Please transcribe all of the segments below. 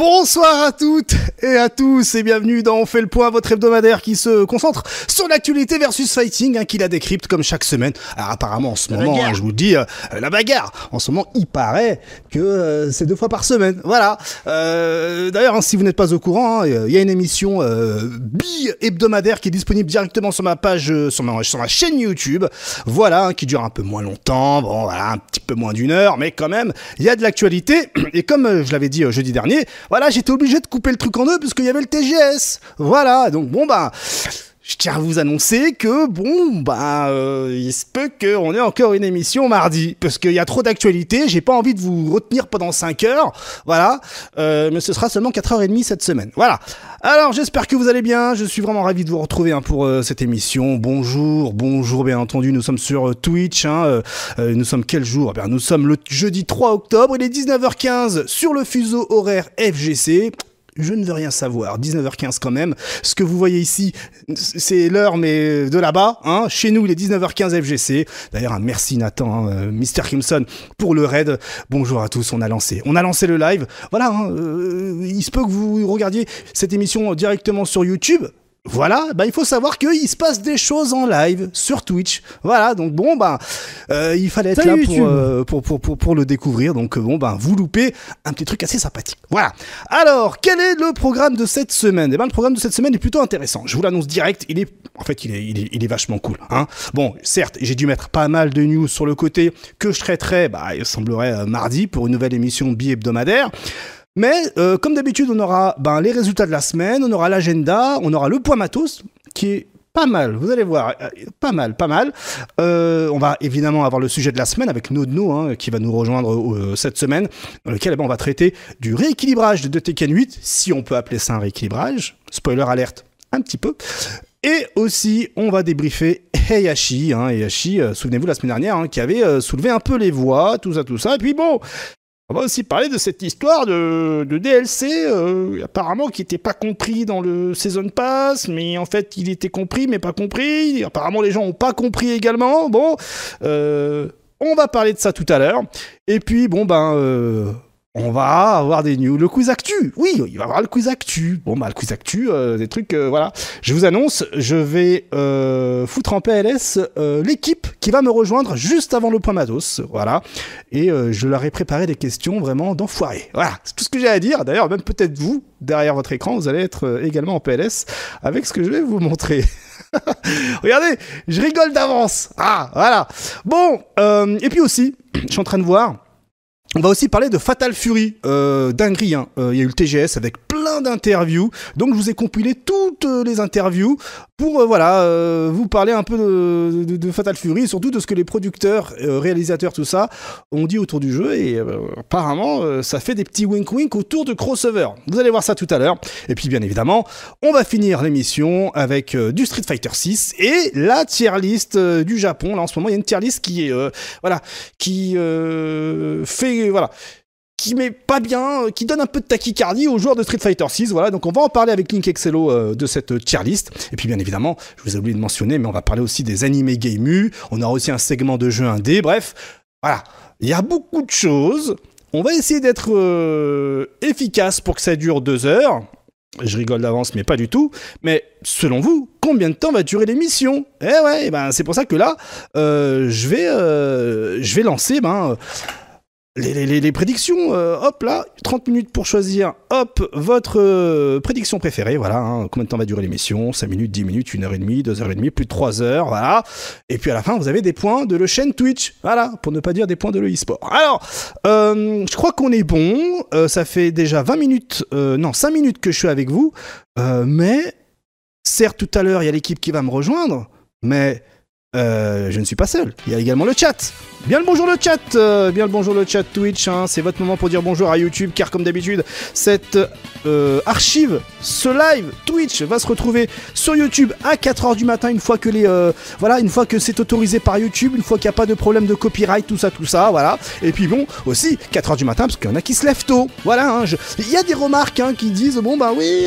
Bonsoir à toutes et à tous et bienvenue dans On fait le point, votre hebdomadaire qui se concentre sur l'actualité versus fighting, hein, qui la décrypte comme chaque semaine. Alors apparemment en ce moment, hein, je vous dis, euh, la bagarre. En ce moment, il paraît que euh, c'est deux fois par semaine. Voilà. Euh, d'ailleurs, hein, si vous n'êtes pas au courant, hein, il y a une émission bi-hebdomadaire qui est disponible directement sur ma page, sur ma, sur chaîne YouTube. Voilà, qui dure un peu moins longtemps, bon voilà, un petit peu moins d'une heure, mais quand même, il y a de l'actualité. Et comme je l'avais dit jeudi dernier, voilà, j'étais obligé de couper le truc en deux parce qu'il y avait le TGS. Voilà, donc bon bah je tiens à vous annoncer que, bon, bah, euh, il se peut qu'on ait encore une émission mardi, parce qu'il y a trop d'actualités, j'ai pas envie de vous retenir pendant 5 heures, voilà, euh, mais ce sera seulement 4h30 cette semaine, voilà. Alors, j'espère que vous allez bien, je suis vraiment ravi de vous retrouver hein, pour euh, cette émission, bonjour, bonjour, bien entendu, nous sommes sur Twitch, hein, nous sommes quel jour eh bien, Nous sommes le jeudi 3 octobre, il est 19h15 sur le fuseau horaire FGC, je ne veux rien savoir. 19h15 quand même. Ce que vous voyez ici, c'est l'heure, mais de là-bas. Hein. Chez nous, il est 19h15 FGC. D'ailleurs, un merci Nathan, hein, Mr. Kimson, pour le raid. Bonjour à tous, on a lancé. On a lancé le live. Voilà, hein, euh, il se peut que vous regardiez cette émission directement sur YouTube. Voilà, bah, il faut savoir qu'il se passe des choses en live sur Twitch. Voilà, donc bon, bah, euh, il fallait être là euh, pour, pour, pour, pour, le découvrir. Donc euh, bon, bah, vous loupez un petit truc assez sympathique. Voilà. Alors, quel est le programme de cette semaine Eh ben, le programme de cette semaine est plutôt intéressant. Je vous l'annonce direct. Il est, en fait, il est, il est, vachement cool. Hein bon, certes, j'ai dû mettre pas mal de news sur le côté que je traiterai, bah, il semblerait mardi pour une nouvelle émission bi-hebdomadaire. Mais euh, comme d'habitude, on aura ben, les résultats de la semaine, on aura l'agenda, on aura le point matos, qui est pas mal, vous allez voir, euh, pas mal, pas mal. Euh, on va évidemment avoir le sujet de la semaine avec Nodno, hein, qui va nous rejoindre cette semaine, dans lequel eh ben, on va traiter du rééquilibrage de Tekken 8, si on peut appeler ça un rééquilibrage. Spoiler alerte, un petit peu. Et aussi, on va débriefer Heihachi. Hein, Heihachi, souvenez-vous la semaine dernière, hein, qui avait soulevé un peu les voix, tout ça, tout ça. Et puis bon, on va aussi parler de cette histoire de, DLC, euh, apparemment qui n'était pas compris dans le Season Pass, mais en fait il était compris mais pas compris. Apparemment les gens n'ont pas compris également. Bon, euh, on va parler de ça tout à l'heure. Et puis bon ben... Euh, on va avoir des news. Le quiz actu, oui, il va y avoir le quiz actu. Bon, bah, le quiz actu, euh, des trucs, euh, voilà. Je vous annonce, je vais euh, foutre en PLS l'équipe qui va me rejoindre juste avant le point matos, voilà. Et je leur ai préparé des questions vraiment d'enfoiré. Voilà, c'est tout ce que j'ai à dire. D'ailleurs, même peut-être vous, derrière votre écran, vous allez être également en PLS avec ce que je vais vous montrer. Regardez, je rigole d'avance. Ah, voilà. Bon, et puis aussi, je suis en train de voir on va aussi parler de Fatal Fury, euh, dinguerie. Hein. Euh, il y a eu le TGS avec plein d'interviews. Donc je vous ai compilé toutes euh, les interviews pour euh, voilà euh, vous parler un peu de, Fatal Fury surtout de ce que les producteurs, réalisateurs, tout ça ont dit autour du jeu. Et apparemment, ça fait des petits wink wink autour de crossover. Vous allez voir ça tout à l'heure. Et puis bien évidemment, on va finir l'émission avec du Street Fighter 6 et la tier list du Japon. Là en ce moment, il y a une tier list qui est voilà qui fait voilà qui met pas bien, euh, qui donne un peu de tachycardie aux joueurs de Street Fighter 6. Voilà, donc on va en parler avec Link Excello euh, de cette euh, tier list. Et puis bien évidemment, je vous ai oublié de mentionner, mais on va parler aussi des animés Gameu. On aura aussi un segment de jeux indé. Bref, voilà, il y a beaucoup de choses. On va essayer d'être efficace pour que ça dure deux heures. Je rigole d'avance, mais pas du tout. Mais selon vous, combien de temps va durer l'émission Eh ouais, eh ben c'est pour ça que là, je vais, je vais lancer, ben les, prédictions, euh, hop là, 30 minutes pour choisir, hop, votre euh, prédiction préférée, voilà, hein. combien de temps va durer l'émission, 5 minutes, 10 minutes, 1h30, 2h30, plus de 3 heures, voilà. Et puis à la fin, vous avez des points de le chaîne Twitch, voilà, pour ne pas dire des points de le sport Alors, euh, je crois qu'on est bon, ça fait déjà 20 minutes, non, 5 minutes que je suis avec vous, mais certes, tout à l'heure, il y a l'équipe qui va me rejoindre, mais euh, je ne suis pas seul. Il y a également le chat. Bien le bonjour le chat, euh, bien le bonjour le chat Twitch. Hein. c'est votre moment pour dire bonjour à YouTube, car comme d'habitude, cette euh, archive, ce live Twitch va se retrouver sur YouTube à 4h du matin, une fois que les, euh, voilà, une fois que c'est autorisé par YouTube, une fois qu'il n'y a pas de problème de copyright, tout ça, tout ça, voilà. Et puis bon, aussi 4h du matin, parce qu'il y en a qui se lèvent tôt. Voilà. Hein, Il y a des remarques hein, qui disent bon bah oui,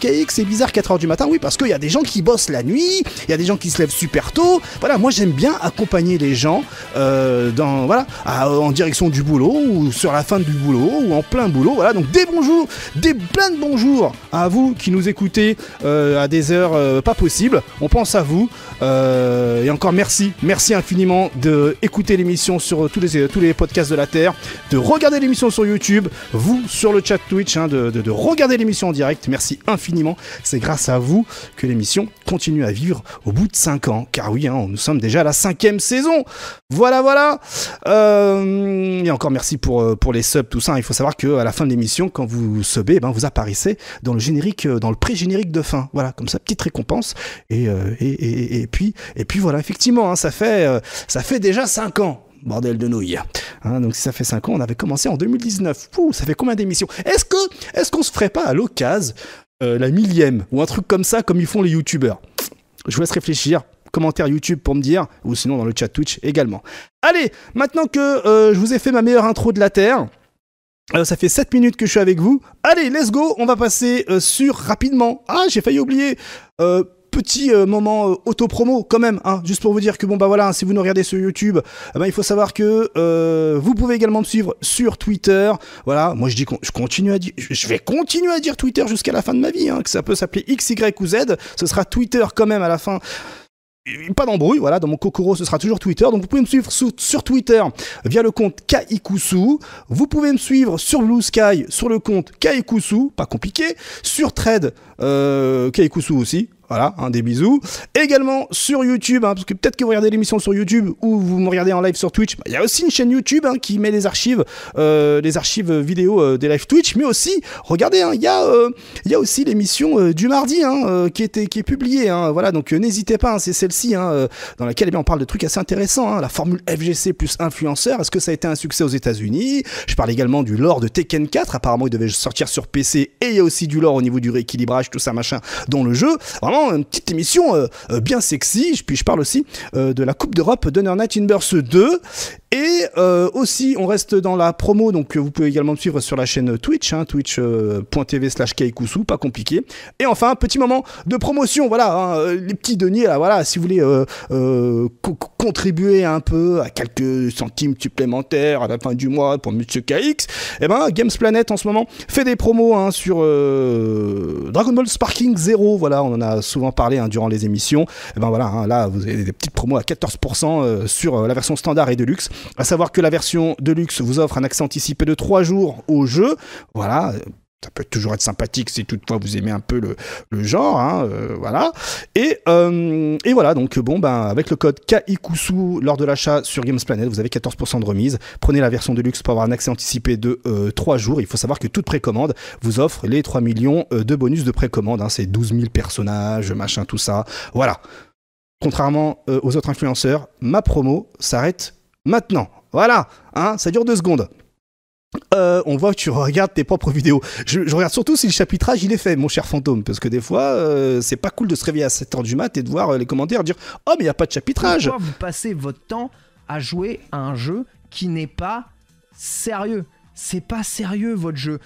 KX c'est bizarre 4h du matin. Oui, parce qu'il y a des gens qui bossent la nuit, il y a des gens qui se lèvent super tôt. Voilà, moi j'aime bien accompagner les gens euh, dans, voilà, en direction du boulot ou sur la fin du boulot ou en plein boulot. Voilà, donc des bonjours, des pleins de bonjours à vous qui nous écoutez euh, à des heures euh, pas possibles. On pense à vous et encore merci, merci infiniment de écouter l'émission sur tous les tous les podcasts de la terre, de regarder l'émission sur YouTube, vous sur le chat Twitch, hein, de, regarder l'émission en direct. Merci infiniment, c'est grâce à vous que l'émission continue à vivre au bout de 5 ans. Car oui, hein, on nous sommes déjà à la cinquième saison. Voilà, voilà. Euh, et encore merci pour, euh, pour les subs, tout ça. Il faut savoir qu'à la fin de l'émission, quand vous subez, eh ben, vous apparaissez dans le générique, euh, dans le pré-générique de fin. Voilà, comme ça, petite récompense. Et, et, et, puis, et puis voilà, effectivement, hein, ça, fait, ça fait déjà cinq ans bordel de nouilles. Hein, donc si ça fait 5 ans, on avait commencé en 2019. Pouh, ça fait combien d'émissions Est-ce que est-ce qu'on se ferait pas à l'occasion la millième ou un truc comme ça comme ils font les youtubeurs Je vous laisse réfléchir commentaires YouTube pour me dire, ou sinon dans le chat Twitch également. Allez, maintenant que euh, je vous ai fait ma meilleure intro de la Terre, euh, ça fait 7 minutes que je suis avec vous. Allez, let's go, on va passer euh, sur rapidement. Ah, j'ai failli oublier petit moment auto-promo quand même, hein. juste pour vous dire que bon bah voilà, hein, si vous nous regardez sur YouTube, bah, il faut savoir que vous pouvez également me suivre sur Twitter. Voilà, moi je dis je continue à dire, je vais continuer à dire Twitter jusqu'à la fin de ma vie, hein, que ça peut s'appeler X, Y ou Z, ce sera Twitter quand même à la fin pas d'embrouille, voilà, dans mon Kokoro, ce sera toujours Twitter. Donc vous pouvez me suivre sur Twitter via le compte Kaikusu. Vous pouvez me suivre sur Blue Sky sur le compte Kaikusu, pas compliqué. Sur Trade, euh, Kaikusu aussi, voilà, un hein, des bisous. Également sur YouTube, hein, parce que peut-être que vous regardez l'émission sur YouTube ou vous me regardez en live sur Twitch. Bah, il y a aussi une chaîne YouTube hein, qui met les archives, euh, des archives vidéo euh, des lives Twitch, mais aussi, regardez, il y, euh, il y, a aussi l'émission euh, du mardi qui, était, qui est publiée. voilà, donc n'hésitez pas, c'est celle-ci dans laquelle eh on parle de trucs assez intéressants. la formule FGC plus influenceur, est-ce que ça a été un succès aux États-Unis Je parle également du lore de Tekken 4. Apparemment, il devait sortir sur PC et il y a aussi du lore au niveau du rééquilibrage, tout ça, machin, dans le jeu. Vraiment, une petite émission euh, euh, bien sexy. Puis je parle aussi euh, de la Coupe d'Europe d'Honor Night in 2 et euh, aussi, on reste dans la promo, donc euh, vous pouvez également me suivre sur la chaîne Twitch, hein, twitch.tv euh, slash kaikusu, pas compliqué. Et enfin, petit moment de promotion, voilà, hein, les petits deniers, voilà, si vous voulez contribuer un peu à quelques centimes supplémentaires à la fin du mois pour Monsieur KX, et eh ben, Games Planet en ce moment fait des promos hein, sur Dragon Ball Sparking Zero, voilà, on en a souvent parlé hein, durant les émissions. Et eh ben voilà, là, vous avez des petites promos à 14% sur la version standard et deluxe. À savoir que la version de luxe vous offre un accès anticipé de 3 jours au jeu. Voilà, euh, ça peut toujours être sympathique si toutefois vous aimez un peu le, le genre, hein, euh, voilà. Et, euh, et, voilà, donc bon, ben, avec le code KIKUSU lors de l'achat sur Gamesplanet, vous avez 14% de remise. Prenez la version de luxe pour avoir un accès anticipé de 3 jours. Il faut savoir que toute précommande vous offre les 3 millions de bonus de précommande. Hein. C'est 12 000 personnages, machin, tout ça. Voilà. Contrairement aux autres influenceurs, ma promo s'arrête maintenant. Voilà, hein, ça dure deux secondes. Euh, on voit que tu regardes tes propres vidéos. Je, regarde surtout si le chapitrage il est fait, mon cher fantôme, parce que des fois, euh, c'est pas cool de se réveiller à 7h du mat et de voir euh, les commentaires dire Oh, mais il n'y a pas de chapitrage Pourquoi vous passez votre temps à jouer à un jeu qui n'est pas sérieux C'est pas sérieux votre jeu.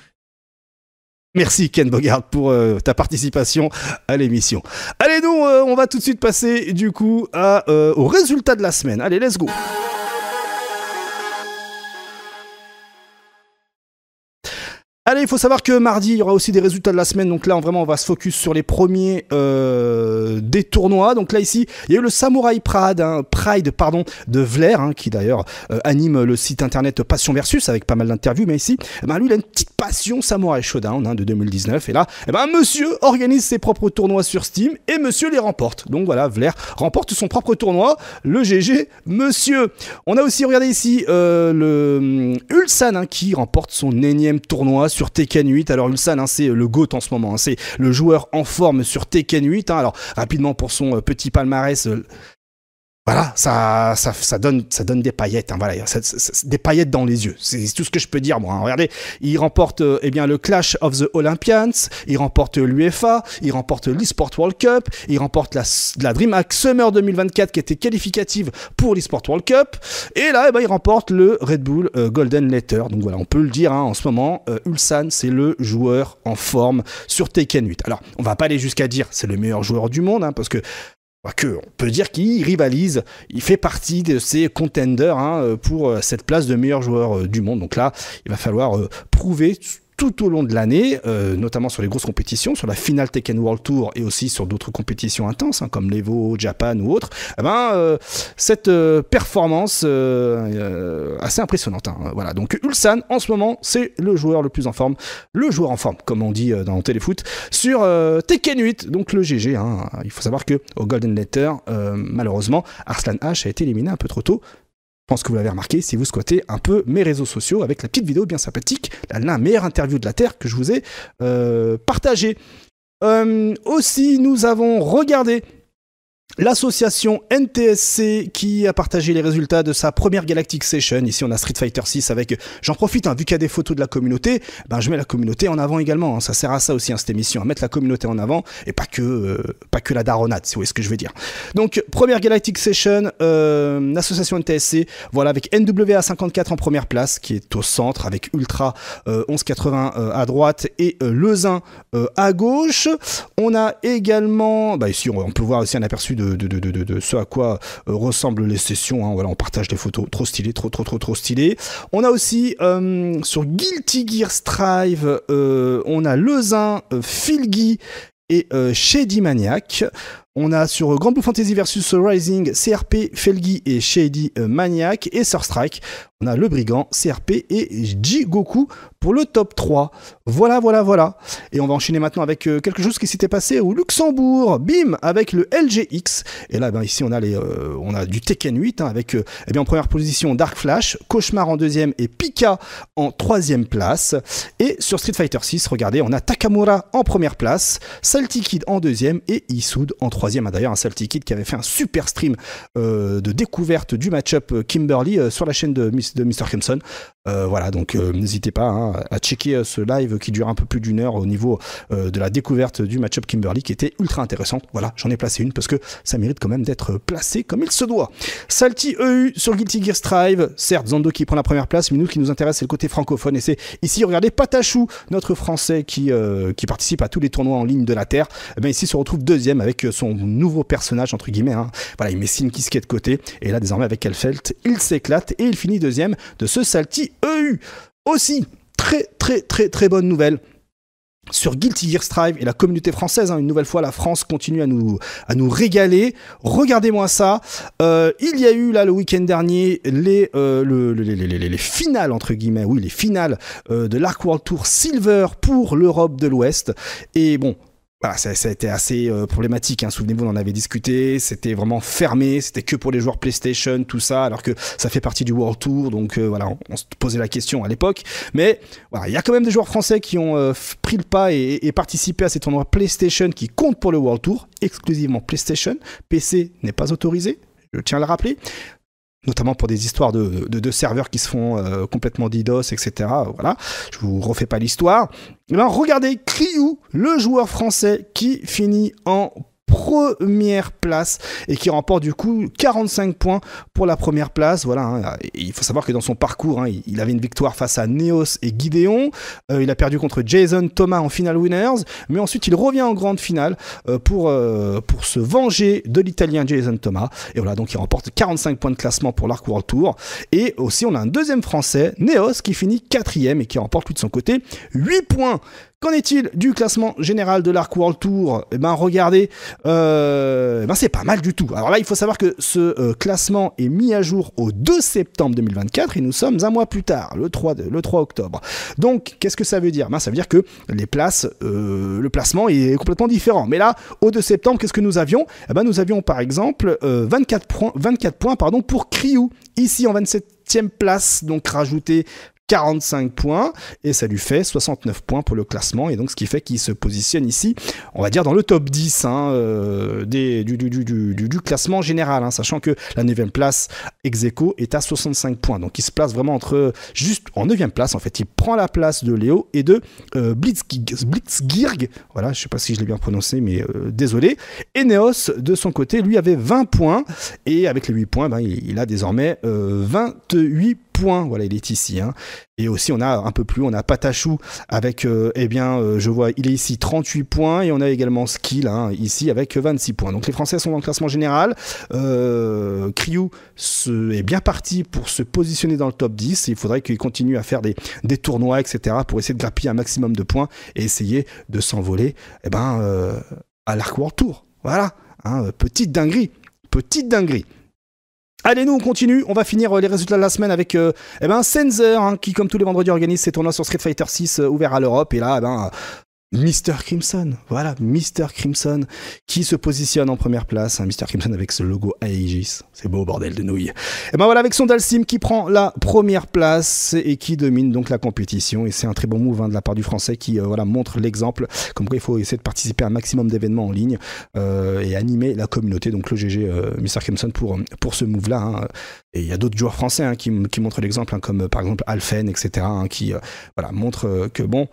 Merci Ken Bogard pour ta participation à l'émission. Allez, nous, on va tout de suite passer du coup au résultat de la semaine. Allez, let's go. Allez, il faut savoir que mardi, il y aura aussi des résultats de la semaine. Donc là, on, vraiment, on va se focus sur les premiers euh, des tournois. Donc là, ici, il y a eu le Samurai Pride, hein, Pride pardon, de Vlair, hein, qui d'ailleurs euh, anime le site internet Passion Versus avec pas mal d'interviews. Mais ici, eh ben, lui, il a une petite passion Samurai Showdown hein, de 2019. Et là, eh ben, monsieur organise ses propres tournois sur Steam et monsieur les remporte. Donc voilà, Vlair remporte son propre tournoi. Le GG, monsieur. On a aussi, regardé ici, euh, le hum, Ulsan hein, qui remporte son énième tournoi sur sur Tekken 8. Alors Ulsan, hein, c'est euh, le GOAT en ce moment. Hein. c'est le joueur en forme sur Tekken 8. Hein. Alors rapidement pour son euh, petit palmarès, euh, voilà, ça, ça, ça, donne, ça donne des paillettes. Hein, voilà, des paillettes dans les yeux. C'est tout ce que je peux dire, moi. Hein. Regardez, il remporte euh, eh bien, le Clash of the Olympians, il remporte l'UFA il remporte l'eSport World Cup, il remporte la, la DreamHack Summer 2024 qui était qualificative pour l'eSport World Cup. Et là, eh ben, il remporte le Red Bull euh, Golden Letter. Donc voilà, on peut le dire hein, en ce moment, euh, Ulsan, c'est le joueur en forme sur Tekken 8. Alors, on va pas aller jusqu'à dire c'est le meilleur joueur du monde, hein, parce que bah, on peut dire qu'il rivalise, il fait partie de ces contenders hein, pour euh, cette place de meilleur joueur euh, du monde. Donc là, il va falloir euh, prouver tout au long de l'année, euh, notamment sur les grosses compétitions, sur la finale Tekken World Tour et aussi sur d'autres compétitions intenses hein, comme l'Evo, Japan ou autres, eh ben, euh, cette euh, performance assez impressionnante. Hein, voilà. Donc Ulsan, en ce moment, c'est le joueur le plus en forme, le joueur en forme, comme on dit dans Téléfoot, sur Tekken 8, donc le GG. Hein. Il faut savoir que au Golden Letter, malheureusement, Arslan H a été éliminé un peu trop tôt je pense que vous l'avez remarqué si vous squattez un peu mes réseaux sociaux avec la petite vidéo bien sympathique, la, la meilleure interview de la Terre que je vous ai euh, partagée. Euh, aussi, nous avons regardé L'association NTSC qui a partagé les résultats de sa première Galactic Session. Ici, on a Street Fighter 6 avec. Euh, j'en profite, hein, vu qu'il y a des photos de la communauté, ben, je mets la communauté en avant également. Hein. Ça sert à ça aussi, hein, cette émission, à mettre la communauté en avant et pas que, euh, pas que la daronade, si vous voyez ce que je veux dire. Donc, première Galactic Session, euh, l'association NTSC, voilà, avec NWA 54 en première place, qui est au centre, avec Ultra 1180 à droite et Lezin à gauche. On a également, bah, ici, on peut voir aussi un aperçu de, ce à quoi euh, ressemblent les sessions. Hein. Voilà, on partage des photos trop stylées, trop, trop, trop, trop stylées. On a aussi euh, sur Guilty Gear Strive, euh, on a Lezin, Filgi et Shady Maniac. On a sur Grand Blue Fantasy versus Rising, CRP, Felgi et Shady Maniac et Strike on a le brigand, CRP et Jigoku pour le top 3. Voilà, voilà, voilà. Et on va enchaîner maintenant avec euh, quelque chose qui s'était passé au Luxembourg. Bim Avec le LGX. Et là, ben, ici, on a, les, euh, on a du Tekken 8 hein, avec euh, eh bien, en première position Dark Flash, Cauchemar en deuxième et Pika en troisième place. Et sur Street Fighter 6, regardez, on a Takamura en première place, Salty en deuxième et Isoud en troisième. Ah, d'ailleurs, un Salty qui avait fait un super stream de découverte du match-up Kimberly sur la chaîne de Miss de Mr. Crimson. Euh, voilà, donc euh, n'hésitez pas hein, à checker euh, ce live qui dure un peu plus d'une heure au niveau de la découverte du match-up Kimberly qui était ultra intéressant. Voilà, j'en ai placé une parce que ça mérite quand même d'être placé comme il se doit. Salty EU sur Guilty Gear Strive. Certes, Zando qui prend la première place, mais nous qui nous intéresse, c'est le côté francophone. Et c'est ici, regardez, Patachou, notre français qui, qui participe à tous les tournois en ligne de la Terre. Eh ben, ici, se retrouve deuxième avec son nouveau personnage, entre guillemets. Hein. Voilà, il met est de côté. Et là, désormais, avec Elfelt, il s'éclate et il finit deuxième de ce Salty e EU. Aussi, très très très très bonne nouvelle sur Guilty Gear Strive et la communauté française. Hein. une nouvelle fois, la France continue à nous, régaler. Regardez-moi ça. Euh, il y a eu là le week-end dernier les, euh, finales, entre guillemets, oui, les finales euh, de l'Arc World Tour Silver pour l'Europe de l'Ouest. Et bon, ça, a été assez euh, problématique. Hein. Souvenez-vous, on en avait discuté. C'était vraiment fermé. C'était que pour les joueurs PlayStation, tout ça, alors que ça fait partie du World Tour. Donc euh, voilà, on, se posait la question à l'époque. Mais voilà, il y a quand même des joueurs français qui ont euh, pris le pas et, et, participé à ces tournois PlayStation qui comptent pour le World Tour, exclusivement PlayStation. PC n'est pas autorisé. Je tiens à le rappeler notamment pour des histoires de, de, serveurs qui se font euh, complètement DDoS, etc. Voilà, je vous refais pas l'histoire. Alors eh ben, regardez Criou, le joueur français qui finit en première place et qui remporte du coup 45 points pour la première place. Voilà, hein, il faut savoir que dans son parcours, hein, il avait une victoire face à Neos et Gideon. Euh, il a perdu contre Jason Thomas en final winners, mais ensuite il revient en grande finale euh, pour, euh, pour se venger de l'Italien Jason Thomas. Et voilà, donc il remporte 45 points de classement pour l'Arc World Tour. Et aussi, on a un deuxième Français, Neos, qui finit quatrième et qui remporte lui de son côté 8 points. Qu'en est-il du classement général de l'Arc World Tour Eh ben regardez, euh, eh ben c'est pas mal du tout. Alors là, il faut savoir que ce euh, classement est mis à jour au 2 septembre 2024 et nous sommes un mois plus tard, le 3, le 3 octobre. Donc, qu'est-ce que ça veut dire ben, Ça veut dire que les places, euh, le placement est complètement différent. Mais là, au 2 septembre, qu'est-ce que nous avions eh ben, Nous avions par exemple 24 points, 24 points pardon, pour Criou, ici en 27 e place, donc rajouté. 45 points et ça lui fait 69 points pour le classement et donc ce qui fait qu'il se positionne ici on va dire dans le top 10 hein, euh, des, du, classement général hein, sachant que la 9 place Execo, est à 65 points donc il se place vraiment entre juste en 9e place en fait il prend la place de Léo et de euh, Blitzgirg, voilà je sais pas si je l'ai bien prononcé mais euh, désolé et de son côté lui avait 20 points et avec les 8 points ben, il a désormais 28 points voilà, il est ici. Hein. Et aussi, on a un peu plus, on a Patachou avec, euh, eh bien, euh, je vois, il est ici 38 points. Et on a également Skill hein, ici avec 26 points. Donc les Français sont dans le classement général. Euh, Criou est bien parti pour se positionner dans le top 10. Il faudrait qu'il continue à faire des, tournois, etc. pour essayer de grappiller un maximum de points et essayer de s'envoler eh ben, euh, à l'Arc World Tour. Voilà, hein, petite dinguerie. Petite dinguerie. Allez, nous, on continue. On va finir euh, les résultats de la semaine avec euh, eh ben, Sensor, hein, qui, comme tous les vendredis, organise ses tournois sur Street Fighter 6 euh, ouvert à l'Europe. Et là, eh ben, Mr. Crimson, voilà, Mr. Crimson qui se positionne en première place. Hein, Mister Mr. Crimson avec ce logo Aegis, c'est beau bordel de nouilles. Et ben voilà, avec son Dalsim qui prend la première place et qui domine donc la compétition. Et c'est un très bon move hein, de la part du français qui euh, voilà, montre l'exemple. Comme quoi, il faut essayer de participer à un maximum d'événements en ligne euh, et animer la communauté. Donc le GG euh, Mr. Crimson pour, pour ce move-là. Hein. Et il y a d'autres joueurs français qui, montrent l'exemple, comme par exemple Alphen, etc., qui voilà, montrent que bon,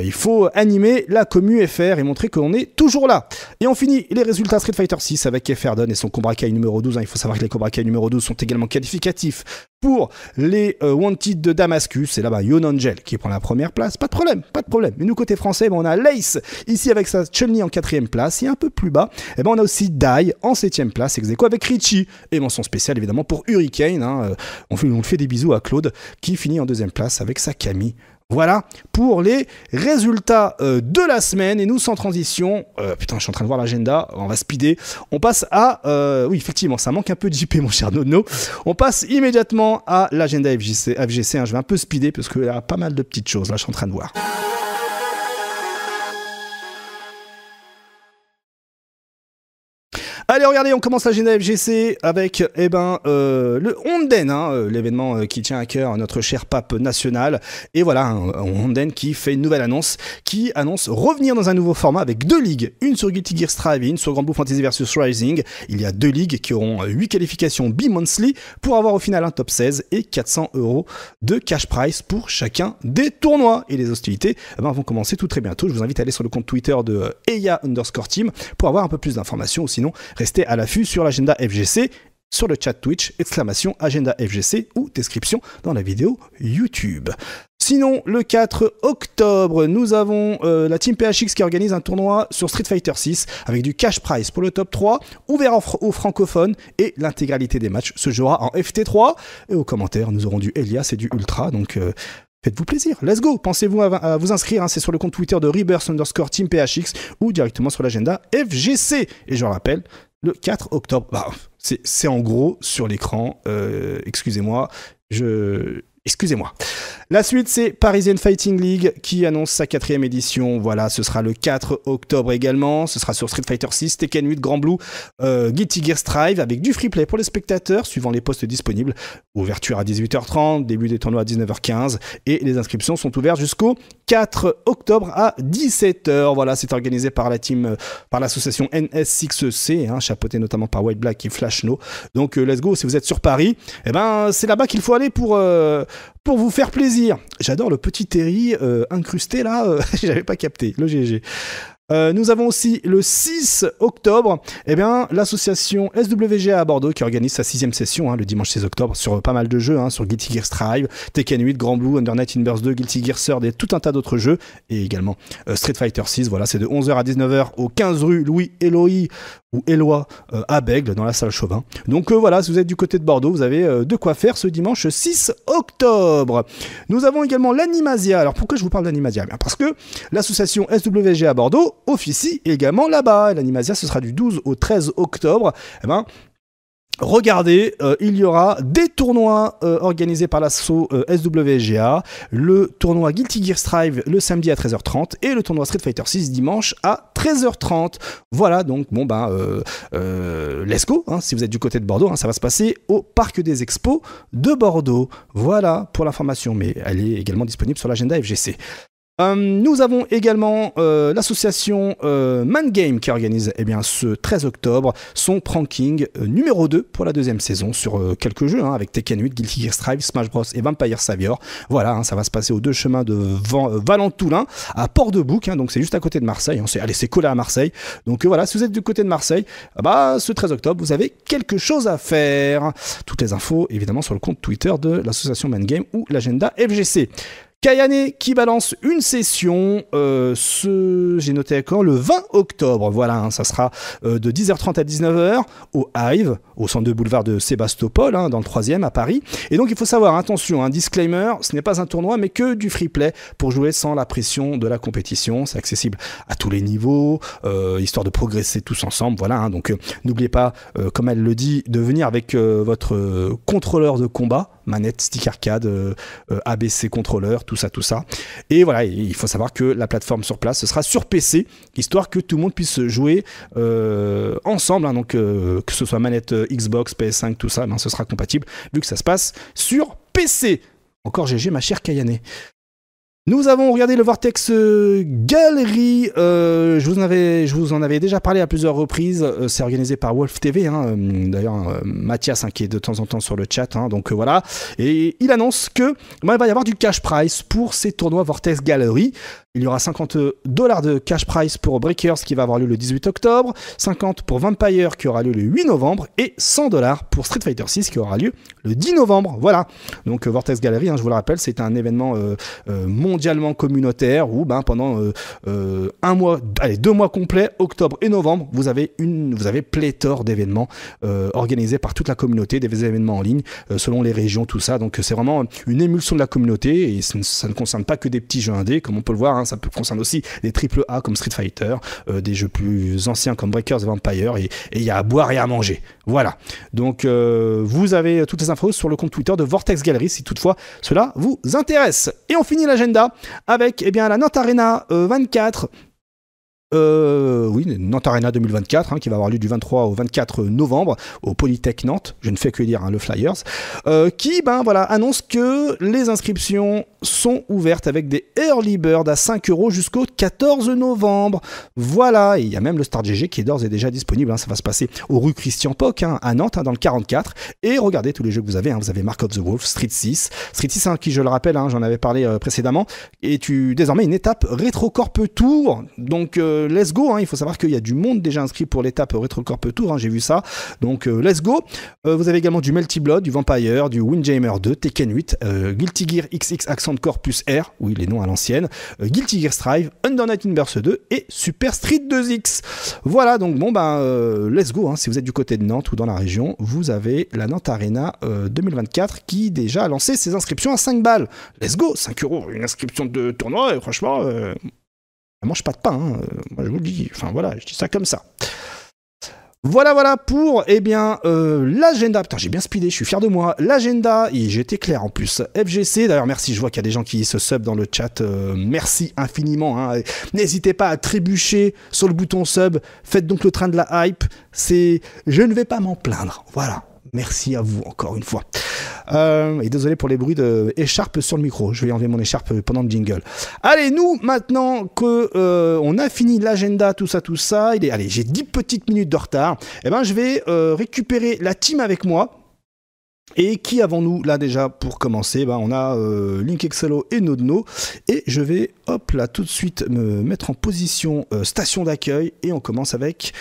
il faut animer mais la commu FR et montrer qu'on est toujours là. Et on finit les résultats Street Fighter 6 avec donne et son Cobra Kai numéro 12. Hein. Il faut savoir que les Cobra Kai numéro 12 sont également qualificatifs pour les euh, Wanted de Damascus. C'est là-bas, Yon Angel qui prend la première place. Pas de problème, pas de problème. Mais nous, côté français, ben, on a Lace ici avec sa Chun-Li en quatrième place. Et un peu plus bas, et eh ben, on a aussi Dai en septième place, ex avec Richie. Et mention spéciale évidemment pour Hurricane. Hein. Euh, on, fait, on fait des bisous à Claude qui finit en deuxième place avec sa Camille voilà pour les résultats euh, de la semaine. Et nous, sans transition, euh, putain, je suis en train de voir l'agenda, on va speeder. On passe à. Euh, oui, effectivement, ça manque un peu de JP, mon cher Nono. On passe immédiatement à l'agenda FGC. FGC hein. je vais un peu speeder parce qu'il y a pas mal de petites choses. Là, je suis en train de voir. Allez, regardez, on commence la Genève GC avec eh ben, euh, le Honden, hein, euh, l'événement euh, qui tient à cœur notre cher pape national. Et voilà, un, Honden qui fait une nouvelle annonce, qui annonce revenir dans un nouveau format avec deux ligues, une sur Guilty Gear Strive et une sur Grand Blue Fantasy versus Rising. Il y a deux ligues qui auront huit qualifications bi-monthly pour avoir au final un top 16 et 400 euros de cash price pour chacun des tournois. Et les hostilités eh ben, vont commencer tout très bientôt. Je vous invite à aller sur le compte Twitter de EIA underscore team pour avoir un peu plus d'informations ou sinon Restez à l'affût sur l'agenda FGC, sur le chat Twitch, exclamation agenda FGC ou description dans la vidéo YouTube. Sinon, le 4 octobre, nous avons euh, la Team PHX qui organise un tournoi sur Street Fighter 6 avec du cash prize pour le top 3, ouvert aux francophones et l'intégralité des matchs se jouera en FT3. Et aux commentaires, nous aurons du Elias et du Ultra, donc euh, Faites-vous plaisir, let's go Pensez-vous à, vous inscrire, hein, c'est sur le compte Twitter de Rebirth underscore Team PHX ou directement sur l'agenda FGC. Et je rappelle, le 4 octobre. Bah, c'est en gros sur l'écran, euh, excusez-moi, je, Excusez-moi. La suite, c'est Parisian Fighting League qui annonce sa quatrième édition. Voilà, ce sera le 4 octobre également. Ce sera sur Street Fighter 6, Tekken 8, Grand Blue, euh, Guilty Gear Strive avec du free play pour les spectateurs suivant les postes disponibles. Ouverture à 18h30, début des tournois à 19h15 et les inscriptions sont ouvertes jusqu'au 4 octobre à 17h. Voilà, c'est organisé par la team, euh, par l'association ns 6 hein, chapeauté notamment par White Black et Flash No. Donc, euh, let's go. Si vous êtes sur Paris, eh ben, c'est là-bas qu'il faut aller pour euh, pour vous faire plaisir. J'adore le petit terry euh, incrusté là, euh, j'avais pas capté, le GG. Euh, nous avons aussi le 6 octobre, eh bien, l'association SWGA à Bordeaux qui organise sa sixième session hein, le dimanche 6 octobre sur pas mal de jeux, hein, sur Guilty Gear Strive, Tekken 8, Grand Blue, Under Night in 2, Guilty Gear Surd et tout un tas d'autres jeux, et également Street Fighter 6. Voilà, c'est de 11h à 19h au 15 rue Louis Eloi ou Éloi euh, à dans la salle Chauvin. Donc euh, voilà, si vous êtes du côté de Bordeaux, vous avez euh, de quoi faire ce dimanche 6 octobre. Nous avons également l'Animasia. Alors pourquoi je vous parle d'Animasia Parce que l'association SWG à Bordeaux officie également là-bas. L'Animasia, ce sera du 12 au 13 octobre. Eh ben, Regardez, euh, il y aura des tournois euh, organisés par l'assaut euh, SWGA, le tournoi Guilty Gear Strive le samedi à 13h30 et le tournoi Street Fighter 6 dimanche à 13h30. Voilà donc, bon ben, let's go, hein, si vous êtes du côté de Bordeaux, hein, ça va se passer au Parc des Expos de Bordeaux. Voilà pour l'information, mais elle est également disponible sur l'agenda FGC. Euh, nous avons également euh, l'association euh, Man Game qui organise eh bien, ce 13 octobre son pranking euh, numéro 2 pour la deuxième saison sur euh, quelques jeux hein, avec Tekken 8, Guilty Gear Strive, Smash Bros et Vampire Savior. Voilà, hein, ça va se passer aux deux chemins de Valentoulin à Port-de-Bouc, hein, donc c'est juste à côté de Marseille. Hein, c'est, allez, c'est collé à Marseille. Donc voilà, si vous êtes du côté de Marseille, ah bah, ce 13 octobre, vous avez quelque chose à faire. Toutes les infos évidemment sur le compte Twitter de l'association Man Game ou l'agenda FGC. Kayane qui balance une session, euh, ce, j'ai noté quand Le 20 octobre, voilà, hein, ça sera euh, de 10h30 à 19h au Hive, au centre de boulevard de Sébastopol, hein, dans le troisième à Paris. Et donc il faut savoir, attention, un disclaimer, ce n'est pas un tournoi, mais que du free play pour jouer sans la pression de la compétition. C'est accessible à tous les niveaux, euh, histoire de progresser tous ensemble, voilà. Hein, donc n'oubliez pas, comme elle le dit, de venir avec votre contrôleur de combat manette, stick arcade, euh, euh, ABC contrôleur, tout ça, tout ça. Et voilà, il faut savoir que la plateforme sur place, ce sera sur PC, histoire que tout le monde puisse jouer euh, ensemble, hein, donc que ce soit manette Xbox, PS5, tout ça, ben, ce sera compatible, vu que ça se passe sur PC. Encore GG, ma chère Kayane. Nous avons regardé le Vortex euh, Gallery. Euh, je, vous en avais, je vous en avais déjà parlé à plusieurs reprises. Euh, c'est organisé par Wolf TV. Hein, d'ailleurs, Mathias hein, qui est de temps en temps sur le chat. Hein, donc voilà. Et il annonce que bah, il va y avoir du cash price pour ces tournois Vortex Gallery. Il y aura 50 dollars de cash price pour Breakers qui va avoir lieu le 18 octobre, 50 pour Vampire qui aura lieu le 8 novembre et 100 dollars pour Street Fighter 6 qui aura lieu le 10 novembre. Voilà. Donc euh, Vortex Gallery, hein, je vous le rappelle, c'est un événement euh, euh, mondialement communautaire où ben, pendant un mois, allez, deux mois complets, octobre et novembre, vous avez une, vous avez pléthore d'événements organisés par toute la communauté, des événements en ligne selon les régions, tout ça. Donc c'est vraiment une émulsion de la communauté et ça ne concerne pas que des petits jeux indés, comme on peut le voir. Hein. Hein, ça peut concerner aussi des triple A comme Street Fighter, euh, des jeux plus anciens comme Breakers et Vampire, et il y a à boire et à manger. Voilà. Donc euh, vous avez toutes les infos sur le compte Twitter de Vortex Gallery si toutefois cela vous intéresse. Et on finit l'agenda avec eh bien, la Nantes Arena 24 euh, euh, oui, Nantes Arena 2024, hein, qui va avoir lieu du 23 au 24 novembre au Polytech Nantes. Je ne fais que lire hein, le Flyers, euh, qui ben voilà annonce que les inscriptions sont ouvertes avec des early bird à 5 euros jusqu'au 14 novembre. Voilà, il y a même le Star GG qui est d'ores et déjà disponible. Hein. ça va se passer au rue Christian Poc à Nantes dans le 44. Et regardez tous les jeux que vous avez. vous avez Mark of the Wolf, Street 6, Street 6 qui je le rappelle, j'en avais parlé précédemment. Euh, précédemment, est désormais une étape rétro corp tour. Donc euh, let's go. Hein. Il faut savoir qu'il y a du monde déjà inscrit pour l'étape Retrocorp Tour. Hein. J'ai vu ça. Donc, euh, let's go. Euh, vous avez également du Melty Blood, du Vampire, du Windjammer 2, Tekken 8, Guilty Gear XX Accent Corpus R. Oui, les noms à l'ancienne. Guilty Gear Strive, Under Night 2 et Super Street 2X. Voilà. Donc, bon, ben, let's go. Hein. Si vous êtes du côté de Nantes ou dans la région, vous avez la Nantes Arena 2024 qui déjà a lancé ses inscriptions à 5 balles. Let's go. 5 euros, une inscription de tournoi. franchement. Bah, mange pas de pain, euh, moi je vous le dis. Enfin voilà, je dis ça comme ça. Voilà, voilà pour eh bien euh, l'agenda. Putain, j'ai bien speedé, je suis fier de moi. L'agenda, j'étais clair en plus. FGC, d'ailleurs, merci. Je vois qu'il y a des gens qui se sub dans le chat. Euh, merci infiniment. Hein. N'hésitez pas à trébucher sur le bouton sub. Faites donc le train de la hype. C'est, je ne vais pas m'en plaindre. Voilà, Merci à vous encore une fois. Euh, et désolé pour les bruits de écharpe sur le micro. Je vais enlever mon écharpe pendant le jingle. Allez, nous, maintenant que euh, on a fini l'agenda, tout ça, tout ça, allez, j'ai 10 petites minutes de retard. Eh ben, je vais euh, récupérer la team avec moi. Et qui avons-nous là déjà pour commencer ben, On a euh, Link et Nodno. Et je vais hop là tout de suite me mettre en position station d'accueil. Et on commence avec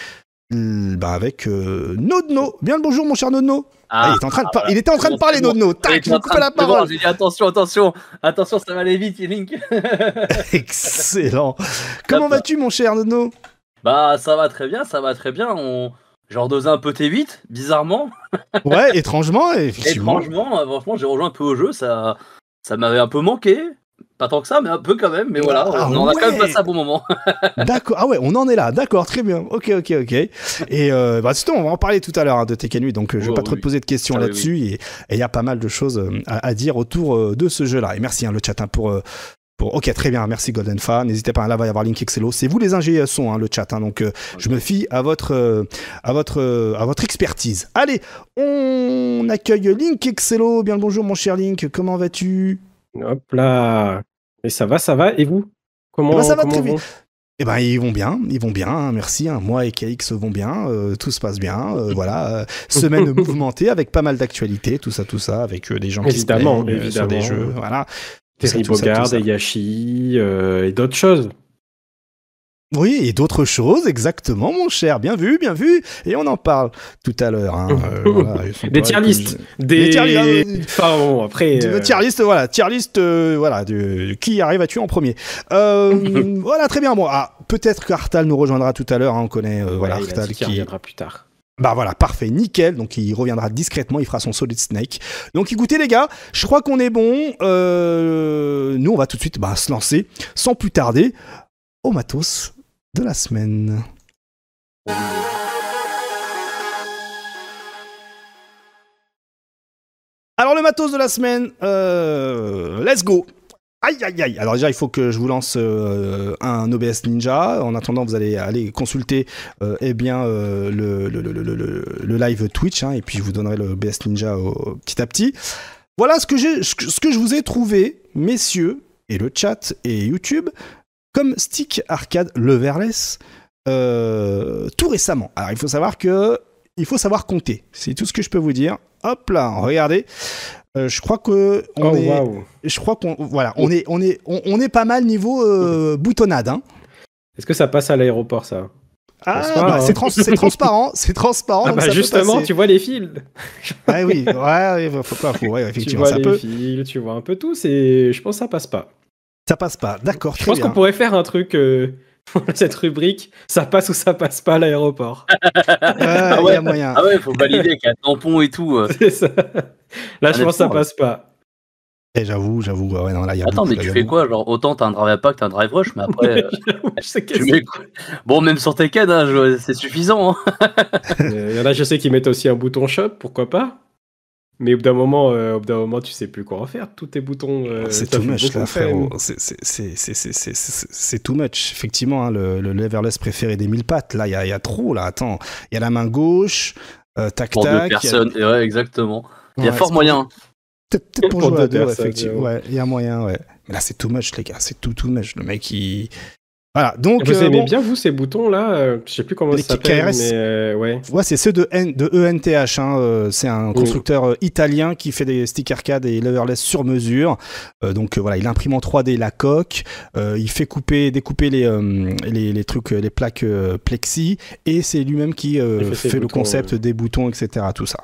bah avec euh, Nodno. Bien le bonjour, mon cher Nodno. Ah, ah, il, était en train de ah, il était en train de parler, Nodno. Tac, la parole. J'ai dit attention, attention, attention, ça va aller vite, Link. Excellent. Comment vas-tu, mon cher Nodno Bah, ça va très bien, ça va très bien. On... J'ai un peu T8, bizarrement. ouais, étrangement, effectivement. Étrangement, euh, franchement, j'ai rejoint un peu au jeu, ça, ça m'avait un peu manqué. Pas tant que ça, mais un peu quand même. Mais voilà, ah on a quand même passé un bon moment. d'accord. Ah ouais, on en est là. D'accord, très bien. Ok, ok, ok. Et euh, bah, sinon, on va en parler tout à l'heure hein, de Tekken 8, donc euh, je vais pas trop te poser de questions ah là-dessus. Et il y a pas mal de choses euh, à, dire autour euh, de ce jeu-là. Et merci hein, le chat hein, pour Ok, très bien. Merci Golden Fan. N'hésitez pas. Hein, là, va y avoir Link Excello. C'est vous les ingénieurs le chat. donc, je me fie à votre, à votre, à votre expertise. Allez, on accueille Link Excello. Bien le bonjour, mon cher Link. Comment vas-tu Hop là. Et ça va, ça va. Et vous Comment eh ben, ça va très bien. Eh ben ils vont bien, ils vont bien, merci. Hein. Moi et KX vont bien, euh, tout se passe bien, euh, voilà. semaine mouvementée avec pas mal d'actualités, tout ça, tout ça, avec euh, des gens qui se des jeux, voilà. Terry Yashi et d'autres choses. Oui, et d'autres choses, exactement, mon cher. Bien vu, bien vu. Et on en parle tout à l'heure. Hein. Euh, des tier Des, après. Euh, tier list, voilà. Tier list, euh, voilà. Qui arrive à tuer en premier. voilà, très bien. Bon, ah, peut-être qu'Artal nous rejoindra tout à l'heure. Hein, on connaît, voilà, Artal qui. reviendra plus tard. Bah voilà, parfait, nickel. Donc il reviendra discrètement, il fera son solid snake. Donc écoutez les gars, je crois qu'on est bon. nous on va tout de suite bah, se lancer sans plus tarder au matos de la semaine. Alors le matos de la semaine, euh, let's go Aïe aïe aïe Alors déjà il faut que je vous lance euh, un OBS Ninja. En attendant vous allez aller consulter euh, eh bien, le, le, le, le, live Twitch hein, et puis je vous donnerai le OBS Ninja petit à petit. Voilà ce que, ce que je vous ai trouvé, messieurs, et le chat et YouTube, comme Stick Arcade Leverless euh, tout récemment. Alors il faut savoir que il faut savoir compter. C'est tout ce que je peux vous dire. Hop là, regardez. Euh, je crois que oh, je crois qu'on voilà, on est on est on, est pas mal niveau euh, boutonnade. Hein. Est-ce que ça passe à l'aéroport ça ah, bah, hein c'est transparent, c'est transparent. Ah bah, justement, tu vois les fils. ah oui, ouais, faut pas, tu vois les fils, tu vois un peu tout. C'est, je pense, que ça passe pas. Ça passe pas. D'accord. Je pense qu'on pourrait faire un truc. Euh, cette rubrique, ça passe ou ça passe pas à l'aéroport. ah, ah, y a moyen. ah ouais, faut valider avec un tampon et tout. Euh. C'est ça. Là, je pense que ça passe pas. Et eh, j'avoue, j'avoue. Ouais, non, là, Attends, mais tu fais quoi Genre, autant t'as un drive impact, t'as un drive rush, mais après. Euh, je sais mets... Bon, même sur tes hein, c'est suffisant. Il hein. euh, y en a, je sais qu'ils mettent aussi un bouton shop, pourquoi pas mais au bout d'un moment, euh, au bout d'un moment, tu sais plus quoi en faire. Tous tes boutons. Euh, c'est too much là, frérot. C'est too much. Effectivement, hein, le, le leverless préféré des mille pattes. Là, il y, y, a trop. Là, attends. Il y a la main gauche. Euh, tac pour tac. Deux personnes. A... Ouais, exactement. Il y a fort moyen. Peut-être pour, jouer à deux, deux effectivement. Il y a moyen, ouais. Mais là, c'est too much, les gars. C'est tout tout much. Le mec, il, voilà, donc. Vous euh, aimez bien, vous, ces boutons-là Je euh, Je sais plus comment ça s'appelle. mais euh, ouais. ouais c'est ceux de, N, de ENTH. Hein, c'est un constructeur italien qui fait des stickers arcade et leverless sur mesure. donc voilà, il imprime en 3D la coque, il fait couper, découper les, les, trucs, les plaques plexi, et c'est lui-même qui fait, le concept des boutons, etc. Tout ça.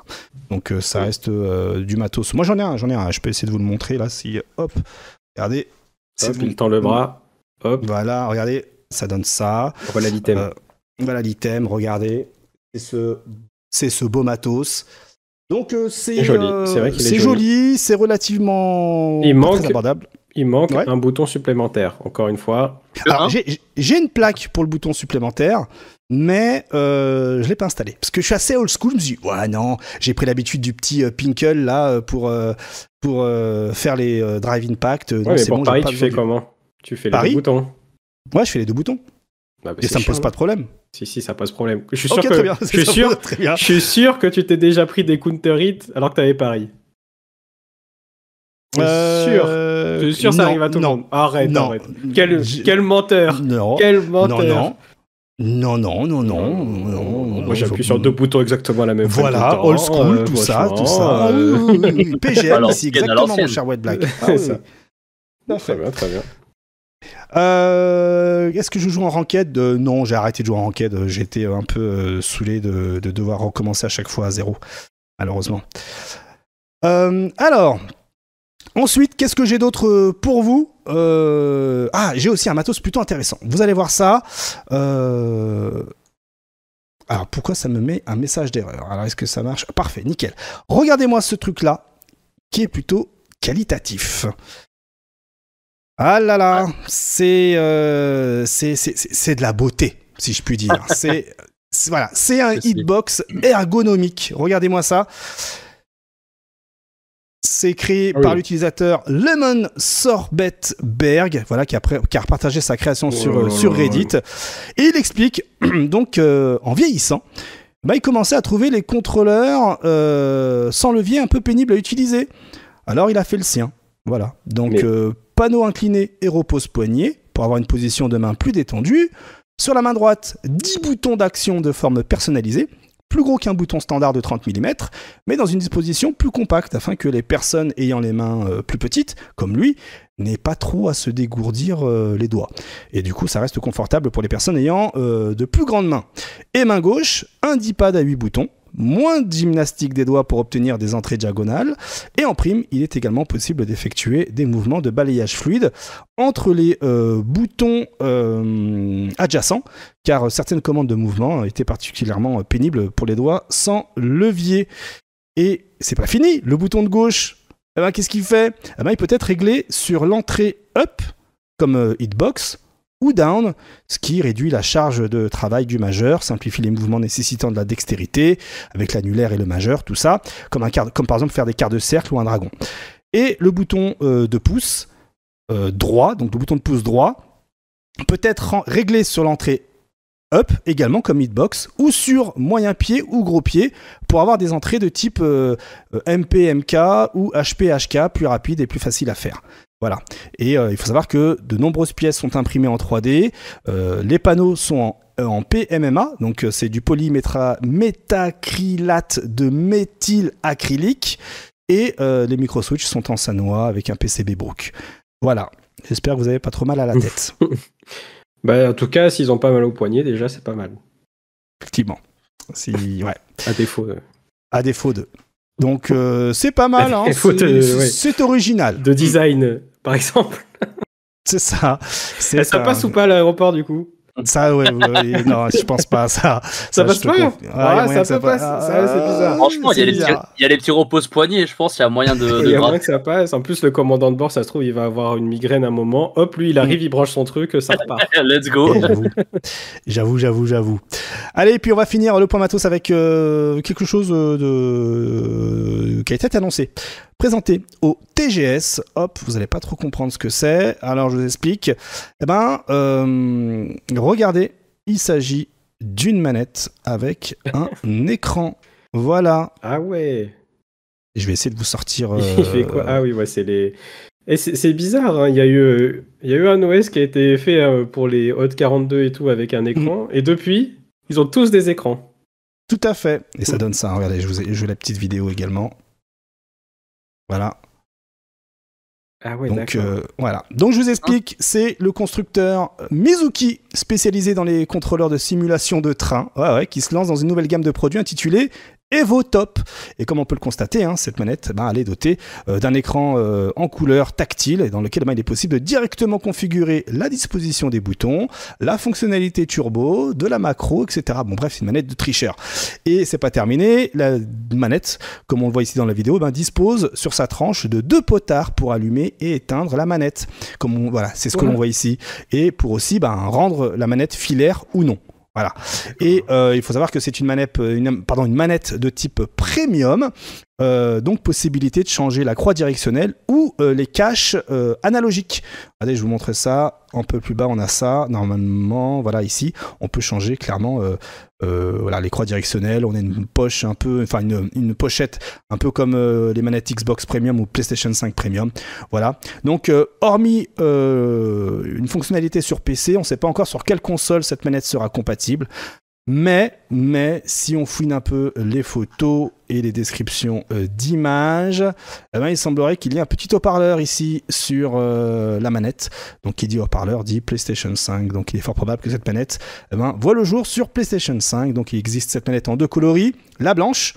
Donc ça reste du matos. Moi, j'en ai un, j'en ai un. Je peux essayer de vous le montrer là, si. Hop, regardez. C'est tend le bras. Voilà, regardez, ça donne ça. Voilà l'item. Euh, voilà l'item, regardez. C'est ce, beau matos. Donc euh, c'est joli, euh, c'est joli, c'est relativement il manque, Il manque un bouton supplémentaire, encore une fois. Ah. j'ai une plaque pour le bouton supplémentaire, mais euh, je l'ai pas installé parce que je suis assez old school. Je me suis ouais non, j'ai pris l'habitude du petit Pinkle là pour pour faire les Drive Impact. Ouais, bon, tu fais comment tu fais les deux boutons. moi je fais les deux boutons. Bah, bah, et ça me pose pas de problème. Si, si, ça pose problème. Je suis sûr, que, sûr, Je suis sûr que tu t'es déjà pris des counter hits alors que t'avais Paris. suis euh, sûr. Je suis sûr, que ça arrive à tout le monde. Arrête, arrête. Quel, quel menteur. Non. Quel menteur. Non, non. Non, non, non, Moi, j'appuie sur deux boutons exactement la même fois. Voilà, temps, old school, ah, tout, ça, tout ça, euh, ah PGM, c'est exactement mon cher White Black. Ah très bien, très bien. Euh, est-ce que je joue en ranked euh, Non, j'ai arrêté de jouer en ranked. J'étais un peu euh, saoulé de, de, devoir recommencer à chaque fois à zéro, malheureusement. alors, ensuite, qu'est-ce que j'ai d'autre pour vous Ah, j'ai aussi un matos plutôt intéressant. Vous allez voir ça. Alors, pourquoi ça me met un message d'erreur Alors, est-ce que ça marche Parfait, nickel. Regardez-moi ce truc-là, qui est plutôt qualitatif. Ah là là, euh, c'est de la beauté, si je puis dire. c'est voilà, un hitbox ergonomique. Regardez-moi ça. C'est écrit ah par l'utilisateur Lemon Sorbetberg, voilà, qui a, qui sa création sur, oh Reddit. Et il explique, donc, euh, en vieillissant, bah, il commençait à trouver les contrôleurs euh, sans levier un peu pénibles à utiliser. Alors il a fait le sien. Voilà. Donc, euh, panneau incliné et repose poignet pour avoir une position de main plus détendue. Sur la main droite, 10 boutons d'action de forme personnalisée, plus gros qu'un bouton standard de 30 mm, mais dans une disposition plus compacte afin que les personnes ayant les mains euh, plus petites, comme lui, n'aient pas trop à se dégourdir euh, les doigts. Et du coup, ça reste confortable pour les personnes ayant de plus grandes mains. Et main gauche, un dipad pad à 8 boutons, moins de gymnastique des doigts pour obtenir des entrées diagonales. Et en prime, il est également possible d'effectuer des mouvements de balayage fluide entre les euh, boutons euh, adjacents, car certaines commandes de mouvement étaient particulièrement pénibles pour les doigts sans levier. Et c'est pas fini, le bouton de gauche, eh ben, qu'est-ce qu'il fait eh ben, Il peut être réglé sur l'entrée up, comme euh, hitbox, ou down, ce qui réduit la charge de travail du majeur, simplifie les mouvements nécessitant de la dextérité, avec l'annulaire et le majeur, tout ça, comme, un comme par exemple faire des quarts de cercle ou un dragon. Et le bouton euh, de pouce euh, droit, donc le bouton de pouce droit, peut être réglé sur l'entrée up également comme hitbox ou sur moyen pied ou gros pied pour avoir des entrées de type euh, MPMK ou HP HK plus rapide et plus facile à faire. Voilà. Et euh, il faut savoir que de nombreuses pièces sont imprimées en 3D. Euh, les panneaux sont en, euh, PMMA, donc c'est du polymétacrylate de méthylacrylique. Et les micro sont en Sanoa avec un PCB Brook. Voilà. J'espère que vous n'avez pas trop mal à la tête. Bah, en tout cas, s'ils ont pas mal au poignet, déjà, c'est pas mal. Effectivement. Si, ouais. à défaut de. À défaut de. Donc c'est pas mal, hein. c'est original. De design exemple. C'est ça. C'est ça. passe ou pas à l'aéroport du coup ça, ouais, non, je pense pas à ça. Ça, ah, passe pas ouais, ça, passe. c'est ah, bizarre. Franchement, il y, a les petits repos poignets, je pense, il y a moyen de. que ça passe. En plus, le commandant de bord, ça se trouve, il va avoir une migraine à un moment. Hop, lui, il arrive, il branche son truc, ça repart. Let's go. J'avoue, j'avoue, j'avoue. Allez, puis on va finir le point matos avec euh, quelque chose euh, de... Euh, qui a été annoncé présenté au TGS. Hop, vous n'allez pas trop comprendre ce que c'est. Alors, je vous explique. Eh ben, euh, regardez, il s'agit d'une manette avec un écran. Voilà. Ah ouais. Je vais essayer de vous sortir. Il fait quoi euh, Ah oui, ouais, c'est les. Et eh, c'est bizarre, hein. il y y, eu, euh, y, a eu un OS qui a été fait pour les Hot 42 et tout avec un mm. écran, et depuis, ils ont tous des écrans. Tout à fait. Et ça mm. donne ça. Regardez, je vous ai joué la petite vidéo également. Voilà. Ah ouais, Donc euh, voilà. Donc je vous explique, hein c'est le constructeur euh, Mizuki spécialisé dans les contrôleurs de simulation de train, qui se lance dans une nouvelle gamme de produits intitulée top. Et comme on peut le constater, hein, cette manette, ben, elle est dotée euh, d'un écran euh, en couleur tactile et dans lequel ben, il est possible de directement configurer la disposition des boutons, la fonctionnalité turbo, de la macro, etc. Bon, bref, une manette de tricheur. Et c'est pas terminé. La manette, comme on le voit ici dans la vidéo, ben, dispose sur sa tranche de deux potards pour allumer et éteindre la manette. Comme voilà, c'est ce que l'on voit ici. Et pour aussi ben, rendre la manette filaire ou non. Voilà. Et euh, il faut savoir que c'est une manette, euh, une, pardon, une manette de type premium euh, donc possibilité de changer la croix directionnelle ou euh, les caches euh, analogiques. Allez, je vous montre ça. Un peu plus bas, on a ça. Normalement, voilà, ici, on peut changer clairement voilà, les croix directionnelles. On a une poche un peu, enfin une, une pochette un peu comme les manettes Xbox Premium ou PlayStation 5 Premium. Voilà. Donc, hormis une fonctionnalité sur PC, on ne sait pas encore sur quelle console cette manette sera compatible. Mais, mais si on fouine un peu les photos et les descriptions euh, d'images, eh ben, il semblerait qu'il y ait un petit haut-parleur ici sur euh, la manette. Donc qui dit haut-parleur dit PlayStation 5. Donc il est fort probable que cette manette eh ben, voit le jour sur PlayStation 5. Donc il existe cette manette en deux coloris, la blanche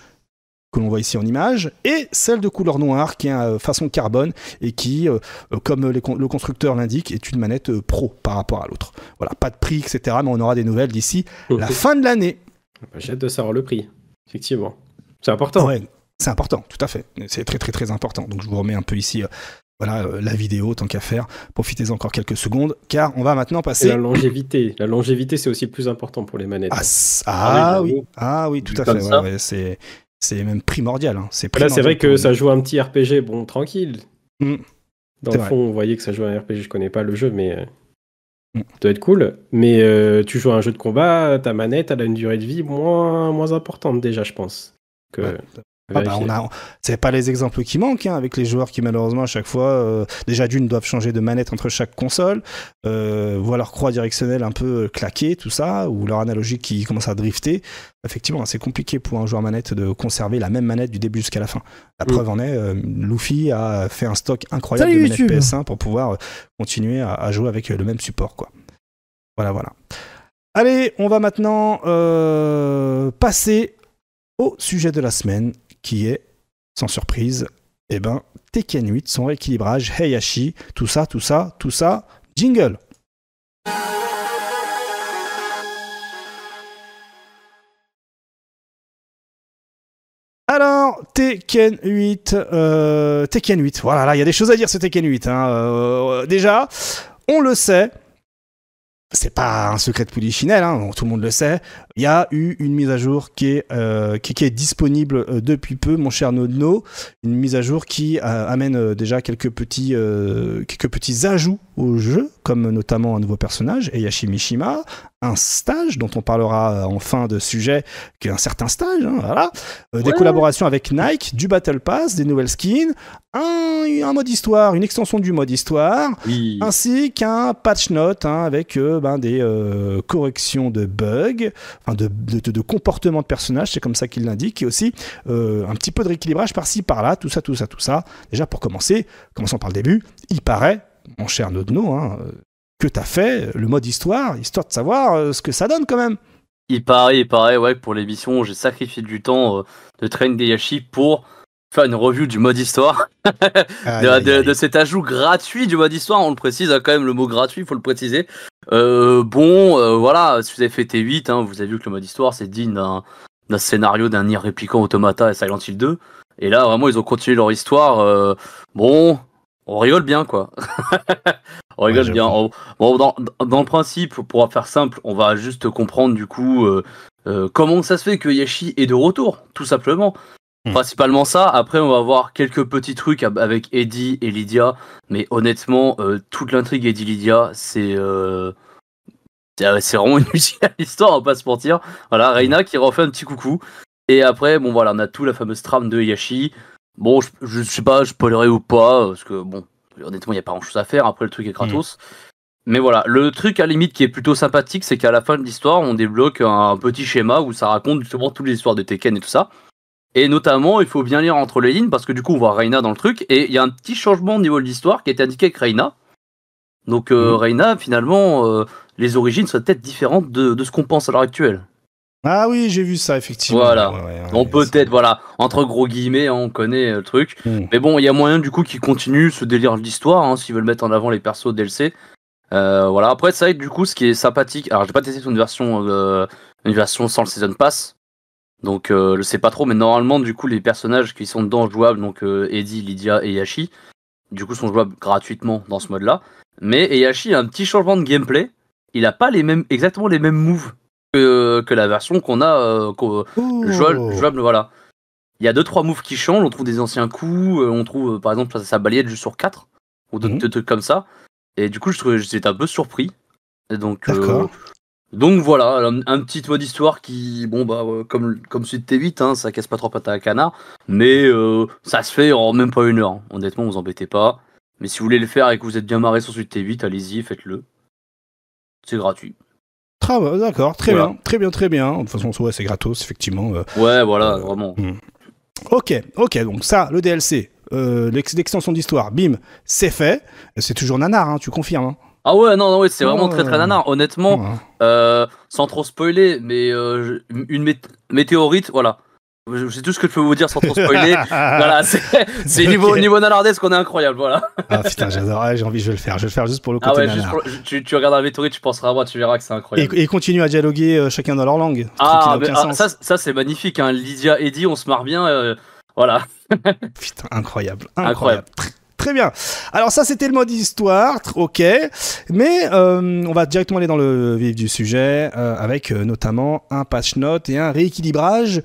que l'on voit ici en image, et celle de couleur noire qui est euh, façon carbone et qui, euh, euh, comme le constructeur l'indique, est une manette pro par rapport à l'autre. Voilà, pas de prix, etc. Mais on aura des nouvelles d'ici la fin de l'année. Bah, j'ai hâte de savoir le prix, effectivement. C'est important. Ouais, c'est important, tout à fait. C'est très très très important. Donc je vous remets un peu ici voilà, la vidéo, tant qu'à faire. Profitez -en encore quelques secondes, car on va maintenant passer. Et la longévité, la longévité, c'est aussi le plus important pour les manettes. Ah, ah oui, ah oui, ah tout à fait. c'est c'est même primordial. Hein. C'est Là, c'est vrai que ça joue un petit RPG, bon, tranquille. Mm. Dans le fond, vous on que ça joue un RPG, je connais pas le jeu, mais. Euh, mm. Ça doit être cool, mais euh, tu joues à un jeu de combat, ta manette, elle a une durée de vie moins, moins importante déjà, je pense. Que... Ce ah bah, n'est c'est pas les exemples qui manquent hein, avec les joueurs qui malheureusement à chaque fois euh, déjà d'une doivent changer de manette entre chaque console, euh, voient leur croix directionnelle un peu euh, claquée, tout ça, ou leur analogie qui commence à drifter. Effectivement, c'est compliqué pour un joueur manette de conserver la même manette du début jusqu'à la fin. La preuve en est, euh, Luffy a fait un stock incroyable de manettes PS1 pour pouvoir continuer à, jouer avec le même support, Voilà, voilà. Allez, on va maintenant passer au sujet de la semaine qui est, sans surprise, eh ben, Tekken 8, son rééquilibrage, Heihachi, tout ça, tout ça, tout ça, jingle Alors, Tekken 8, euh, Tekken 8, voilà, il y a des choses à dire sur Tekken 8. Hein, euh, déjà, on le sait, c'est pas un secret de chinelle, hein, tout le monde le sait. Il y a eu une mise à jour qui est, euh, disponible euh, depuis peu, mon cher Nodno. Une mise à jour qui euh, amène déjà quelques petits, quelques petits ajouts au jeu, comme notamment un nouveau personnage, Eyashi Mishima, un stage dont on parlera en fin de sujet, qui est un certain stage, hein, voilà. Des collaborations avec Nike, du Battle Pass, des nouvelles skins, un, mode histoire, une extension du mode histoire, ainsi qu'un patch note hein, avec ben, des corrections de bugs de, comportement de personnage, c'est comme ça qu'il l'indique, et aussi euh, un petit peu de rééquilibrage par-ci, par-là, tout ça, tout ça, tout ça. Déjà pour commencer, commençons par le début, il paraît, mon cher Nodno, hein, euh, que tu as fait euh, le mode histoire, histoire de savoir ce que ça donne quand même. Il paraît, il paraît, ouais, pour l'émission, j'ai sacrifié du temps de Train Deyashi pour faire une review du mode histoire, de, cet ajout gratuit du mode histoire. On le précise, hein, quand même, le mot gratuit, il faut le préciser. Euh, bon, euh, voilà, si vous avez fait T8, hein, vous avez vu que le mode histoire, c'est digne d'un scénario d'un IR répliquant Automata et Silent Hill 2. Et là, vraiment, ils ont continué leur histoire. Euh, bon, on rigole bien, quoi. on rigole bien. bon, dans, dans, le principe, pour faire simple, on va juste comprendre, du coup, comment ça se fait que Yashi est de retour, tout simplement. Hmm. Principalement ça. Après, on va voir quelques petits trucs avec Eddie et Lydia. Mais honnêtement, euh, toute l'intrigue Eddie-Lydia, c'est. Euh, euh, c'est vraiment musique à l'histoire, on va pas se mentir. Voilà, Reina qui refait un petit coucou. Et après, bon voilà, on a tout la fameuse trame de Yashi. Bon, je, sais pas, je spoilerai ou pas, parce que bon, honnêtement, il n'y a pas grand chose à faire. Après, le truc est Kratos. Hmm. Mais voilà, le truc à limite qui est plutôt sympathique, c'est qu'à la fin de l'histoire, on débloque un petit schéma où ça raconte justement toutes les histoires de Tekken et tout ça. Et notamment, il faut bien lire entre les lignes parce que du coup, on voit Reina dans le truc et il y a un petit changement au niveau de l'histoire qui été indiqué avec Reina. Donc euh, mhm. Reina, finalement, euh, les origines sont peut-être différentes de, ce qu'on pense à l'heure actuelle. Ah oui, j'ai vu ça, effectivement. Voilà. Donc peut-être, voilà, entre gros guillemets, hein, on connaît euh, le truc. Mhm. Mais bon, il y a moyen du coup qu'ils continuent ce délire de l'histoire, hein, s'ils veulent mettre en avant les persos DLC. voilà, après, ça va être du coup ce qui est sympathique. Alors, j'ai pas testé une version, une version sans le Season Pass, donc euh, je sais pas trop, mais normalement du coup les personnages qui sont dedans jouables, donc euh, Eddie, Lydia et Yashi, du coup sont jouables gratuitement dans ce mode-là. Mais Yashi a un petit changement de gameplay. Il a pas les mêmes, exactement les mêmes moves que, la version qu'on a euh, jouable, Voilà. Il y a deux trois moves qui changent. On trouve des anciens coups. Euh, on trouve par exemple sa balayette juste sur 4 ou deux mhm. trucs comme ça. Et du coup, je j'étais un peu surpris. Et donc, euh, donc voilà, un, petit mot d'histoire qui, bon bah euh, comme comme suite hein, T8, ça casse pas trop à canard, mais euh, ça se fait en même pas une heure. Hein. Honnêtement, vous embêtez pas. Mais si vous voulez le faire et que vous êtes bien marré sur suite T8, allez-y, faites-le. C'est gratuit. Bah, d'accord, très bien, très bien, très bien. De toute façon, ouais, c'est gratos, effectivement. Euh. Ouais, voilà, vraiment. Mm. Ok, ok, donc ça, le DLC, euh, l'extension d'histoire, bim, c'est fait. C'est toujours nanar, hein, tu confirmes. Ah ouais, non, non c'est ah vraiment très très nanar. Honnêtement, euh, sans trop spoiler, mais euh, une météorite, voilà. C'est tout ce que je peux vous dire sans trop spoiler. voilà, c'est niveau, niveau nanardesque, qu'on est incroyable, voilà. ah putain, j'adore, ah, j'ai envie, je vais le faire, je vais le faire juste pour le ah côté ah ouais, juste tu, tu, regardes la météorite, tu penseras à moi, tu verras que c'est incroyable. Et, et à dialoguer euh, chacun dans leur langue. Ah, ça, c'est magnifique, hein. Lydia, Eddie, on se marre bien, voilà. putain, incroyable, incroyable. incroyable. Très bien. Alors ça, c'était le mode histoire, ok. Mais euh, on va directement aller dans le vif du sujet euh, avec euh, notamment un patch note et un rééquilibrage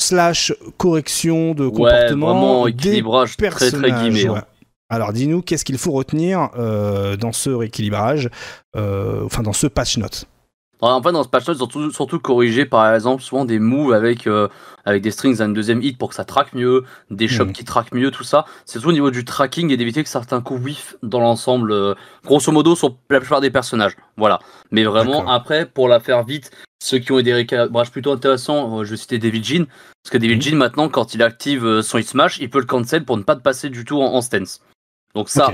slash correction de comportement. Ouais, hein. Alors dis-nous, qu'est-ce qu'il faut retenir dans ce rééquilibrage, enfin dans ce patch note en fait, dans ce patch ils ont surtout, corrigé par exemple souvent des moves avec, euh, avec des strings à une deuxième hit pour que ça traque mieux, des hmm. shops qui traquent mieux, tout ça. C'est tout au niveau du tracking et d'éviter que certains coups whiff dans l'ensemble, euh, grosso modo, sur la plupart des personnages. Voilà. Mais vraiment, après, pour la faire vite, ceux qui ont des récalibrages plutôt intéressants, euh, je vais citer David Jean, parce que David hmm. Jean, maintenant, quand il active son hit smash, il peut le cancel pour ne pas passer du tout en, stance. Donc ça,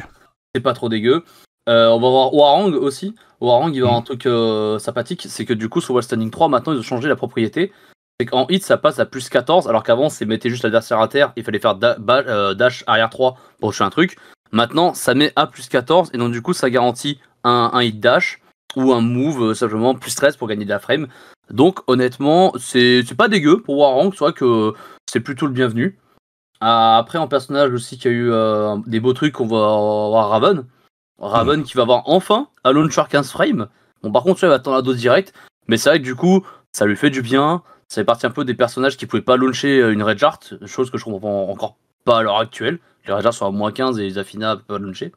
c'est pas trop dégueu. on va voir Warang aussi. Warang, il a un mm. truc euh, sympathique, c'est que du coup, sur Wall Standing 3, maintenant, ils ont changé la propriété. C'est qu'en hit, ça passe à plus 14, alors qu'avant, c'est mettait juste l'adversaire à terre, il fallait faire euh, dash arrière 3 pour toucher un truc. Maintenant, ça met à plus 14, et donc du coup, ça garantit un, hit dash ou un move euh, simplement plus 13 pour gagner de la frame. Donc, honnêtement, c'est pas dégueu pour Warang, c'est que c'est plutôt le bienvenu. Après, en personnage aussi, qu'il y a eu des beaux trucs qu'on va à Raven. Raven qui va avoir enfin un launcher 15 frames. Bon, par contre, ça, il va attendre la dose directe. Mais c'est vrai que du coup, ça lui fait du bien. Ça fait partie un peu des personnages qui pouvaient pas launcher euh, une Red Jart, chose que je comprends encore pas à l'heure actuelle. Les Red Jart sont à moins 15 et les ne peuvent pas launcher.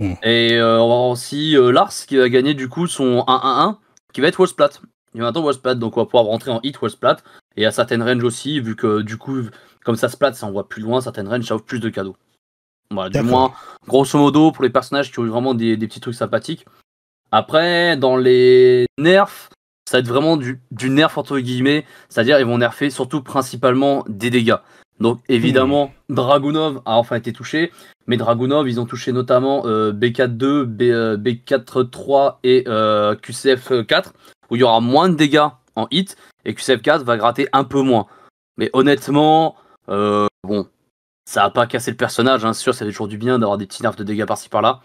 Hmm. Et euh, on va avoir aussi euh, Lars qui va gagner du coup son 1-1-1 qui va être Wallsplat. Il va maintenant Splat donc on va pouvoir rentrer en hit Splat Et à certaines ranges aussi, vu que du coup, comme ça se splat, ça envoie plus loin, certaines ranges ça offre plus de cadeaux. Bah, du moins, grosso modo, pour les personnages qui ont eu vraiment des, petits trucs sympathiques. Après, dans les nerfs, ça va être vraiment du, nerf entre guillemets, c'est-à-dire ils vont nerfer surtout principalement des dégâts. Donc évidemment, hmm. Dragunov a enfin été touché, mais Dragunov, ils ont touché notamment B4-2, euh, B, 4 3 euh, et euh, QCF-4, où il y aura moins de dégâts en hit, et QCF-4 va gratter un peu moins. Mais honnêtement, bon, ça a pas cassé le personnage, hein. sûr, ça fait toujours du bien d'avoir des petits nerfs de dégâts par-ci par-là.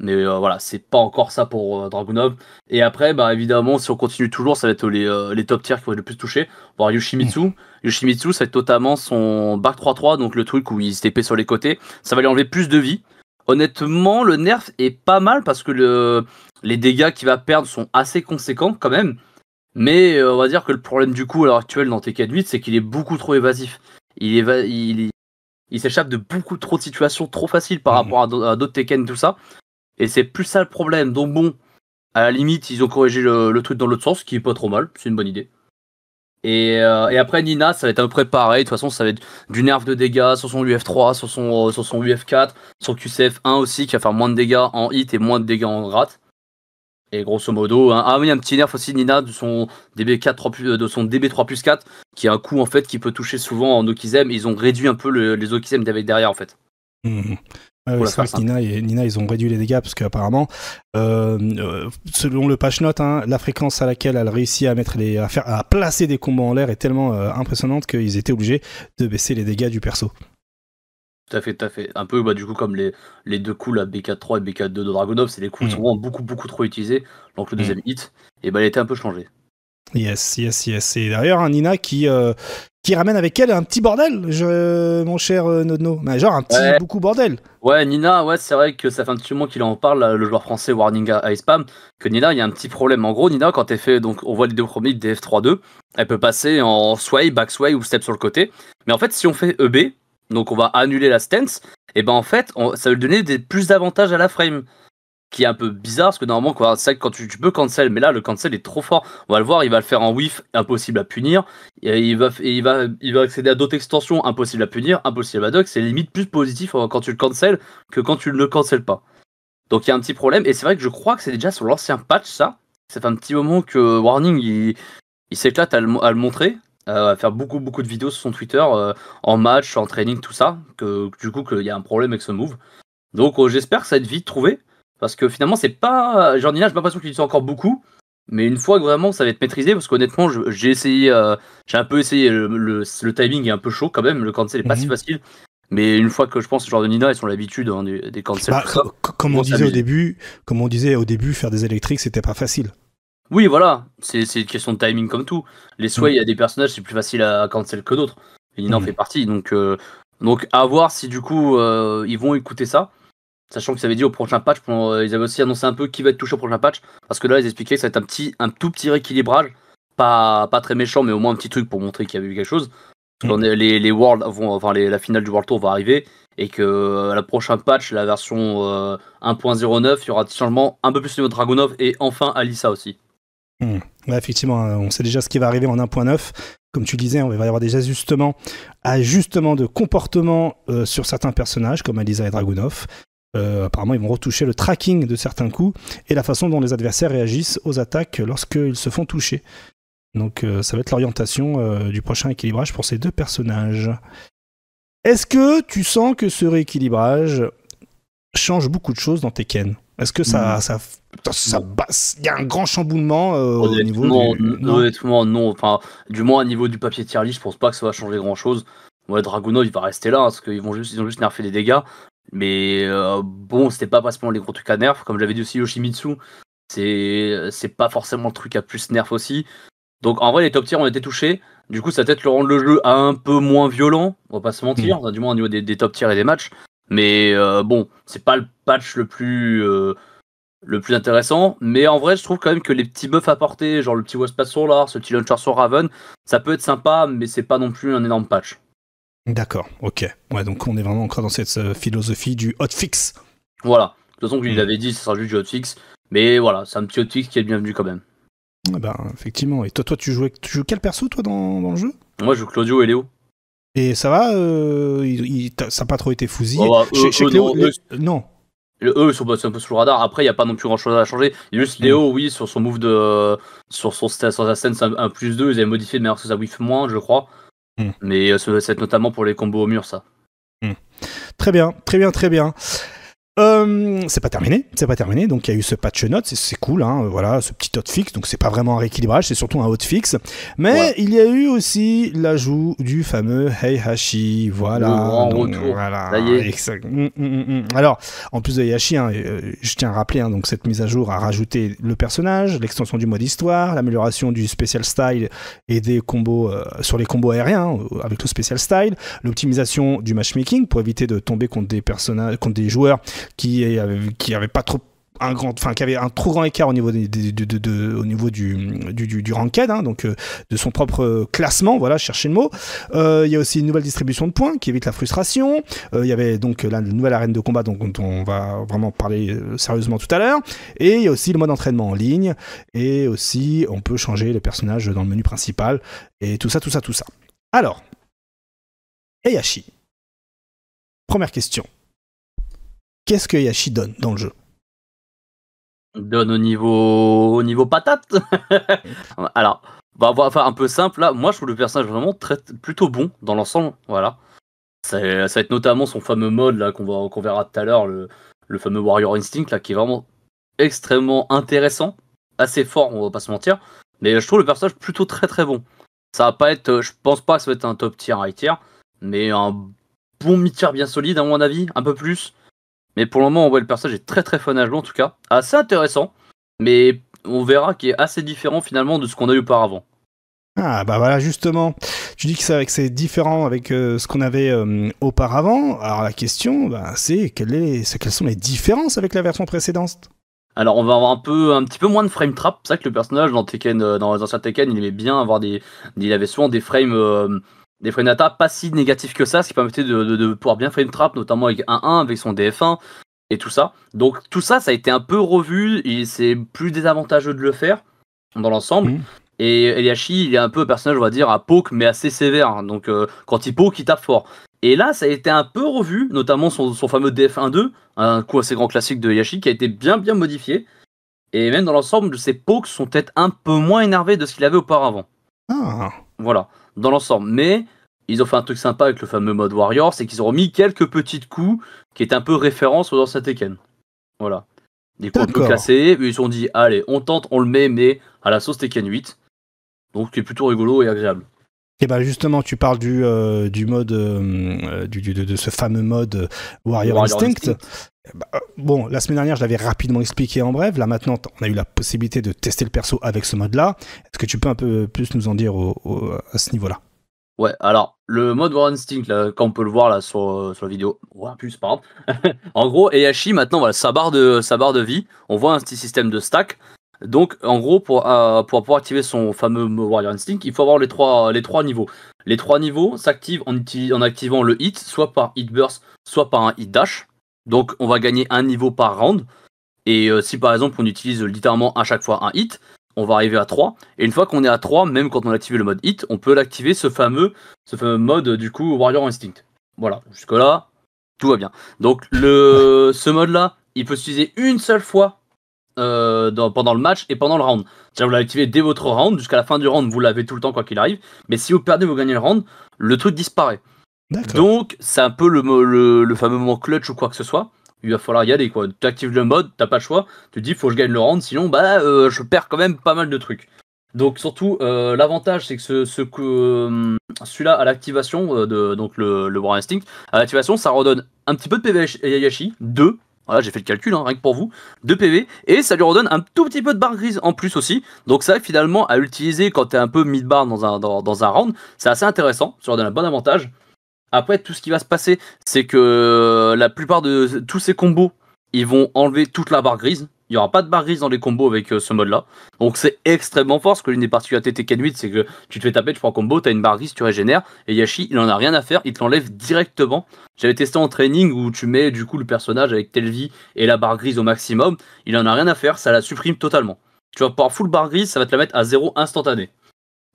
Mais euh, voilà, c'est pas encore ça pour euh, Dragunov. Et après, bah évidemment, si on continue toujours, ça va être les, euh, top tiers qui vont être le plus touchés. Voir Yoshimitsu. Mmh. Yoshimitsu, ça va être totalement son back 3-3, donc le truc où il se TP sur les côtés. Ça va lui enlever plus de vie. Honnêtement, le nerf est pas mal parce que les dégâts qu'il va perdre sont assez conséquents quand même. Mais on va dire que le problème du coup à l'heure actuelle dans TK8, c'est qu'il est beaucoup trop évasif. Il, est il, il s'échappe de beaucoup trop de situations trop faciles par rapport à d'autres Tekken, tout ça. Et c'est plus ça le problème. Donc bon, à la limite, ils ont corrigé le, truc dans l'autre sens, ce qui est pas trop mal, c'est une bonne idée. Euh, et, après Nina, ça va être à peu près pareil. De toute façon, ça va être du nerf de dégâts sur son UF3, sur son, euh, sur son UF4, sur QCF1 aussi, qui va faire moins de dégâts en hit et moins de dégâts en rate. Et grosso modo, hein. ah oui, un petit nerf aussi Nina de son DB4 3 euh, de son DB3 4, qui est un coup en fait qui peut toucher souvent en Okizem. Ils ont réduit un peu le, les Okizem d'avec derrière en fait. Mmh. c'est vrai que Nina, et, Nina, ils ont réduit les dégâts parce qu'apparemment, euh, euh, selon le patch note, hein, la fréquence à laquelle elle réussit à mettre les, faire, à placer des combats en l'air est tellement impressionnante qu'ils étaient obligés de baisser les dégâts du perso. Tout à fait, tout à fait. Un peu bah, du coup comme les, les deux coups, la BK3 et BK2 de Dragonov, c'est les coups qui mm. sont beaucoup beaucoup trop utilisés. Donc le deuxième mm. hit, et eh ben il était un peu changé. Yes, yes, yes. Et d'ailleurs, un hein, Nina qui, euh, qui ramène avec elle un petit bordel, je, mon cher euh, Nodno. genre un petit beaucoup bordel. Ouais, Nina, ouais, c'est vrai que ça fait un petit moment qu'il en parle, le joueur français Warning ice que Nina, il y a un petit problème. En gros, Nina, quand elle fait, donc on voit les deux premiers DF3-2, elle peut passer en sway, back sway ou step sur le côté. Mais en fait, si on fait EB, donc on va annuler la stance, et ben en fait, ça va lui donner des, plus d'avantages à la frame. Qui est un peu bizarre, parce que normalement, quoi, ça, quand tu, peux cancel, mais là, le cancel est trop fort. On va le voir, il va le faire en whiff, impossible à punir. Et il, va, il, va, il va accéder à d'autres extensions, impossible à punir, impossible à doc. C'est limite plus positif euh, quand tu le cancel que quand tu ne le cancel pas. Donc il y a un petit problème, et c'est vrai que je crois que c'est déjà sur l'ancien patch, ça. Ça fait un petit moment que Warning, il, s'éclate à le montrer. Euh, faire beaucoup beaucoup de vidéos sur son Twitter euh, en match, en training, tout ça, que du coup qu'il y a un problème avec ce move. Donc euh, j'espère que ça va être vite trouvé, parce que finalement c'est pas. Jordanina, j'ai pas l'impression qu'il utilise encore beaucoup, mais une fois que vraiment ça va être maîtrisé, parce qu'honnêtement j'ai essayé, j'ai un peu essayé, le, timing est un peu chaud quand même, le cancel est pas si mhm. facile. Mais une fois que je pense, genre de Nina, ils sont l'habitude hein, des, des cancels. Bah, comme, on disait au début, comme on disait au début, faire des électriques, c'était pas facile. Oui, voilà, c'est une question de timing comme tout. Les souhaits, mm. il y a des personnages, c'est plus facile à cancel que d'autres. Il en mm. fait partie, donc, euh, donc à voir si du coup euh, ils vont écouter ça. Sachant que ça avait dit au prochain patch, euh, ils avaient aussi annoncé un peu qui va être touché au prochain patch, parce que là ils expliquaient que ça va être un, petit, un tout petit rééquilibrage, pas, pas très méchant, mais au moins un petit truc pour montrer qu'il y avait eu quelque chose. Mm. les, les World vont, enfin la finale du World Tour va arriver et que la prochaine patch, la version 1.09, il y aura des changements un peu plus au niveau de Dragunov et enfin Alissa aussi. Hmm. effectivement, euh, on sait déjà ce qui va arriver en 1.9. Comme tu disais, on va y avoir des ajustements, ajustements de comportement euh, sur certains personnages, comme Alisa et Dragunov. Euh, apparemment, ils vont retoucher le tracking de certains coups et la façon dont les adversaires réagissent aux attaques lorsqu'ils se font toucher. Donc, ça va être l'orientation du prochain équilibrage pour ces deux personnages. Est-ce que tu sens que ce rééquilibrage change beaucoup de choses dans Tekken Est-ce que ça, hmm. ça ça. Mm. il y a un grand chamboulement euh, au niveau du... non. Honnêtement, non. Enfin, du moins, au niveau du papier tier list, je pense pas que ça va changer grand chose. Ouais, Dragunov, il va rester là, hein, parce qu'ils vont juste, ils ont juste nerfé les dégâts. Mais euh, bon, c'était pas forcément les gros trucs à nerf. Comme j'avais dit aussi, Yoshimitsu, c'est, c'est pas forcément le truc à plus nerf aussi. Donc en vrai, les top tiers ont été touchés. Du coup, ça peut-être le rendre le jeu un peu moins violent, on va pas se mentir, mm. du moins au niveau des, top tiers et des matchs. Mais euh, bon, c'est pas le patch le plus le plus intéressant. Mais en vrai, je trouve quand même que les petits buffs apportés, genre le petit waspasson sur Lars, le petit Launcher sur Raven, ça peut être sympa, mais c'est pas non plus un énorme patch. D'accord, ok. Ouais, donc on est vraiment encore dans cette euh, philosophie du hotfix. Voilà. De toute façon, il hmm. l'avait dit, ça sera juste du hotfix. Mais voilà, c'est un petit hotfix qui est bienvenu quand même. Ah bah, ben, effectivement. Et toi, tu, jouais, tu joues quel perso, toi, dans, le jeu Moi, je joue Claudio et Léo. Et ça va euh, il, Ça n'a pas trop été fousi oh, bah, Chez bah, non, eux, ils sont un peu sous le radar. Après, il n'y a pas non plus grand chose à changer. Il y a juste Léo, mm. oui, sur son move de. Sur, son, sur sa scène 1 plus 2, ils avaient modifié de manière que ça whiff moins, je crois. Mm. Mais Mais euh, c'est notamment pour les combos au mur, ça. Mm. Très bien, très bien, très bien. Euh, c'est pas terminé, c'est pas terminé. Donc il y a eu ce patch note, c'est cool, hein, voilà, ce petit hotfix, Donc c'est pas vraiment un rééquilibrage, c'est surtout un hotfix, Mais il y a eu aussi l'ajout du fameux Heihachi, voilà. Le Voilà. Ça y est. Mm, mm, mm, Alors en plus de Heihachi, euh, je tiens à rappeler, hein, donc cette mise à jour a rajouté le personnage, l'extension du mode histoire, l'amélioration du special style et des combos euh, sur les combos aériens avec le special style, l'optimisation du matchmaking pour éviter de tomber contre des personnages, contre des joueurs qui avait, avait pas trop un grand, enfin qui avait un trop grand écart au niveau au niveau du du, ranked, hein, donc euh, de son propre euh, classement, voilà, chercher le mot. Euh, il y a aussi une nouvelle distribution de points qui évite la frustration. il y avait donc la nouvelle arène de combat dont, on va vraiment parler sérieusement tout à l'heure. Et il y a aussi le mode entraînement en ligne. Et aussi, on peut changer les personnages dans le menu principal. Et tout ça, tout ça, tout ça. Alors, Eyashi. Première question. Qu'est-ce que Yashi donne dans le jeu Donne au niveau, au niveau patate. Alors, bah, enfin, un peu simple là. Moi, je trouve le personnage vraiment très, plutôt bon dans l'ensemble. Voilà. Ça, va être notamment son fameux mode là qu'on verra tout à l'heure, le, fameux Warrior Instinct là, qui est vraiment extrêmement intéressant, assez fort, on va pas se mentir. Mais je trouve le personnage plutôt très très bon. Ça va pas être, je pense pas que ça va être un top tier, high tier, mais un bon mid tier bien solide à mon avis, un peu plus. Mais pour le moment, on voit le personnage est très très fun à jouer en tout cas, assez intéressant, mais on verra qu'il est assez différent finalement de ce qu'on a eu auparavant. Ah bah voilà justement, tu dis que c'est, avec c'est différent avec euh, ce qu'on avait euh, auparavant. Alors la question, bah, c'est, quelles sont les différences avec la version précédente alors on va avoir un peu, un petit peu moins de frame trap. C'est vrai que le personnage dans Tekken, euh, dans les anciens Tekken, il aimait bien avoir des, il avait souvent des frames des frames pas si négatifs que ça, ce qui permettait de, pouvoir bien une trap, notamment avec 1-1, avec son DF1 et tout ça. Donc tout ça, ça a été un peu revu, et c'est plus désavantageux de le faire dans l'ensemble. Mmh. Et Eliashi, il est un peu un personnage, on va dire, à poke, mais assez sévère. Hein. Donc euh, quand il poke, il tape fort. Et là, ça a été un peu revu, notamment son, fameux DF1-2, un coup assez grand classique de Yashi, qui a été bien bien modifié. Et même dans l'ensemble, ses pokes sont peut-être un peu moins énervés de ce qu'il avait auparavant. Ah. Voilà dans l'ensemble. Mais ils ont fait un truc sympa avec le fameux mode Warrior, c'est qu'ils ont mis quelques petits coups qui est un peu référence aux anciens Tekken. Voilà. Des coups un peu cassés, ils ont dit, allez, on tente, on le met, mais à la sauce Tekken 8. Donc qui est plutôt rigolo et agréable. Et eh ben justement, tu parles du, euh, du mode, euh, euh, du, de, ce fameux mode Warrior, Instinct. Eh ben, bon, la semaine dernière, je l'avais rapidement expliqué en bref. Là, maintenant, on a eu la possibilité de tester le perso avec ce mode-là. Est-ce que tu peux un peu plus nous en dire à ce niveau-là Ouais, alors, le mode Warrior Instinct, là, quand on peut le voir là sur, sur la vidéo, ou plus, pardon. en gros, Eyashi, maintenant, voilà, sa barre, de, sa barre de vie, on voit un petit système de stack. Donc, en gros, euh, pour, pouvoir activer son fameux Warrior Instinct, il faut avoir les trois, les trois niveaux. Les trois niveaux s'activent en, en, activant le hit, soit par hit burst, soit par un hit dash. Donc, on va gagner un niveau par round. Et euh, si par exemple on utilise littéralement à chaque fois un hit, on va arriver à 3. Et une fois qu'on est à 3, même quand on a activé le mode hit, on peut l'activer ce fameux, ce mode du coup Warrior Instinct. Voilà, jusque-là, tout va bien. Donc, ce mode-là, il peut s'utiliser une seule fois euh, pendant le match et pendant le round. cest vous l'avez activé dès votre round, jusqu'à la fin du round, vous l'avez tout le temps quoi qu'il arrive. Mais si vous perdez, vous gagnez le round, le truc disparaît. Donc c'est un peu le, fameux moment clutch ou quoi que ce soit. Il va falloir y aller quoi. Tu actives le mode, t'as pas le choix. Tu te dis faut que je gagne le round, sinon bah euh, je perds quand même pas mal de trucs. Donc surtout euh, l'avantage c'est que celui-là à l'activation de donc le, le War Instinct à l'activation ça redonne un petit peu de PV Yayashi 2 voilà, j'ai fait le calcul, hein, rien que pour vous, de PV, et ça lui redonne un tout petit peu de barre grise en plus aussi. Donc ça, finalement, à utiliser quand t'es un peu mid-bar dans un, dans, un round, c'est assez intéressant, ça leur donne un bon avantage. Après, tout ce qui va se passer, c'est que euh, la plupart de tous ces combos, ils vont enlever toute la barre grise, il n'y aura pas de barre grise dans les combos avec euh, ce mode-là. Donc c'est extrêmement fort, ce que l'une des particularités Tekken 8, c'est que tu te fais taper, tu prends combo, tu as une barre grise, tu régénères, et Yashi, il n'en a rien à faire, il te l'enlève directement. J'avais testé en training où tu mets du coup le personnage avec telle vie et la barre grise au maximum, il en a rien à faire, ça la supprime totalement. Tu vas pouvoir full barre grise, ça va te la mettre à zéro instantané.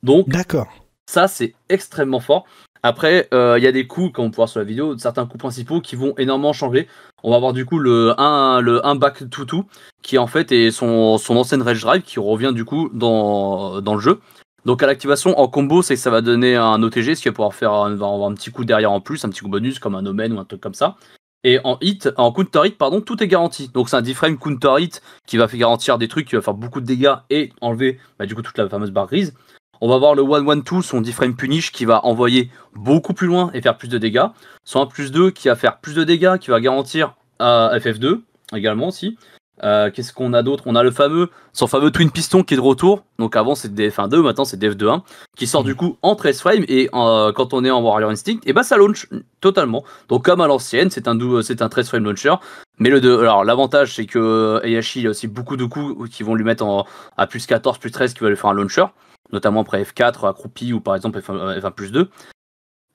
Donc, d'accord. ça c'est extrêmement fort. Après, euh, il y a des coups, comme on voir sur la vidéo, certains coups principaux qui vont énormément changer. On va avoir du coup le 1, le back to 2, qui en fait est son, son ancienne rage drive qui revient du coup dans, le jeu. Donc à l'activation en combo, c'est que ça va donner un OTG, ce qui va pouvoir faire un, petit coup derrière en plus, un petit coup bonus comme un omen ou un truc comme ça. Et en hit, en counter hit, pardon, tout est garanti. Donc c'est un Frame counter hit qui va faire garantir des trucs, qui va faire beaucoup de dégâts et enlever bah, du coup toute la fameuse barre grise. On va avoir le 1-1-2, son 10 frame punish, qui va envoyer beaucoup plus loin et faire plus de dégâts. Son 1 plus 2 qui va faire plus de dégâts, qui va garantir FF2 également aussi. Euh, qu'est-ce qu'on a d'autre On a le fameux, son fameux Twin Piston qui est de retour. Donc avant c'était DF1-2, maintenant c'est DF2-1, qui sort du coup en 13 frame. Et euh, quand on est en Warrior Instinct, et eh bah ben, ça launch totalement. Donc comme à l'ancienne, c'est un, euh, un 13 frame launcher. Mais le 2. alors l'avantage c'est que Ayashi il a aussi beaucoup de coups qui vont lui mettre en, à plus 14, plus 13 qui va lui faire un launcher notamment après F4, accroupi ou par exemple F1, euh, plus 2.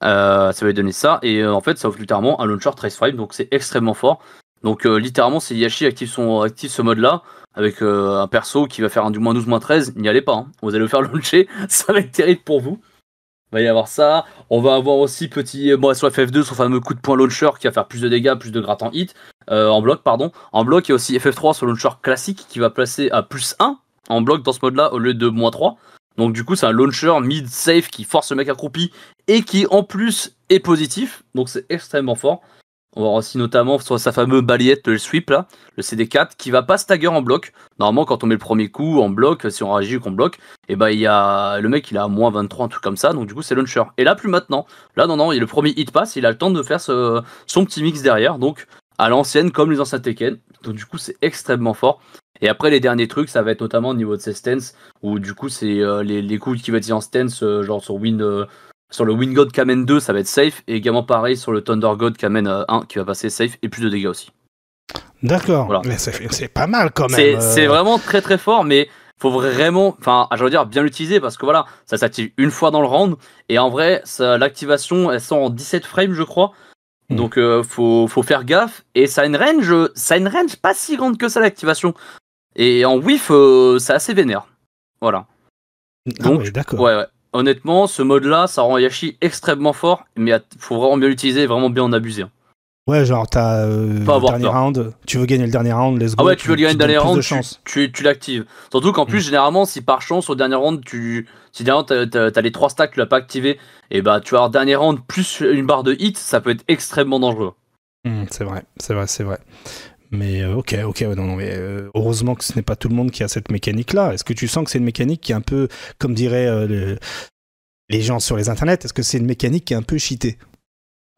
Euh, ça va lui donner ça, et euh, en fait, ça offre littéralement un launcher trace 5, donc c'est extrêmement fort. Donc littéralement, si Yashi active, ce mode-là, avec un perso qui va faire un du moins 12, moins 13, n'y allez pas, hein. vous allez le faire launcher, ça va être terrible pour vous. Il va y avoir ça, on va avoir aussi petit, bon, sur FF2, son fameux coup de point launcher qui va faire plus de dégâts, plus de gratte en hit, en bloc, pardon. En bloc, il y a aussi FF3 sur launcher classique qui va placer à plus 1 en bloc dans ce mode-là au lieu de moins 3. Donc du coup, c'est un launcher mid safe qui force le mec accroupi et qui en plus est positif. Donc c'est extrêmement fort. On va voir aussi notamment sur sa fameuse balayette, le sweep là, le CD4, qui va pas stagger en bloc. Normalement, quand on met le premier coup en bloc, si on réagit ou qu'on bloque, et eh ben il y a le mec il a moins 23, un truc comme ça, donc du coup c'est launcher. Et là, plus maintenant. Là, non, non, il le premier hit pass, il a le temps de faire ce... son petit mix derrière, donc à l'ancienne comme les anciens Tekken. Donc du coup, c'est extrêmement fort. Et après, les derniers trucs, ça va être notamment au niveau de ses stance, où du coup, c'est euh, les, les, coups qui va être en stance, euh, genre sur win. Euh, sur le Wind God Kamen 2, ça va être safe, et également pareil sur le Thunder God Kamen 1 qui va passer safe et plus de dégâts aussi. D'accord, mais c'est pas mal quand même. C'est vraiment très très fort, mais faut vraiment, enfin, ah, je veux dire, bien l'utiliser parce que voilà, ça s'active une fois dans le round, et en vrai, l'activation, elle sort en 17 frames, je crois. Hmm. Donc faut, faut, faire gaffe et ça une range ça a une range pas si grande que ça l'activation. Et en whiff, euh, c'est assez vénère. Voilà. Ah Donc, ouais, d'accord. Honnêtement, ce mode-là, ça rend Yashi extrêmement fort, mais il faut vraiment bien l'utiliser et vraiment bien en abuser. Hein. Ouais, genre, t'as euh, as le dernier round, tu veux gagner le dernier round, let's ah go. Ah ouais, tu, veux gagner le dernier round, tu, l'actives. Surtout qu'en plus, mm. généralement, si par chance, au dernier round, tu. Si derrière, t'as, les trois stacks, tu l'as pas activé, et eh bah, tu as avoir dernier round plus une barre de hit, ça peut être extrêmement dangereux. Mm, c'est vrai, c'est vrai, c'est vrai. Mais euh, ok, ok, non, non, mais euh, heureusement que ce n'est pas tout le monde qui a cette mécanique-là. Est-ce que tu sens que c'est une mécanique qui est un peu, comme diraient euh, les gens sur les internets, est-ce que c'est une mécanique qui est un peu cheatée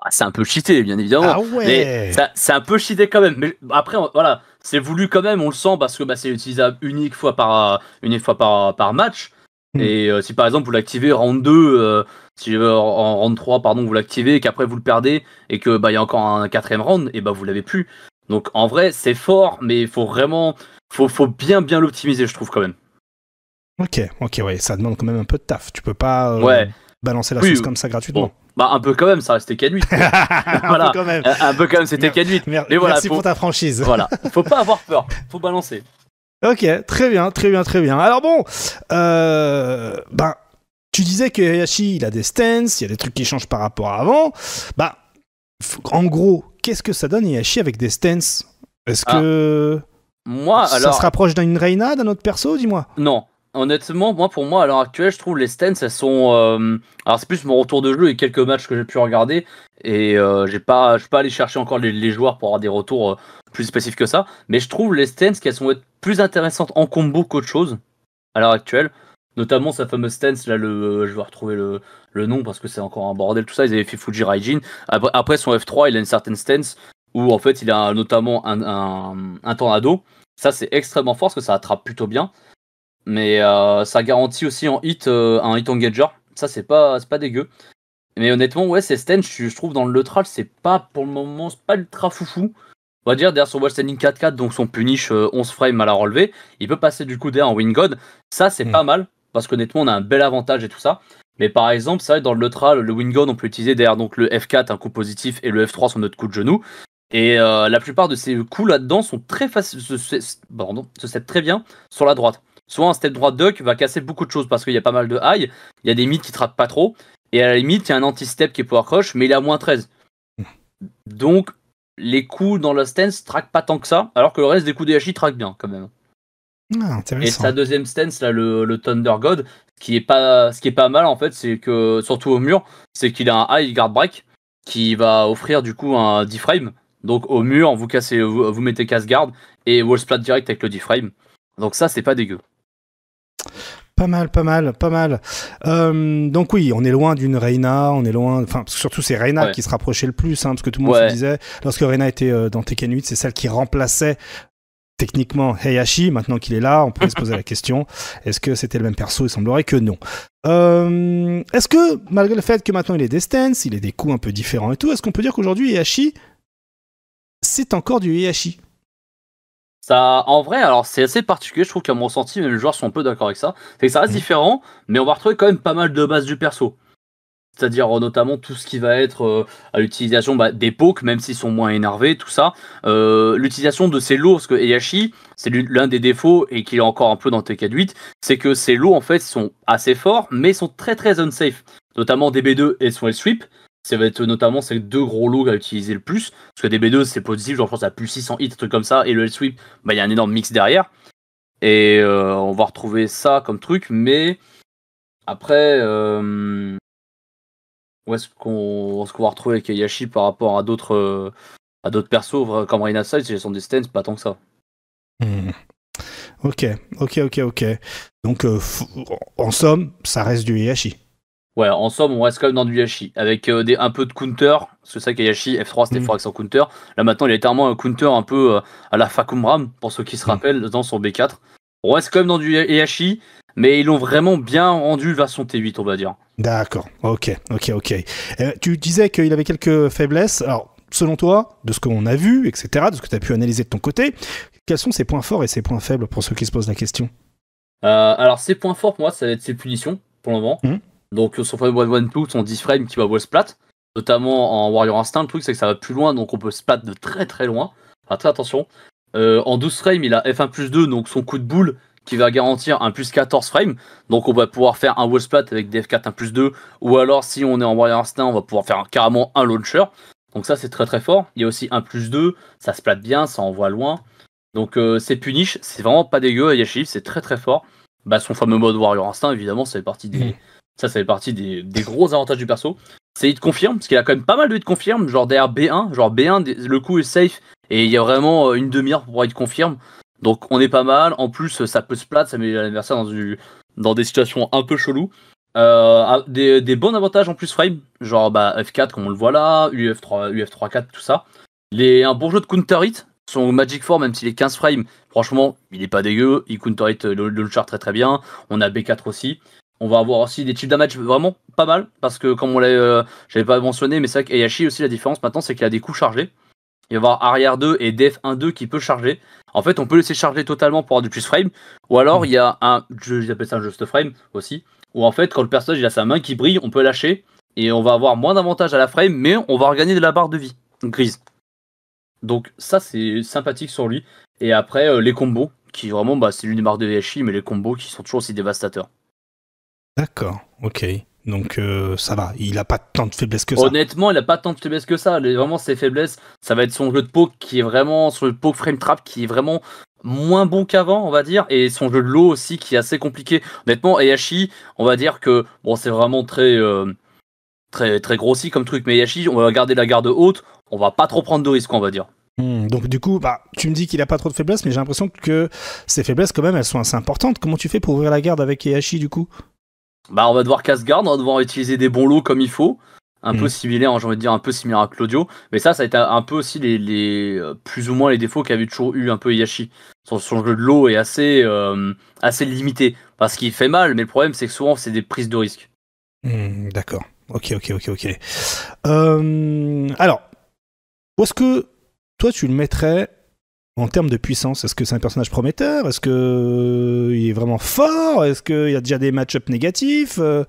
ah, C'est un peu cheaté, bien évidemment. Ah ouais C'est un peu cheaté quand même. Mais après, voilà, c'est voulu quand même, on le sent, parce que bah, c'est utilisable unique fois par, une fois par, match. Hmm. Et si par exemple vous l'activez round 2, si en round 3 pardon vous l'activez et qu'après vous le perdez et que bah, il y a encore un quatrième round et bah vous l'avez plus. Donc en vrai, c'est fort, mais il faut vraiment, faut, faut bien bien l'optimiser, je trouve quand même. Ok, ok, oui. ça demande quand même un peu de taf. Tu peux pas euh, balancer la chose comme ça gratuitement. Bah un peu quand même, ça restait qu'à 8. un peu quand même. Un, peu quand même, c'était qu'à 8. Mais voilà, Merci pour ta franchise. voilà, faut pas avoir peur, faut balancer. Ok, très bien, très bien, très bien. Alors bon, euh, ben, tu disais que Hayashi, il a des stances, il y a des trucs qui changent par rapport à avant. Bah, en gros, qu'est-ce que ça donne Yashi avec des stents Est-ce ah. que. Moi, ça alors. se rapproche d'une Reina, d'un autre perso, dis-moi Non. Honnêtement, moi, pour moi, à l'heure actuelle, je trouve les stents, elles sont. Euh, alors, c'est plus mon retour de jeu et quelques matchs que j'ai pu regarder. Et euh, j'ai pas, je suis pas allé chercher encore les, joueurs pour avoir des retours euh, plus spécifiques que ça. Mais je trouve les stents qu'elles sont plus intéressantes en combo qu'autre chose à l'heure actuelle. Notamment sa fameuse stance, là, le, euh, je vais retrouver le, le nom parce que c'est encore un bordel, tout ça. Ils avaient fait Fuji Raijin. Après, son F3, il a une certaine stance où en fait il a notamment un, un, un tornado. Ça, c'est extrêmement fort parce que ça attrape plutôt bien. Mais euh, ça garantit aussi en hit euh, un hit engager. Ça, c'est pas, pas dégueu. Mais honnêtement, ouais, ces stance je, trouve dans le neutral, c'est pas pour le moment, c'est pas ultra foufou. On va dire, derrière son wall standing 4-4, donc son punish 11 frames à la relever, il peut passer du coup derrière en wing god. Ça, c'est hmm. pas mal parce qu'honnêtement, on a un bel avantage et tout ça. Mais par exemple, ça vrai, dans le neutral, le Wingon, on peut utiliser derrière donc le F4, un coup positif, et le F3, sur notre coup de genou. Et euh, la plupart de ces coups là-dedans sont très faciles, se, se, très bien sur la droite. Soit un step droit duck va casser beaucoup de choses parce qu'il y a pas mal de high, il y a des mythes qui traquent pas trop, et à la limite, il y a un anti-step qui est power crush, mais il est à moins 13. Hmm. Donc, les coups dans la stance traquent pas tant que ça, alors que le reste des coups de traquent bien quand même. Ah, et sa deuxième stance, là, le, Thunder God, ce qui, est pas, ce qui est pas mal en fait, c'est que, surtout au mur, c'est qu'il a un high guard break qui va offrir du coup un D-frame. Donc au mur, vous, cassez, vous, mettez casse garde et wall splat direct avec le D-frame. Donc ça, c'est pas dégueu. Pas mal, pas mal, pas mal. Euh, donc oui, on est loin d'une Reina, on est loin, enfin surtout c'est Reina qui se rapprochait le plus, hein, parce que tout le monde se disait, lorsque Reina était euh, dans Tekken 8, c'est celle qui remplaçait techniquement Heihachi, maintenant qu'il est là, on pourrait se poser la question, est-ce que c'était le même perso Il semblerait que non. Euh, est-ce que, malgré le fait que maintenant il est des stance, il est des coups un peu différents et tout, est-ce qu'on peut dire qu'aujourd'hui Heihachi, c'est encore du Heihachi ça, en vrai, alors c'est assez particulier, je trouve qu'à mon ressenti, les joueurs sont un peu d'accord avec ça. C'est que ça reste mmh. différent, mais on va retrouver quand même pas mal de bases du perso c'est-à-dire euh, notamment tout ce qui va être euh, à l'utilisation bah, des pokes, même s'ils sont moins énervés, tout ça. Euh, l'utilisation de ces lots, parce que Eyashi, c'est l'un des défauts, et qu'il est encore un peu dans TK8, c'est que ces lots, en fait, sont assez forts, mais sont très très unsafe, notamment DB2 et l Sweep. Ça va être notamment ces deux gros lots à utiliser le plus, parce que DB2, c'est positif, genre je pense à plus 600 hits, trucs comme ça, et le L-Sweep, bah, il y a un énorme mix derrière. Et on va retrouver ça comme truc, mais après où est-ce qu'on est qu va retrouver Yashi par rapport à d'autres euh, à d'autres persos comme Reina Si et son destin, c'est pas tant que ça. Hmm. Ok, ok, ok, ok. Donc euh, en somme, ça reste du Yashi. Ouais, en somme, on reste quand même dans du Yashi, avec euh, un peu de counter, parce que ça, Kayashi, F3, c'était mmh. fort avec son counter. Là maintenant, il a littéralement un counter un peu à la Fakumram, pour ceux qui se hmm. rappellent, dans son B4. On reste quand même dans du Yashi, mais ils l'ont vraiment bien rendu son T8, on va dire. D'accord, ok, ok, ok. Euh, tu disais qu'il avait quelques faiblesses. Alors, selon toi, de ce qu'on a vu, etc., de ce que tu as pu analyser de ton côté, quels sont ses points forts et ses points faibles pour ceux qui se posent la question euh, Alors, ses points forts, pour moi, ça va être ses punitions, pour le moment. Mhm. Donc, euh, son frame one 1 son 10 frame qui va wall splat, notamment en Warrior Instinct, le truc c'est que ça va plus loin, donc on peut splat de très très loin. Enfin, très attention. en 12 frame il a F1 plus 2, donc son coup de boule qui va garantir un plus 14 frames. Donc on va pouvoir faire un wall splat avec des 4 1 plus 2. Ou alors si on est en Warrior Instinct, on va pouvoir faire carrément un launcher. Donc ça c'est très très fort. Il y a aussi un plus 2, ça se plate bien, ça envoie loin. Donc euh, c'est punish, c'est vraiment pas dégueu à Yashiv, c'est très très fort. Bah, son fameux mode Warrior Instinct, évidemment, ça fait partie des, mm. ça, fait partie des, gros avantages du perso. C'est hit confirme, parce qu'il a quand même pas mal de hit confirme, genre derrière B1, genre B1, le coup est safe, et il y a vraiment euh, une demi-heure pour être hit confirme. Donc on est pas mal. En plus, ça peut se plate, ça met l'adversaire dans, dans des situations un peu cheloues. Euh, ah, des, bons avantages en plus frame, genre bah, F4 comme on le voit là, UF3, UF3-4, tout ça. Les, un bon jeu de counter hit, son Magic 4 même s'il est 15 frames, franchement il est pas dégueu, il counter hit le, charge très très bien, on a B4 aussi. On va avoir aussi des types damage vraiment pas mal, parce que comme on l'a, euh, j'avais pas mentionné, mais c'est vrai qu'Ayashi aussi la différence maintenant c'est qu'il a des coups chargés il va y avoir arrière 2 et def 1-2 qui peut charger. En fait, on peut laisser charger totalement pour avoir du plus frame. Ou alors, il y a un, j'appelle ça un just frame aussi, où en fait, quand le personnage il a sa main qui brille, on peut lâcher et on va avoir moins d'avantages à la frame, mais on va regagner de la barre de vie grise. Donc, ça, c'est sympathique sur lui. Et après, euh, les combos, qui vraiment, bah, c'est l'une des marques de VHI, mais les combos qui sont toujours aussi dévastateurs. D'accord, ok. Donc euh, ça va, il n'a pas tant de faiblesses que ça. Honnêtement, il n'a pas tant de faiblesses que ça. Vraiment, ses faiblesses, ça va être son jeu de poke qui est vraiment, sur le de poke frame trap qui est vraiment moins bon qu'avant, on va dire, et son jeu de low aussi qui est assez compliqué. Honnêtement, Ayashi, on va dire que bon, c'est vraiment très, euh, très, très grossi comme truc, mais Ayashi, on va garder la garde haute, on va pas trop prendre de risques, on va dire. Hmm, donc du coup, bah, tu me dis qu'il a pas trop de faiblesses, mais j'ai l'impression que ses faiblesses quand même, elles sont assez importantes. Comment tu fais pour ouvrir la garde avec Ayashi du coup bah, on va devoir casse-garde, on va devoir utiliser des bons lots comme il faut. Un mhm. peu similaire, hein, j'ai envie de dire, un peu similaire à Claudio. Mais ça, ça a été un peu aussi les, euh, plus ou moins les défauts qu'avait toujours eu un peu Yashi. Son, jeu de lot est assez, euh, assez limité. Parce qu'il fait mal, mais le problème, c'est que souvent, c'est des prises de risque. Hmm, d'accord. Ok, ok, ok, ok. Euh, alors, où est-ce que toi, tu le mettrais en termes de puissance Est-ce que c'est un personnage prometteur Est-ce qu'il euh, est vraiment fort Est-ce qu'il y a déjà des match-ups négatifs euh,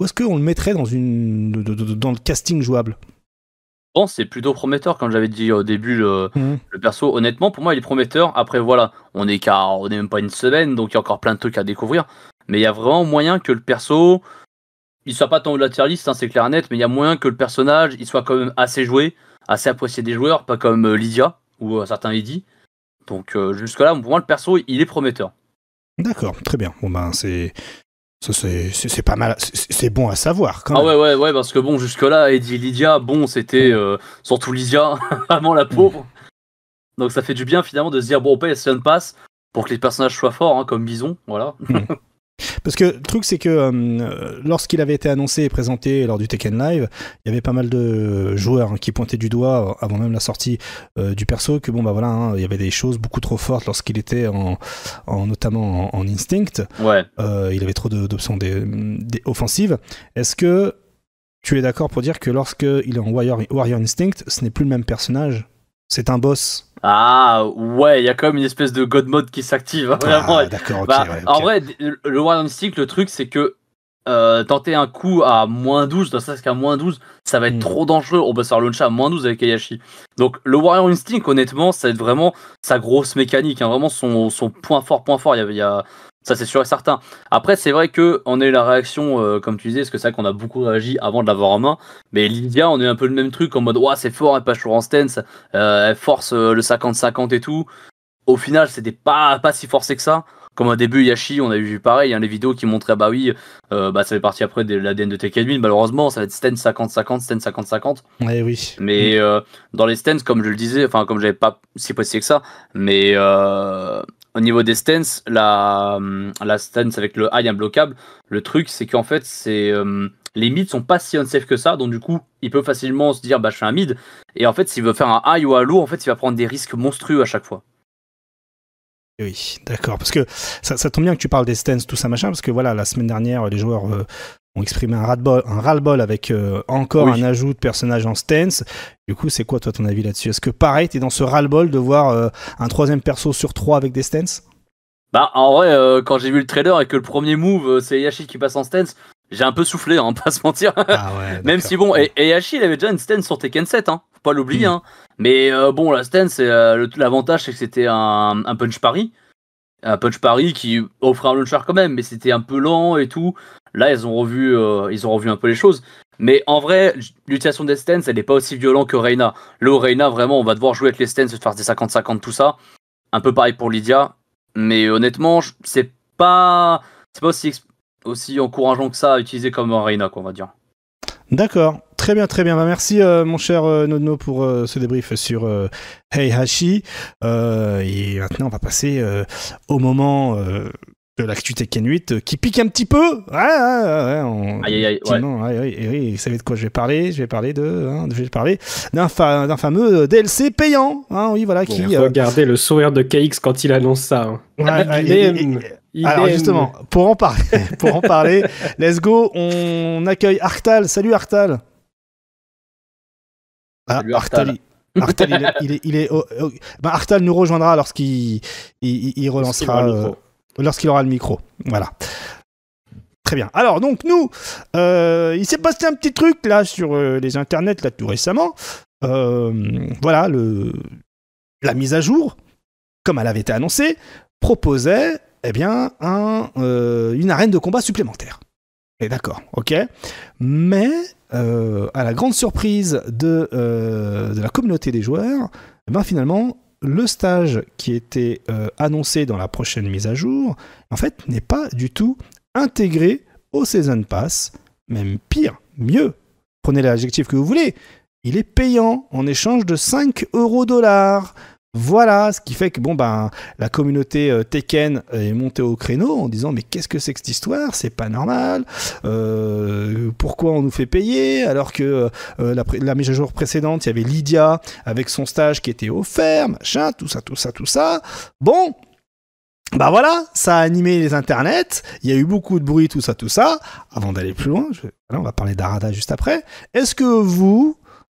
Ou est-ce qu'on le mettrait dans, une, dans le casting jouable Bon, c'est plutôt prometteur, comme j'avais dit au début, mmh. le, perso, honnêtement, pour moi, il est prometteur. Après, voilà, on n'est même pas une semaine, donc il y a encore plein de trucs à découvrir. Mais il y a vraiment moyen que le perso, il soit pas tant au latéraliste, hein, c'est clair et net, mais il y a moyen que le personnage, il soit quand même assez joué, assez apprécié des joueurs, pas comme euh, Lydia, ou un euh, certain Eddie. Donc euh, jusque-là, pour moi, le perso, il est prometteur. D'accord, très bien. Bon ben c'est c'est pas mal, c'est bon à savoir quand ah même. Ah ouais, ouais, ouais, parce que bon, jusque-là, Eddie Lydia, bon, c'était euh, surtout Lydia, avant la pauvre. Donc ça fait du bien finalement de se dire, bon, on paye la passe pour que les personnages soient forts, hein, comme Bison, voilà. Mmh. Parce que le truc, c'est que euh, lorsqu'il avait été annoncé et présenté lors du Tekken Live, il y avait pas mal de joueurs hein, qui pointaient du doigt euh, avant même la sortie euh, du perso que bon bah voilà, hein, il y avait des choses beaucoup trop fortes lorsqu'il était en, notamment en, instinct. Ouais. il avait trop d'options offensives. Est-ce que tu es d'accord pour dire que lorsqu'il est en Warrior Instinct, ce n'est plus le même personnage c'est un boss. Ah ouais, il y a quand même une espèce de god mode qui s'active. Hein, ah, D'accord, bah, En vrai, le Warrior Instinct, le truc, c'est que euh, tenter un coup à moins 12, dans ce qu'à moins 12, ça va être hmm. trop dangereux. On va se faire launcher à moins 12 avec Ayashi. Donc le Warrior Instinct, honnêtement, ça va être vraiment sa grosse mécanique, hein. vraiment son, point fort, point fort. Il y il y a ça, c'est sûr et certain. Après, c'est vrai que on a eu la réaction, euh, comme tu disais, parce que c'est vrai qu'on a beaucoup réagi avant de l'avoir en main. Mais Lydia, on a eu un peu le même truc en mode, ouah, c'est fort, elle passe toujours en stance, euh, elle force euh, le 50-50 et tout. Au final, c'était pas, pas si forcé que ça. Comme au début, Yashi, on a vu pareil, a hein, les vidéos qui montraient, bah oui, bah, ça fait partie après de l'ADN de Tekken malheureusement, ça va être stance 50-50, stance 50-50. Ouais, oui. Mais dans les stances, comme je le disais, enfin, comme j'avais pas si précisé que ça, mais au niveau des stances, la, euh, la stance avec le high imbloquable, le truc, c'est qu'en fait, c'est euh, les mids sont pas si unsafe que ça, donc du coup, il peut facilement se dire, bah, je fais un mid, et en fait, s'il veut faire un high ou un low, en fait, il va prendre des risques monstrueux à chaque fois. Oui, d'accord. Parce que ça, tombe bien que tu parles des stances, tout ça, machin, parce que voilà, la semaine dernière, les joueurs euh, on exprimait un ras bol un avec euh, encore un ajout de personnage en stance. Du coup, c'est quoi toi ton avis là-dessus Est-ce que pareil, es dans ce ras-le-bol de voir euh, un troisième perso sur trois avec des stances Bah en vrai, euh, quand j'ai vu le trailer et que le premier move c'est Yashi qui passe en stance, j'ai un peu soufflé, hein, pas se mentir. Ah même si bon, et, Yashi il avait déjà une stance sur Tekken 7, hein, faut pas l'oublier. Hmm. Hein. Mais bon, la stance, l'avantage c'est que c'était un, punch pari un punch pari qui offrait un launcher quand même, mais c'était un peu lent et tout. Là, ils ont revu, euh, ils ont revu un peu les choses. Mais en vrai, l'utilisation des stance, elle n'est pas aussi violente que Reina. Là, Reina, vraiment, on va devoir jouer avec les se faire des 50-50, tout ça. Un peu pareil pour Lydia. Mais honnêtement, c'est pas, c'est pas aussi, encourageant que ça à utiliser comme Reina, qu'on va dire. D'accord. Très bien, très bien. Bah, merci euh, mon cher euh, Nono pour ce débrief sur Heihachi. et maintenant, on va passer au moment de l'actu Tekken 8 euh, qui pique un petit peu. Ouais, ouais, ouais, on... aïe, aïe, Sinon, ouais. vous savez de quoi je vais parler Je vais parler de, hein, je vais parler d'un, fameux euh, DLC payant. Hein, oui, voilà qui. Regardez euh, le sourire de KX quand il annonce ça. Ouais, Alors justement, pour en parler, pour en parler, let's go. On accueille Arctal. Salut Arctal. Ah, Salut, Arctal. Arctal. il est, Ben, nous rejoindra lorsqu'il il, relancera. Lorsqu'il aura le micro. Voilà. Très bien. Alors, donc, nous, euh, il s'est passé un petit truc, là, sur euh, les internets, là, tout récemment. Euh, voilà, le, la mise à jour, comme elle avait été annoncée, proposait, eh bien, un, une arène de combat supplémentaire. Et d'accord, ok. Mais, à la grande surprise de, de la communauté des joueurs, eh ben, finalement, le stage qui était euh, annoncé dans la prochaine mise à jour, en fait, n'est pas du tout intégré au Season Pass. Même pire, mieux, prenez l'adjectif que vous voulez, il est payant en échange de 5 euros dollars. Voilà, ce qui fait que bon ben la communauté euh, Tekken euh, est montée au créneau en disant mais qu'est-ce que c'est que cette histoire C'est pas normal. Euh, pourquoi on nous fait payer alors que la, la mise à jour précédente il y avait Lydia avec son stage qui était offert, machin, tout ça, tout ça, tout ça. Bon, bah voilà, ça a animé les internets, il y a eu beaucoup de bruit, tout ça, tout ça. Avant d'aller plus loin, on va parler d'Arada juste après. Est-ce que vous,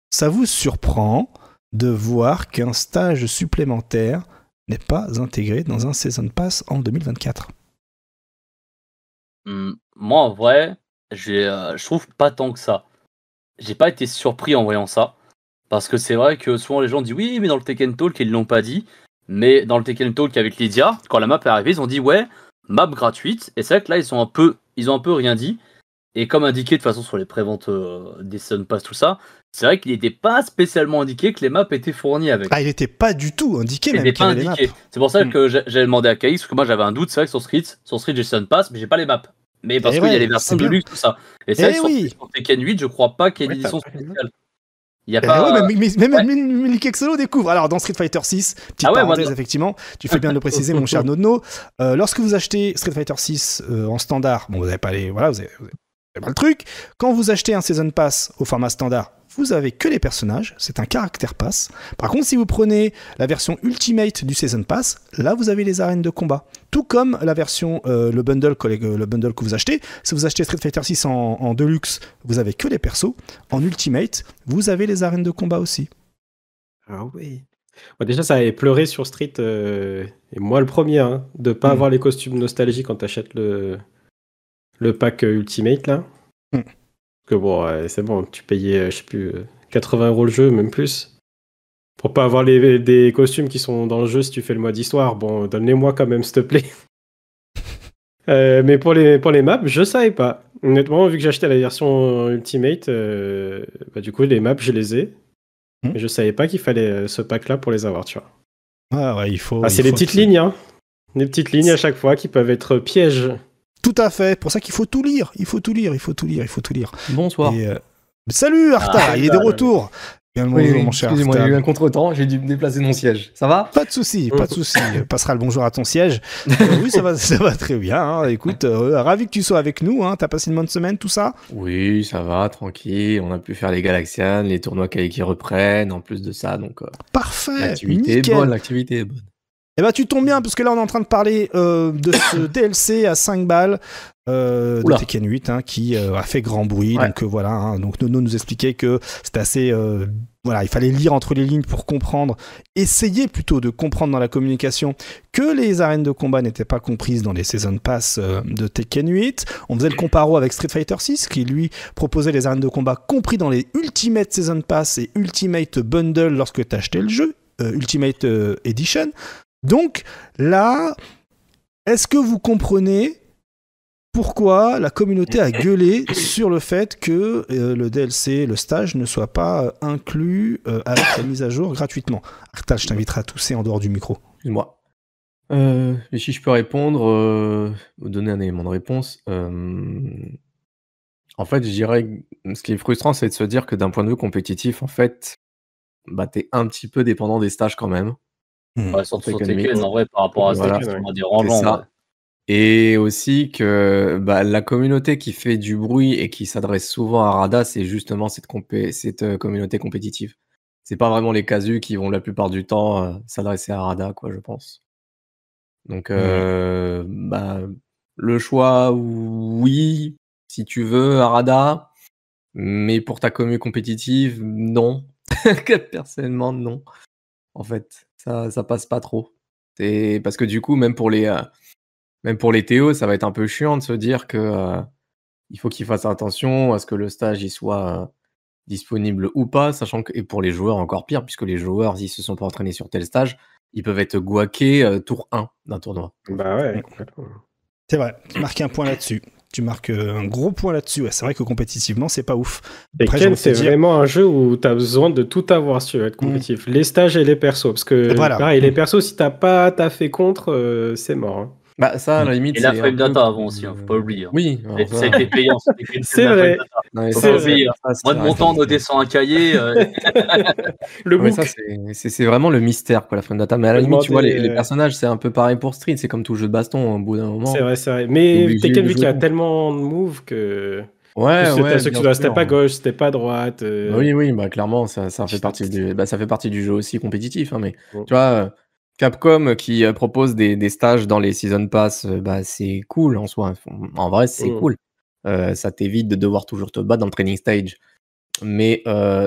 ça vous surprend de voir qu'un stage supplémentaire n'est pas intégré dans un Season Pass en 2024 hmm, Moi, en vrai, euh, je trouve pas tant que ça. J'ai pas été surpris en voyant ça. Parce que c'est vrai que souvent les gens disent oui, mais dans le Tekken Talk, ils l'ont pas dit. Mais dans le Tekken Talk avec Lydia, quand la map est arrivée, ils ont dit ouais, map gratuite. Et c'est vrai que là, ils ont un peu, ils ont un peu rien dit. Et comme indiqué de façon sur les préventes euh, des Season Pass, tout ça, c'est vrai qu'il n'était pas spécialement indiqué que les maps étaient fournies avec. Ah, il n'était pas du tout indiqué, il même. Il pas indiqué. C'est pour ça hmm. que j'ai demandé à KX, parce que moi j'avais un doute, c'est vrai que sur Street, sur Street j'ai Sun Pass, mais j'ai pas les maps. Mais parce eh qu'il y a les versions de luxe, tout ça. Et c'est vrai eh que sur, Tekken 8, je crois pas qu'il y ait une édition spéciale. Il y a eh pas... ouais, mais, mais, ouais. même Solo découvre. Alors, dans Street Fighter 6, petite ah ouais, parenthèse, effectivement, tu fais bien de le préciser, mon cher Nodno. Euh, lorsque vous achetez Street Fighter 6 euh, en standard, bon, vous n'avez pas les. Voilà, vous avez, vous pas le truc. Quand vous achetez un Season Pass au format standard, vous avez que les personnages, c'est un caractère pass. Par contre, si vous prenez la version Ultimate du Season Pass, là vous avez les arènes de combat. Tout comme la version, euh, le, bundle, euh, le bundle que vous achetez. Si vous achetez Street Fighter 6 en, Deluxe, vous avez que les persos. En Ultimate, vous avez les arènes de combat aussi. Ah oui. déjà, ça avait pleuré sur Street, euh, et moi le premier, hein, de ne pas mm. avoir les costumes nostalgiques quand tu achètes le, le pack Ultimate là. Mm. Parce que bon, euh, c'est bon, tu payais, euh, je sais plus, 80 euh, euros le jeu, même plus. Pour pas avoir des costumes qui sont dans le jeu si tu fais le mois d'histoire, bon, donne-les-moi quand même, s'il te plaît. mais pour les, pour les maps, je savais pas. Honnêtement, vu que j'ai la version Ultimate, bah, du coup, les maps, je les ai. Hmm. Mais je savais pas qu'il fallait ce pack-là pour les avoir, tu vois. Ah ouais, il faut. Ah, c'est les petites lignes, hein. Les petites lignes à chaque fois qui peuvent être pièges. Tout à fait. Pour ça qu'il faut tout lire. Il faut tout lire. Il faut tout lire. Il faut tout lire. Bonsoir. Euh, salut ah, Arta, il est de bah, retour. Bien le bonjour, mon cher. Excusez-moi, il y a eu un contretemps, j'ai dû me déplacer mon siège. Ça va Pas de souci, pas de souci. Passera le bonjour à ton siège. Euh, oui, ça va, ça va très bien. Hein. Écoute, euh, ravi que tu sois avec nous. Hein. T'as passé une bonne semaine, tout ça Oui, ça va, tranquille. On a pu faire les Galaxian, les tournois qui, qui reprennent, en plus de ça. Donc, parfait. L'activité l'activité est bonne. Eh ben, tu tombes bien, parce que là, on est en train de parler euh, de ce DLC à 5 balles euh, de Tekken 8, hein, qui euh, a fait grand bruit. Donc, voilà. Hein. donc, Nono nous expliquait que c'était assez. voilà, il fallait lire entre les lignes pour comprendre, essayer plutôt de comprendre dans la communication que les arènes de combat n'étaient pas comprises dans les Season Pass de Tekken 8. On faisait le comparo avec Street Fighter 6, qui lui proposait les arènes de combat compris dans les Ultimate Season Pass et Ultimate Bundle lorsque tu achetais le jeu, Ultimate Edition. Donc là, est-ce que vous comprenez pourquoi la communauté a gueulé sur le fait que euh, le DLC, le stage, ne soit pas euh, inclus euh, avec la mise à jour gratuitement Artal, je t'inviterai à tousser en dehors du micro. Excuse-moi. et si je peux répondre, ou donner un élément de réponse, en fait, je dirais que ce qui est frustrant, c'est de se dire que d'un point de vue compétitif, en fait, bah, tu es un petit peu dépendant des stages quand même. Mmh. surtout sur par rapport à voilà. Et aussi que bah, la communauté qui fait du bruit et qui s'adresse souvent à Rada, c'est justement cette, cette euh, communauté compétitive. C'est pas vraiment les casus qui vont la plupart du temps euh, s'adresser à Rada, quoi, je pense. Donc, mmh. euh, bah, le choix, oui, si tu veux, à Rada, mais pour ta commu compétitive, non. Personnellement, non. En fait, ça, passe pas trop. Et parce que du coup, même pour les, euh, même pour les Théo, ça va être un peu chiant de se dire que euh, il faut qu'ils fassent attention à ce que le stage y soit euh, disponible ou pas, sachant que et pour les joueurs encore pire, puisque les joueurs ils se sont pas entraînés sur tel stage, ils peuvent être guaqués tour 1 d'un tournoi. Bah ouais, C'est vrai. marquer un point là-dessus. Tu marques euh, un gros point là-dessus. c'est vrai que compétitivement, c'est pas ouf. c'est vraiment un jeu où tu as besoin de tout avoir si tu veux être mm. compétitif. Les stages et les persos. Parce que, pareil, les mm. persos, si t'as pas as fait contre, euh, c'est mort. Hein. Bah, ça, à la limite. Et la frame data avant aussi, hein, faut pas euh, oublier. Hein. Oui, ça a payant. C'est vrai. Non, faut pas vrai. Hein. Moi, de mon temps, un cahier. Euh, le c'est vraiment le mystère, quoi, la frame data. Mais à la limite, tu vois, les, euh, personnages, c'est un peu pareil pour Street. C'est comme tout jeu de baston au bout d'un moment. C'est vrai, c'est vrai. Mais Tekken, quelqu'un qui a tellement de moves que. Ouais, ouais. Ceux que gauche, c'était pas droite. Bah oui, oui, bah clairement, ça, ça fait partie du, bah, ça fait partie du jeu aussi compétitif. mais tu vois, Capcom qui euh, propose des, stages dans les Season Pass, euh, bah, c'est cool en soi. En vrai, c'est mm. cool. Euh, ça t'évite de devoir toujours te battre dans le training stage. Mais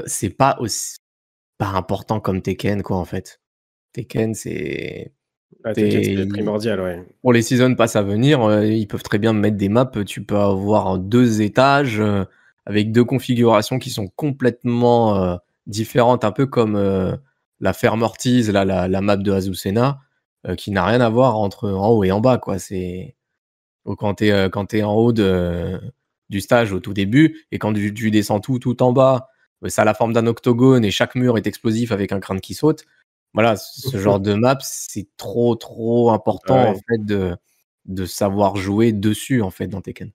c'est pas aussi pas important comme Tekken, quoi, en fait. Tekken, c'est. Ah, primordial, ouais. Pour les Season Pass à venir, ils peuvent très bien mettre des maps. Tu peux avoir deux étages avec deux configurations qui sont complètement différentes, un peu comme la ferme là, la, map de Azucena, euh, qui n'a rien à voir entre en haut et en bas. Quoi. C'est... Quand tu es, es, en haut de, du stage au tout début et quand tu, descends tout, tout en bas, ça a la forme d'un octogone et chaque mur est explosif avec un crâne qui saute. Voilà, ce genre de map, c'est trop, trop important de, de savoir jouer dessus en fait dans Tekken.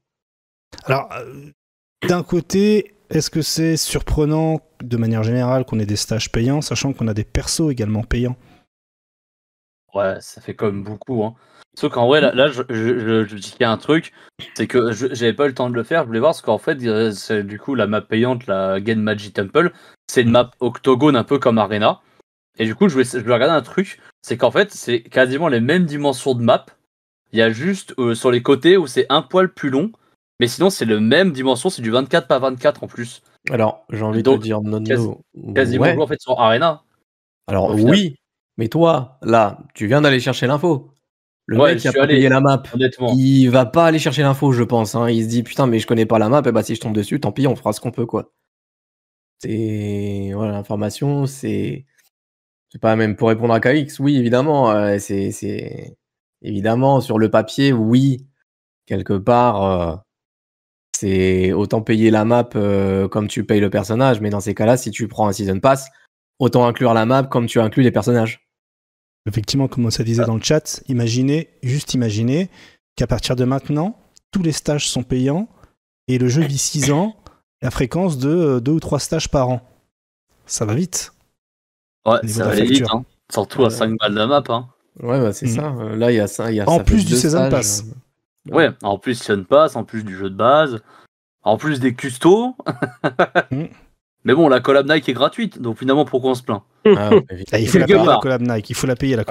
Alors, euh, d'un côté, est-ce que c'est surprenant de manière générale qu'on ait des stages payants, sachant qu'on a des persos également payants Ouais, ça fait comme beaucoup. Hein. Sauf qu'en vrai, là, je, dis qu'il y a un truc, c'est que j'avais pas eu le temps de le faire. Je voulais voir ce qu'en fait, c'est du coup la map payante, la Game Magic Temple, c'est une map octogone un peu comme Arena. Et du coup, je vais, je regarder un truc, c'est qu'en fait, c'est quasiment les mêmes dimensions de map. Il y a juste euh, sur les côtés où c'est un poil plus long mais sinon, c'est le même dimension, c'est du 24 par 24 en plus. Alors, j'ai envie de dire non, Quasiment ouais. en fait sur Arena. Alors, oui, mais toi, là, tu viens d'aller chercher l'info. Le mec qui a pas payé la map, honnêtement. il va pas aller chercher l'info, je pense. Hein. Il se dit putain, mais je connais pas la map, et bah si je tombe dessus, tant pis, on fera ce qu'on peut, quoi. C'est. Voilà, l'information, c'est. C'est pas même pour répondre à KX, oui, évidemment. Euh, c'est c'est. Évidemment, sur le papier, oui, quelque part, euh, c'est autant payer la map euh, comme tu payes le personnage, mais dans ces cas-là, si tu prends un season pass, autant inclure la map comme tu inclus les personnages. Effectivement, comme on se disait ah. dans le chat, imaginez, juste imaginez qu'à partir de maintenant, tous les stages sont payants et le jeu vit 6 ans, la fréquence de 2 euh, ou 3 stages par an. Ça va vite. Ouais, ça va vite, hein. surtout à 5 balles de map. Hein. Ouais, c'est mm. ça. Là, il y a ça. Y a, en plus du season pass. Ouais, en plus, ne Pass, en plus du jeu de base, en plus des custos. Mm. Mais bon, la collab Nike est gratuite, donc finalement, pourquoi on se plaint il, faut la payer, la collab ah, Nike, il faut payer, la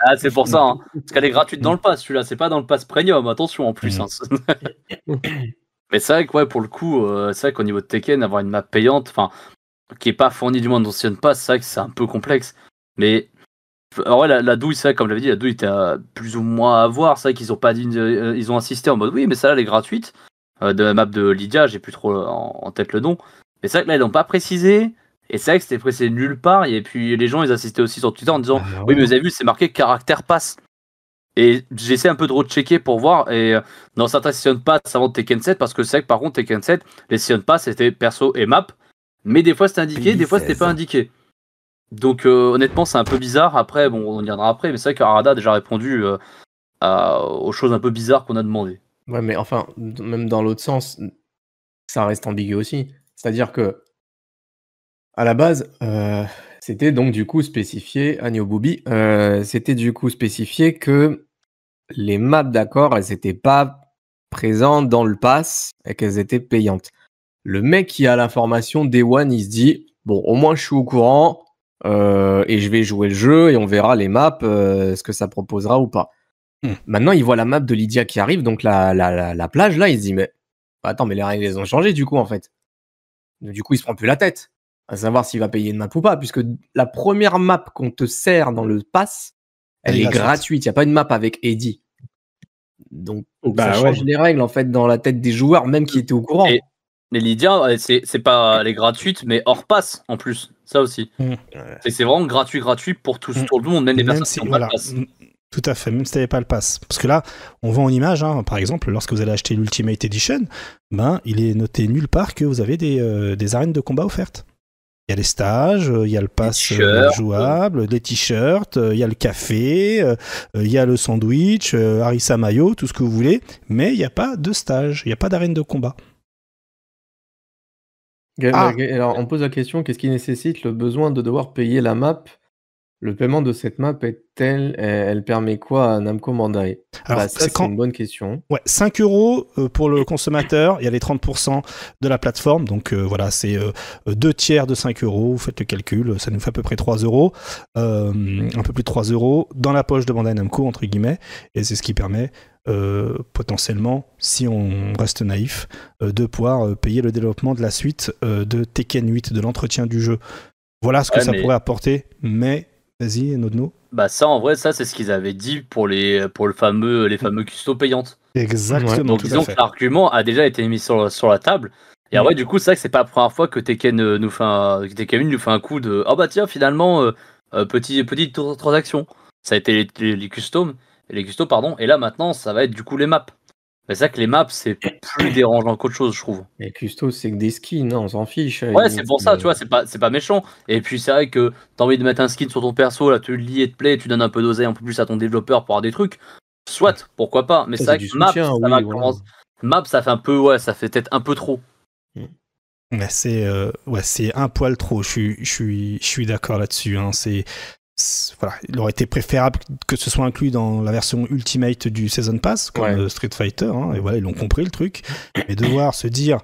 ah, c'est pour ça, hein. parce qu'elle est gratuite dans mm. le pass, celui-là, c'est pas dans le pass premium, attention en plus. Mm. Hein. Mais c'est vrai que, ouais, pour le coup, euh, c'est vrai qu'au niveau de Tekken, avoir une map payante, enfin, qui est pas fournie du moins dans Sion Pass, c'est vrai que c'est un peu complexe. Mais alors ouais, la, la douille, ça, comme je l'avais dit, la douille était euh, plus ou moins à voir. C'est vrai qu'ils ont pas dit, euh, euh, ils ont insisté en mode oui, mais ça, elle est gratuite. de la map de Lydia, j'ai plus trop en, tête le nom. Mais c'est vrai que là, ils n'ont pas précisé. Et c'est vrai que c'était précisé nulle part. Et puis les gens, ils assistaient aussi sur Twitter en disant ah, oui, mais vous avez vu, c'est marqué caractère passe. Et j'essaie un peu de rechecker pour voir. Et dans certains session Pass avant Tekken 7, parce que c'est vrai que par contre, Tekken 7, les Season Pass c'était perso et map. Mais des fois c'était indiqué, des fois c'était pas indiqué. Donc euh, honnêtement, c'est un peu bizarre. Après, bon, on y après, mais c'est vrai Arada a déjà répondu euh, aux choses un peu bizarres qu'on a demandé Ouais, mais enfin, même dans l'autre sens, ça reste ambigu aussi. C'est-à-dire que, à la base, euh, c'était donc du coup spécifié, Agnew Booby, c'était du coup spécifié que les maps d'accord, elles n'étaient pas présentes dans le pass et qu'elles étaient payantes. Le mec qui a l'information, Day One, il se dit, bon, au moins je suis au courant, euh, et je vais jouer le jeu et on verra les maps, euh, ce que ça proposera ou pas. Hmm. Maintenant, il voit la map de Lydia qui arrive, donc la, la, la, plage, là, il se dit, mais bah, attends, mais les règles, elles ont changé du coup, en fait. du coup, il se prend plus la tête à savoir s'il va payer une map ou pas, puisque la première map qu'on te sert dans le pass, elle, est, gratuite. Il n'y a pas une map avec Eddie. Donc, bah ça change les règles, en fait, dans la tête des joueurs, même qui étaient au courant. Les Lydia euh, c'est pas les gratuites, mais hors passe en plus, ça aussi. Mm. C'est vraiment gratuit, gratuit pour tout, tout mm. le monde, même les personnes qui n'ont pas passe. Mm, tout à fait, même si tu n'avais pas le pass. Parce que là, on vend en image, hein, par exemple, lorsque vous allez acheter l'Ultimate Edition, ben, il est noté nulle part que vous avez des, euh, arènes de combat offertes. Il y a les stages, euh, il y a le pass jouable, des t-shirts, il y a le café, il y a le sandwich, Harissa Mayo, tout ce que vous voulez, mais il n'y a pas de stage, il n'y a pas d'arène de combat. Ah. alors, on pose la question qu'est-ce qui nécessite le besoin de devoir payer la map le paiement de cette map est-elle, elle permet quoi à Namco Bandai bah, c'est une bonne question. Ouais, 5 euros euh, pour le consommateur, il y a les 30% de la plateforme, donc euh, voilà, c'est 2 euh, deux tiers de 5 euros, vous faites le calcul, ça nous fait à peu près 3 euros, un peu plus de 3 euros dans la poche de Bandai Namco, entre guillemets, et c'est ce qui permet potentiellement, si on reste naïf, de pouvoir payer le développement de la suite de Tekken 8, de l'entretien du jeu. Voilà ce que ça pourrait apporter, mais Vas-y, Nodno. Bah ça, en vrai, ça c'est ce qu'ils avaient dit pour les pour le fameux les fameux custos payantes. Exactement. donc disons que l'argument a déjà été mis sur, la table. Et en mm. vrai, du coup, c'est vrai que c'est pas la première fois que Tekken euh, nous fait un, nous fait un coup de ah oh bah tiens finalement euh, euh, petit, petite transaction. Ça a été les, les, et les custos pardon. Et là maintenant, ça va être du coup les maps c'est vrai que les maps, c'est plus dérangeant qu'autre chose, je trouve. Mais custos c'est que des skins, hein, on s'en fiche. Hein, ouais, c'est pour ça, tu vois, c'est pas, pas méchant. Et puis c'est vrai que t'as envie de mettre un skin sur ton perso, là, tu le lis et te play, tu donnes un peu d'oseille un peu plus à ton développeur pour avoir des trucs. Soit, pourquoi pas. Mais c'est vrai que map, ça maps ça fait un peu, ouais, ça fait peut-être un peu trop. mais c'est euh, un poil trop, je suis, je suis, je suis d'accord là-dessus. Hein. C'est voilà, il aurait été préférable que ce soit inclus dans la version Ultimate du Season Pass, comme Street Fighter, hein, et voilà, ils l'ont compris le truc. Mais devoir se dire,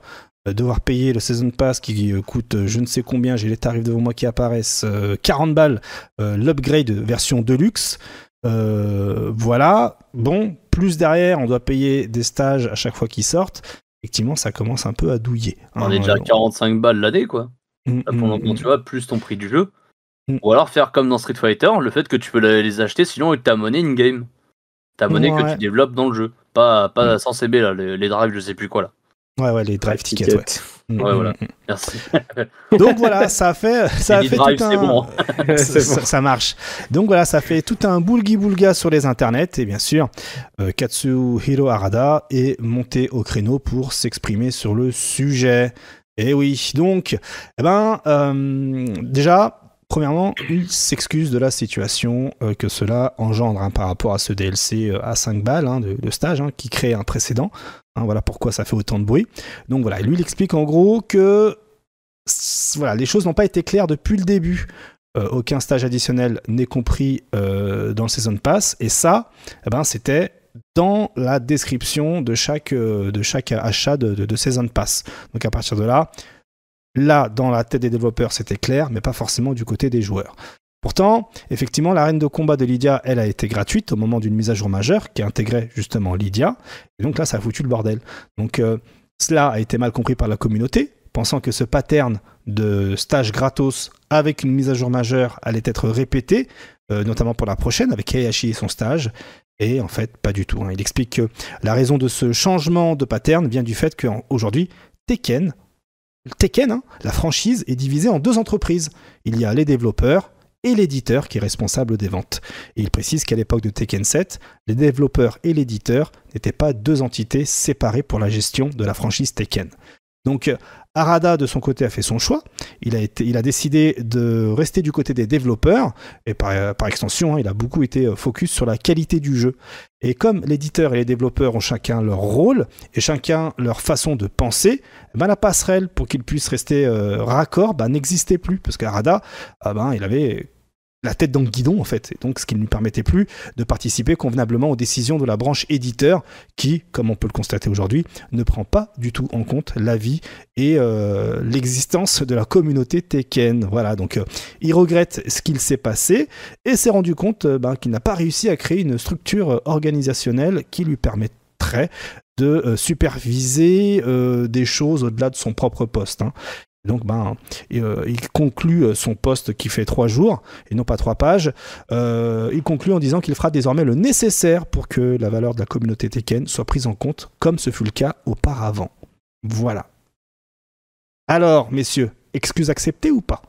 euh, devoir payer le Season Pass qui euh, coûte euh, je ne sais combien, j'ai les tarifs devant moi qui apparaissent, 40 balles, l'upgrade version Deluxe, voilà, bon, plus derrière, on doit payer des stages à chaque fois qu'ils sortent. Effectivement, ça commence un peu à douiller. Hein, on est déjà à 45 balles l'année, quoi. Mm, pendant mm, mm. tu vois, plus ton prix du jeu. Mm. Ou alors faire comme dans Street Fighter, le fait que tu peux les acheter sinon ta monnaie in-game. Ta monnaie que tu développes dans le jeu. Pas, pas mm. sans CB, là, les, drives, je sais plus quoi là. Ouais, ouais, les drive tickets, ouais. ouais mm, voilà. Merci. Donc voilà, ça fait, ça a fait tout un... Bon. ça, marche. Donc voilà, ça fait tout un boulgui boulga sur les internets. Et bien sûr, euh, Katsuhiro Arada est monté au créneau pour s'exprimer sur le sujet. Et eh oui, donc, eh ben, euh, déjà, Premièrement, il s'excuse de la situation euh, que cela engendre hein, par rapport à ce DLC euh, à 5 balles hein, de, stage hein, qui crée un précédent. voilà pourquoi ça fait autant de bruit. Donc voilà, lui il explique en gros que voilà, les choses n'ont pas été claires depuis le début. Euh, aucun stage additionnel n'est compris dans le Season Pass. Et ça, eh ben, c'était dans la description de chaque, de chaque achat de, saison de Season Pass. Donc à partir de là, Là, dans la tête des développeurs, c'était clair, mais pas forcément du côté des joueurs. Pourtant, effectivement, l'arène de combat de Lydia, elle a été gratuite au moment d'une mise à jour majeure qui intégrait justement Lydia. Et donc là, ça a foutu le bordel. Donc euh, cela a été mal compris par la communauté, pensant que ce pattern de stage gratos avec une mise à jour majeure allait être répété, euh, notamment pour la prochaine avec Hayashi et son stage. Et en fait, pas du tout. Hein. Il explique que la raison de ce changement de pattern vient du fait qu'aujourd'hui, Tekken Tekken, hein, la franchise est divisée en deux entreprises. Il y a les développeurs et l'éditeur qui est responsable des ventes. Et il précise qu'à l'époque de Tekken 7, les développeurs et l'éditeur n'étaient pas deux entités séparées pour la gestion de la franchise Tekken. Donc Arada de son côté a fait son choix. Il a, été, il a décidé de rester du côté des développeurs et par, extension, hein, il a beaucoup été euh, focus sur la qualité du jeu. Et comme l'éditeur et les développeurs ont chacun leur rôle et chacun leur façon de penser, eh ben la passerelle pour qu'ils puissent rester euh, raccord bah, n'existait plus parce qu'Arada, ah ben, il avait la tête dans le guidon en fait, donc ce qui ne lui permettait plus de participer convenablement aux décisions de la branche éditeur qui, comme on peut le constater aujourd'hui, ne prend pas du tout en compte la vie et euh, l'existence de la communauté Tekken. Voilà, donc euh, il regrette ce qu'il s'est passé et s'est rendu compte euh, ben, qu'il n'a pas réussi à créer une structure organisationnelle qui lui permettrait de superviser des choses au-delà de son propre poste. Hein. Donc, ben, euh, il conclut euh, son poste qui fait trois jours et non pas trois pages. Euh, il conclut en disant qu'il fera désormais le nécessaire pour que la valeur de la communauté Tekken soit prise en compte, comme ce fut le cas auparavant. Voilà. Alors, messieurs, excuse acceptée ou pas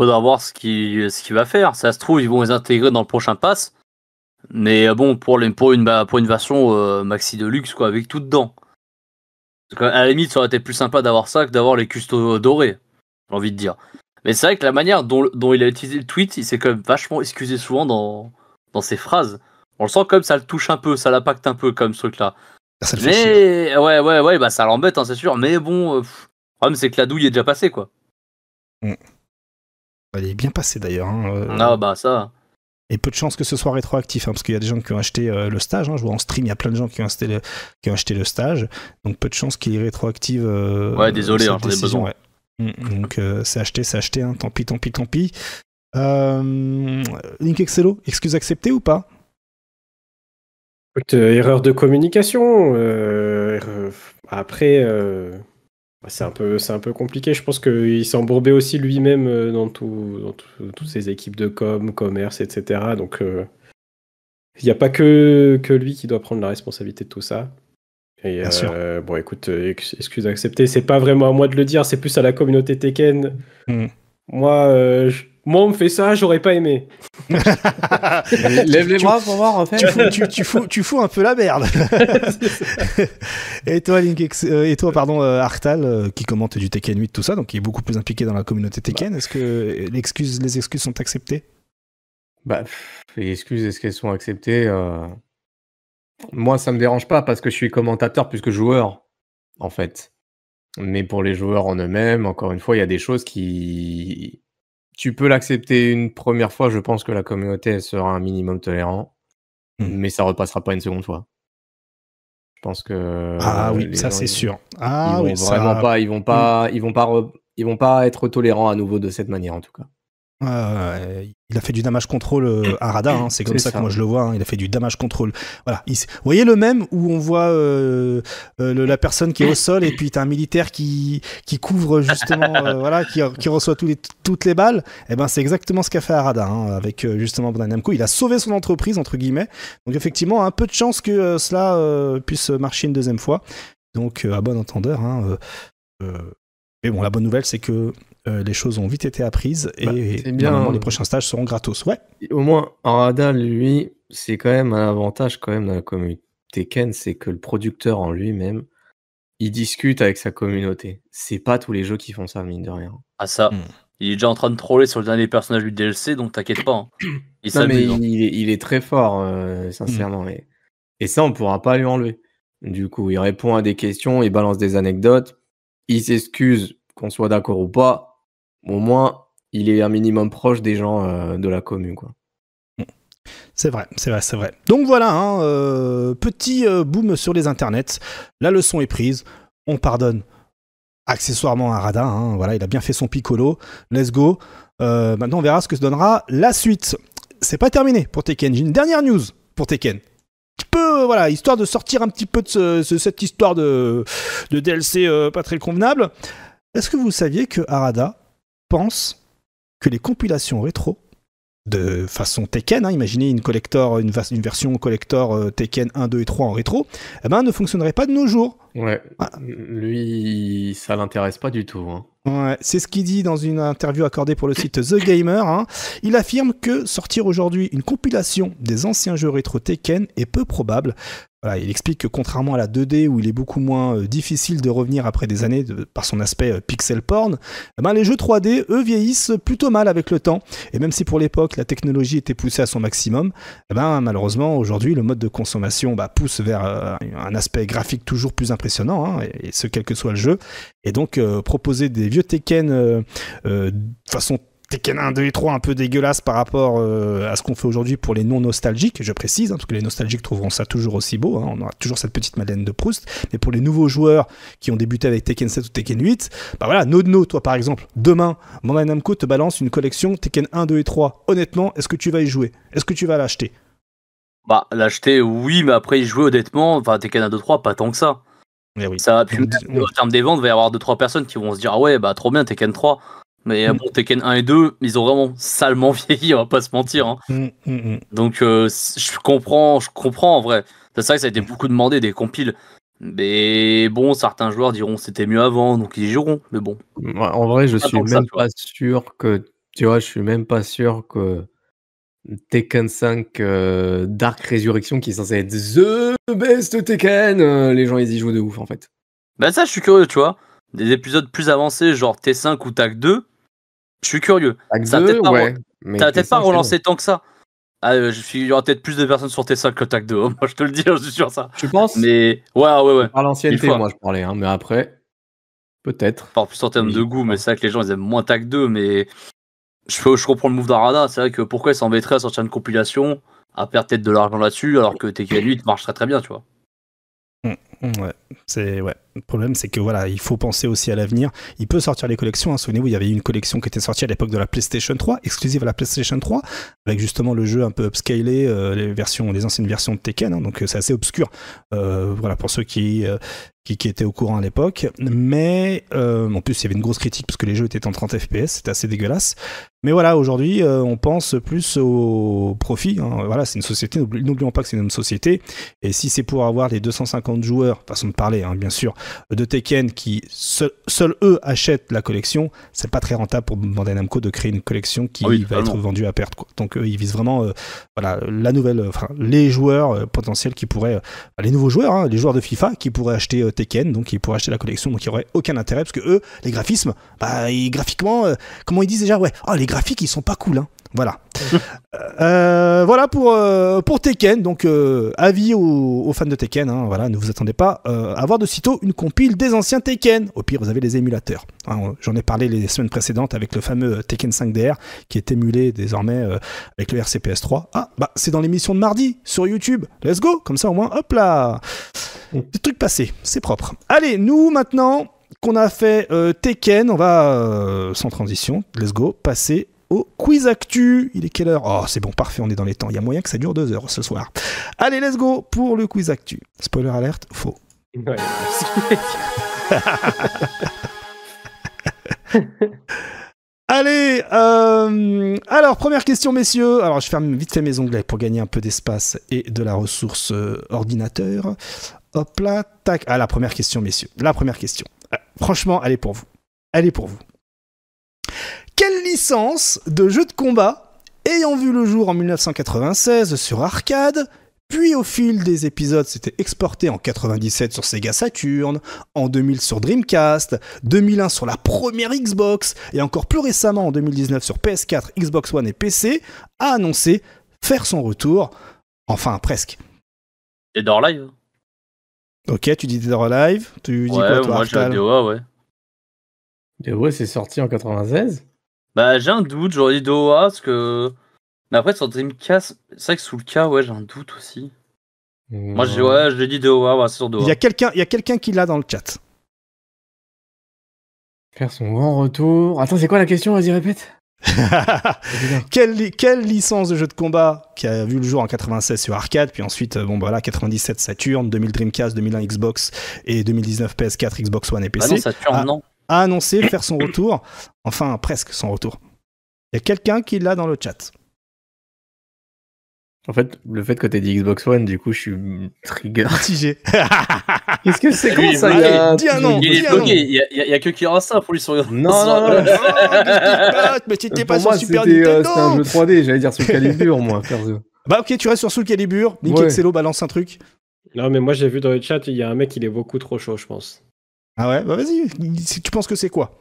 Faudra voir ce qu'il va faire. Ça se trouve, ils vont les intégrer dans le prochain pass. Mais bon, pour, bah, pour, une, version maxi de luxe, quoi, avec tout dedans à la limite, ça aurait été plus sympa d'avoir ça que d'avoir les custos dorés, j'ai envie de dire. Mais c'est vrai que la manière dont, il a utilisé le tweet, il s'est quand même vachement excusé souvent dans, dans ses phrases. On le sent comme ça le touche un peu, ça l'impacte un peu comme ce truc-là. mais ouais, ouais, ouais, bah ça l'embête, hein, c'est sûr. Mais bon, euh, le problème c'est que la douille est déjà passée, quoi. Mm. Elle est bien passée d'ailleurs. Hein. Euh. Ah bah ça et peu de chances que ce soit rétroactif, hein, parce qu'il y a des gens qui ont acheté euh, le stage. Hein. je vois en stream, il y a plein de gens qui ont acheté le, qui ont acheté le stage. Donc peu de chances qu'il est rétroactif. Euh, ouais, désolé, hein, j'en ai besoin. Mm, mm. Donc euh, c'est acheté, c'est acheté, tant pis, tant pis, tant pis. Link Excello, excuse acceptée ou pas Erreur de communication. Après. C'est un, peu, un peu compliqué. Je pense qu'il s'est embourbé aussi lui-même euh, dans, tout, dans toutes ses équipes de com, commerce, etc. Donc, euh, il n'y a pas que, que lui qui doit prendre la responsabilité de tout ça. Et, euh, Bon, écoute, excuse Ce C'est pas vraiment à moi de le dire, c'est plus à la communauté Tekken. Hmm. Moi, moi, on me fait ça, j'aurais pas aimé. Lève les bras pour voir, en fait. Tu fous, un peu la merde. et toi, Link, euh, et toi, pardon, euh, Artal, euh, qui commente du Tekken 8, tout ça, donc qui est beaucoup plus impliqué dans la communauté bah. Tekken. Est-ce que les excuses sont acceptées bah, les excuses, est-ce qu'elles sont acceptées Moi, ça me dérange pas parce que je suis commentateur plus que joueur, en fait. Mais pour les joueurs en eux-mêmes, encore une fois, il y a des choses qui tu peux l'accepter une première fois, je pense que la communauté sera un minimum tolérant, mmh. mais ça repassera pas une seconde fois. Je pense que ah oui, ça c'est sûr. Ah ils oui, vont vraiment pas, ils vont mmh. pas, vont pas, ils vont pas, être tolérants à nouveau de cette manière en tout cas. ouais. Il a fait du damage control euh, à Rada, hein, c'est comme ça, que moi je le vois. Hein. il a fait du damage control. Voilà. vous voyez le même où on voit euh, euh, la personne qui est au sol et puis t'as un militaire qui, qui couvre justement, voilà, qui, reçoit toutes les balles. Et eh ben c'est exactement ce qu'a fait Arada hein, avec justement Bandai Il a sauvé son entreprise entre guillemets. Donc effectivement un peu de chance que cela puisse marcher une deuxième fois. Donc à bon entendeur. mais bon la bonne nouvelle c'est que euh, les choses ont vite été apprises et, bah, les prochains stages seront gratos. Au moins, Arada, lui, c'est quand même un avantage quand même dans la communauté Ken, c'est que le producteur en lui-même, il discute avec sa communauté. C'est pas tous les jeux qui font ça, mine de rien. Ah ça. Hmm. Il est déjà en train de troller sur le dernier personnage du DLC, donc t'inquiète pas. Hein. Il mais hein. il, est, très fort, euh, sincèrement. Hmm. Et, ça, on pourra pas lui enlever. Du coup, il répond à des questions, il balance des anecdotes, il s'excuse, qu'on soit d'accord ou pas, au moins, il est un minimum proche des gens euh, de la commune, quoi. C'est vrai, c'est vrai, c'est vrai. Donc voilà, hein, euh, petit euh, boom sur les internets. La leçon est prise. On pardonne accessoirement à Radin. Hein. voilà, il a bien fait son piccolo. Let's go. maintenant, on verra ce que se donnera la suite. C'est pas terminé pour Tekken. J'ai une dernière news pour Tekken. voilà, histoire de sortir un petit peu de, cette histoire de, de DLC pas très convenable. Est-ce que vous saviez que Arada pense que les compilations rétro de façon Tekken, hein, imaginez une, collector, une, version collector euh, Tekken 1, 2 et 3 en rétro, eh ben, ne fonctionnerait pas de nos jours. Ouais. Ah. Lui, ça l'intéresse pas du tout. Hein. Ouais, c'est ce qu'il dit dans une interview accordée pour le site The Gamer. Hein. Il affirme que sortir aujourd'hui une compilation des anciens jeux rétro Tekken est peu probable. il explique que contrairement à la 2D où il est beaucoup moins euh, difficile de revenir après des années par son aspect euh, pixel porn, eh ben les jeux 3D, eux, vieillissent plutôt mal avec le temps. Et même si pour l'époque la technologie était poussée à son maximum, eh ben, malheureusement aujourd'hui le mode de consommation bah, pousse vers euh, un aspect graphique toujours plus impressionnant impressionnant, hein, et, ce quel que soit le jeu. Et donc euh, proposer des vieux Tekken de euh, euh, façon Tekken 1, 2 et 3 un peu dégueulasse par rapport à ce qu'on fait aujourd'hui pour les non-nostalgiques, je précise, hein, parce que les nostalgiques trouveront ça toujours aussi beau, hein, on aura toujours cette petite Madeleine de Proust, mais pour les nouveaux joueurs qui ont débuté avec Tekken 7 ou Tekken 8, bah voilà, no no, toi par exemple, demain, Bandai Namco te balance une collection Tekken 1, 2 et 3, honnêtement, est-ce que tu vas y jouer Est-ce que tu vas l'acheter Bah, l'acheter, oui, mais après y jouer, honnêtement, enfin Tekken 1, 2, 3, pas tant que ça. Eh oui. Ça en termes des ventes, il va y avoir 2-3 personnes qui vont se dire Ah ouais, bah trop bien, Tekken 3. Mais mm. bon, Tekken 1 et 2, ils ont vraiment salement vieilli, on va pas se mentir. Hein. Mm, mm, donc euh, je comprends, je comprends en vrai. C'est vrai que ça a été beaucoup demandé, des compiles. Mais bon, certains joueurs diront c'était mieux avant, donc ils joueront. Mais bon. en vrai, je suis même pas sûr que. Tu vois, je suis même pas sûr que Tekken 5 euh, Dark Resurrection qui est censé être The Best Tekken. Euh, les gens, ils y jouent de ouf en fait. Bah, ça, je suis curieux, tu vois. Des épisodes plus avancés, genre T5 ou TAC 2, je suis curieux. TAC 2, peut-être pas, ouais, peut-être pas relancé tant que ça. Ah, euh, je suis... Il y aura peut-être plus de personnes sur T5 que TAC 2. Moi, je te le dis, hein, je suis sûr ça. Tu penses Mais ouais, ouais, ouais. Par l'ancienneté, moi, je parlais, hein, mais après. Peut-être. Par plus en termes de goût, mais c'est vrai que les gens ils aiment moins TAC 2, mais je, je comprends le move d'Arada, C'est vrai que pourquoi il s'embêterait à sortir une compilation, à perdre peut-être de l'argent là-dessus, alors que Tekken 8 marche très très bien, tu vois. Mm, mm, ouais, c'est ouais. Le problème, c'est que voilà, il faut penser aussi à l'avenir. Il peut sortir les collections. Hein. Souvenez-vous, il y avait une collection qui était sortie à l'époque de la PlayStation 3, exclusive à la PlayStation 3, avec justement le jeu un peu upscalé, euh, les versions, les anciennes versions de Tekken. Hein. donc euh, c'est assez obscur. Euh, voilà pour ceux qui, qui, qui étaient au courant à l'époque. Mais en plus, il y avait une grosse critique parce que les jeux étaient en 30 FPS, c'était assez dégueulasse. Mais voilà, aujourd'hui, euh, on pense plus au profit. Hein. Voilà, c'est une société, n'oublions pas que c'est une société. Et si c'est pour avoir les 250 joueurs, façon de parler, hein, bien sûr, de Tekken qui seuls eux achètent la collection, c'est pas très rentable pour Bandai Namco de créer une collection qui ah va être vendue à perte. Quoi. Donc ils visent vraiment euh, voilà, la nouvelle, euh, enfin, les joueurs potentiels qui pourraient, les nouveaux joueurs, hein, les joueurs de FIFA qui pourraient acheter Tekken, donc ils pourraient acheter la collection, donc il n'y aurait aucun intérêt parce que eux, les graphismes, bah, graphiquement, comment ils disent déjà, ouais, oh, les graphismes graphiques, ils sont pas cool. Hein. Voilà. Euh, voilà pour, euh, pour Tekken. Donc, euh, avis aux, fans de Tekken. Hein. voilà, ne vous attendez pas à avoir de sitôt une compile des anciens Tekken. Au pire, vous avez les émulateurs. Hein. J'en ai parlé les semaines précédentes avec le fameux Tekken 5DR qui est émulé désormais avec le RCPS 3. Ah, bah, c'est dans l'émission de mardi sur YouTube. Let's go. Comme ça, au moins, hop là. Mm. Des trucs passé, C'est propre. Allez, nous maintenant. On a fait euh, Tekken, on va, euh, sans transition, let's go, passer au quiz actu. Il est quelle heure Oh, c'est bon, parfait, on est dans les temps. Il y a moyen que ça dure deux heures ce soir. Allez, let's go pour le quiz actu. Spoiler alerte, faux. Allez, euh, alors première question, messieurs. Alors je ferme vite fait mes onglets pour gagner un peu d'espace et de la ressource ordinateur. Hop là, tac. Ah, la première question, messieurs. La première question. Euh, franchement, elle est pour vous. Elle est pour vous. Quelle licence de jeu de combat ayant vu le jour en 1996 sur arcade, puis au fil des épisodes s'était exportée en 97 sur Sega Saturn, en 2000 sur Dreamcast, 2001 sur la première Xbox et encore plus récemment en 2019 sur PS4, Xbox One et PC, a annoncé faire son retour, enfin presque. Et dans live hein. Ok, tu dis Dead or tu dis quoi toi Moi ouais. DOA c'est sorti en 96 Bah j'ai un doute, j'aurais dit DOA parce que. Mais après sur Dreamcast, c'est vrai que sous le cas, ouais, j'ai un doute aussi. Moi j'ai ouais, je dit DOA, ouais, sur DOA. Il y a quelqu'un qui l'a dans le chat. Faire son grand retour. Attends, c'est quoi la question Vas-y, répète. quelle, licence de jeu de combat qui a vu le jour en 96 sur arcade, puis ensuite, euh, bon voilà, bah 97 Saturn, 2000 Dreamcast, 2001 Xbox et 2019 PS4, Xbox One et PC. Ah a, a annoncé faire son retour, enfin presque son retour. Il y a quelqu'un qui l'a dans le chat. En fait, le fait que t'aies dit Xbox One, du coup, je suis trigger. Tigé. Qu'est-ce que c'est Comment ça il a... Dis un nom Il est bloqué, il y, a que ça pour lui sourire. Non, non, non, non, mais t'étais pas sur Super euh, Nintendo c'est un jeu 3D, j'allais dire Soul Calibur, moi, Bah ok, tu restes sur Soul Calibur, Nick Excello balance un truc. Non, mais moi j'ai vu dans le chat, il y a un mec, il est beaucoup trop chaud, je pense. Ah ouais Bah vas-y, tu penses que c'est quoi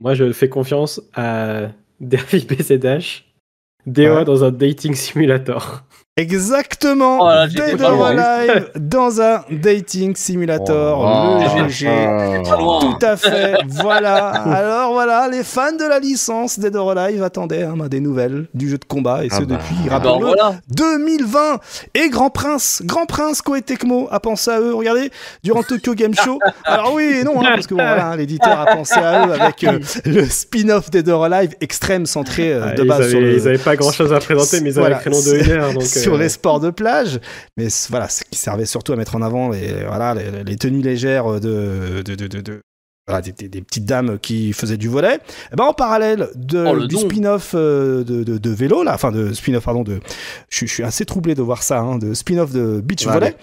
Moi je fais confiance à David Dash. Déo dans un dating simulator. Exactement, Dead or Alive dans un dating simulator, oh le GG, ah, tout à fait, voilà. Alors voilà, les fans de la licence Dead or Alive attendaient hein, ben, des nouvelles du jeu de combat et ce ah bah. depuis, 2020 bah, et Grand Prince, Grand Prince Koei a pensé à eux, regardez, durant Tokyo Game Show. Alors oui et non, hein, parce que voilà, hein, l'éditeur a pensé à eux avec euh, le spin-off Dead or Alive extrême centré euh, ah, de base ils n'avaient pas grand-chose à présenter, mais ils avaient le prénom de une donc... Euh sur les sports de plage, mais voilà, ce qui servait surtout à mettre en avant les, voilà, les, tenues légères de, des, petites dames qui faisaient du volet. Et eh ben, en parallèle de, oh, du spin-off euh, de, de, vélo, là, enfin de spin-off, pardon, de, je, suis assez troublé de voir ça, hein, de spin-off de beach volet volley.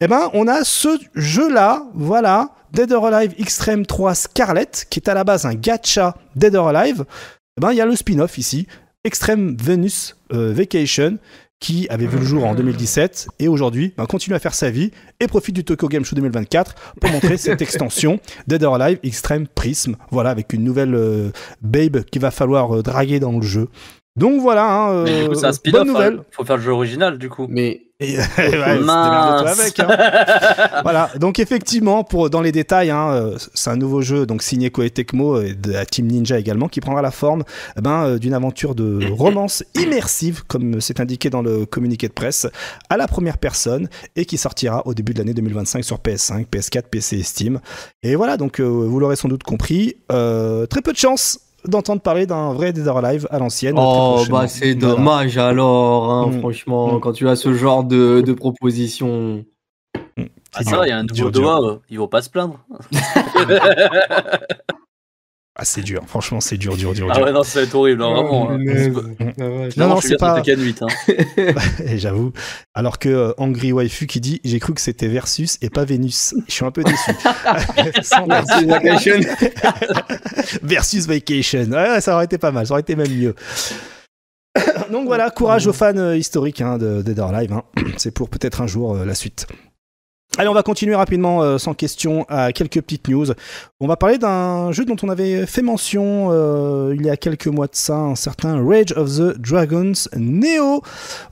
Et eh ben, on a ce jeu-là, voilà, Dead or Alive Extreme 3 Scarlet, qui est à la base un gacha Dead or Alive. Et eh ben, il y a le spin-off ici, Extreme Venus euh, Vacation, qui avait vu le jour en 2017 et aujourd'hui va ben, continue à faire sa vie et profite du Tokyo Game Show 2024 pour montrer cette extension Dead or Alive Extreme Prism. Voilà, avec une nouvelle euh, babe qu'il va falloir euh, draguer dans le jeu. Donc voilà, hein, euh, bonne hein. nouvelle faut faire le jeu original du coup. Mais ouais, Mince. avec. Hein. voilà. Donc effectivement, pour dans les détails, hein, euh, c'est un nouveau jeu donc signé Koei Tecmo et Team Ninja également qui prendra la forme eh ben, euh, d'une aventure de romance immersive, comme c'est indiqué dans le communiqué de presse, à la première personne et qui sortira au début de l'année 2025 sur PS5, PS4, PC et Steam. Et voilà, donc vous l'aurez sans doute compris, très peu de chance d'entendre parler d'un vrai Dead or Alive à l'ancienne. Oh, bah c'est dommage alors, hein, mm. franchement, mm. quand tu as ce genre de, proposition. Ah, ça, il y a un de doigt, euh, ils vont pas se plaindre. Ah, c'est dur, franchement, c'est dur, dur, dur. Ah ouais, non, ça va être horrible, hein, vraiment. Hein. non, non, c'est pas. Hein. J'avoue. Alors que euh, Angry Waifu qui dit J'ai cru que c'était Versus et pas Vénus. Je suis un peu déçu. Versus Vacation. versus Vacation. Ouais, ça aurait été pas mal, ça aurait été même mieux. Donc voilà, courage aux fans euh, historiques de Dead Live. C'est pour peut-être un jour euh, la suite. Allez, on va continuer rapidement, euh, sans question, à quelques petites news. On va parler d'un jeu dont on avait fait mention euh, il y a quelques mois de ça, un certain Rage of the Dragons Neo,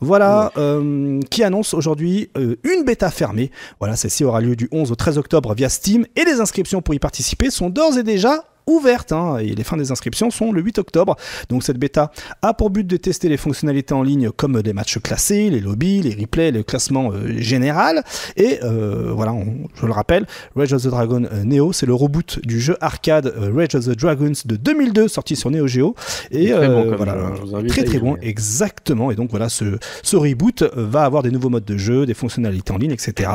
voilà, euh, qui annonce aujourd'hui une bêta fermée. Voilà, celle-ci aura lieu du 11 au 13 octobre via Steam, et les inscriptions pour y participer sont d'ores et déjà ouverte hein, et les fins des inscriptions sont le 8 octobre. Donc cette bêta a pour but de tester les fonctionnalités en ligne comme les matchs classés, les lobbies, les replays, le classement euh, général. Et euh, voilà, je le rappelle, Rage of the Dragon euh, Neo, c'est le reboot du jeu arcade Rage of the Dragons de 2002 sorti sur Neo Geo. Et voilà, hein, très très bon, exactement. Et donc voilà, ce, ce reboot va avoir des nouveaux modes de jeu, des fonctionnalités en ligne, etc.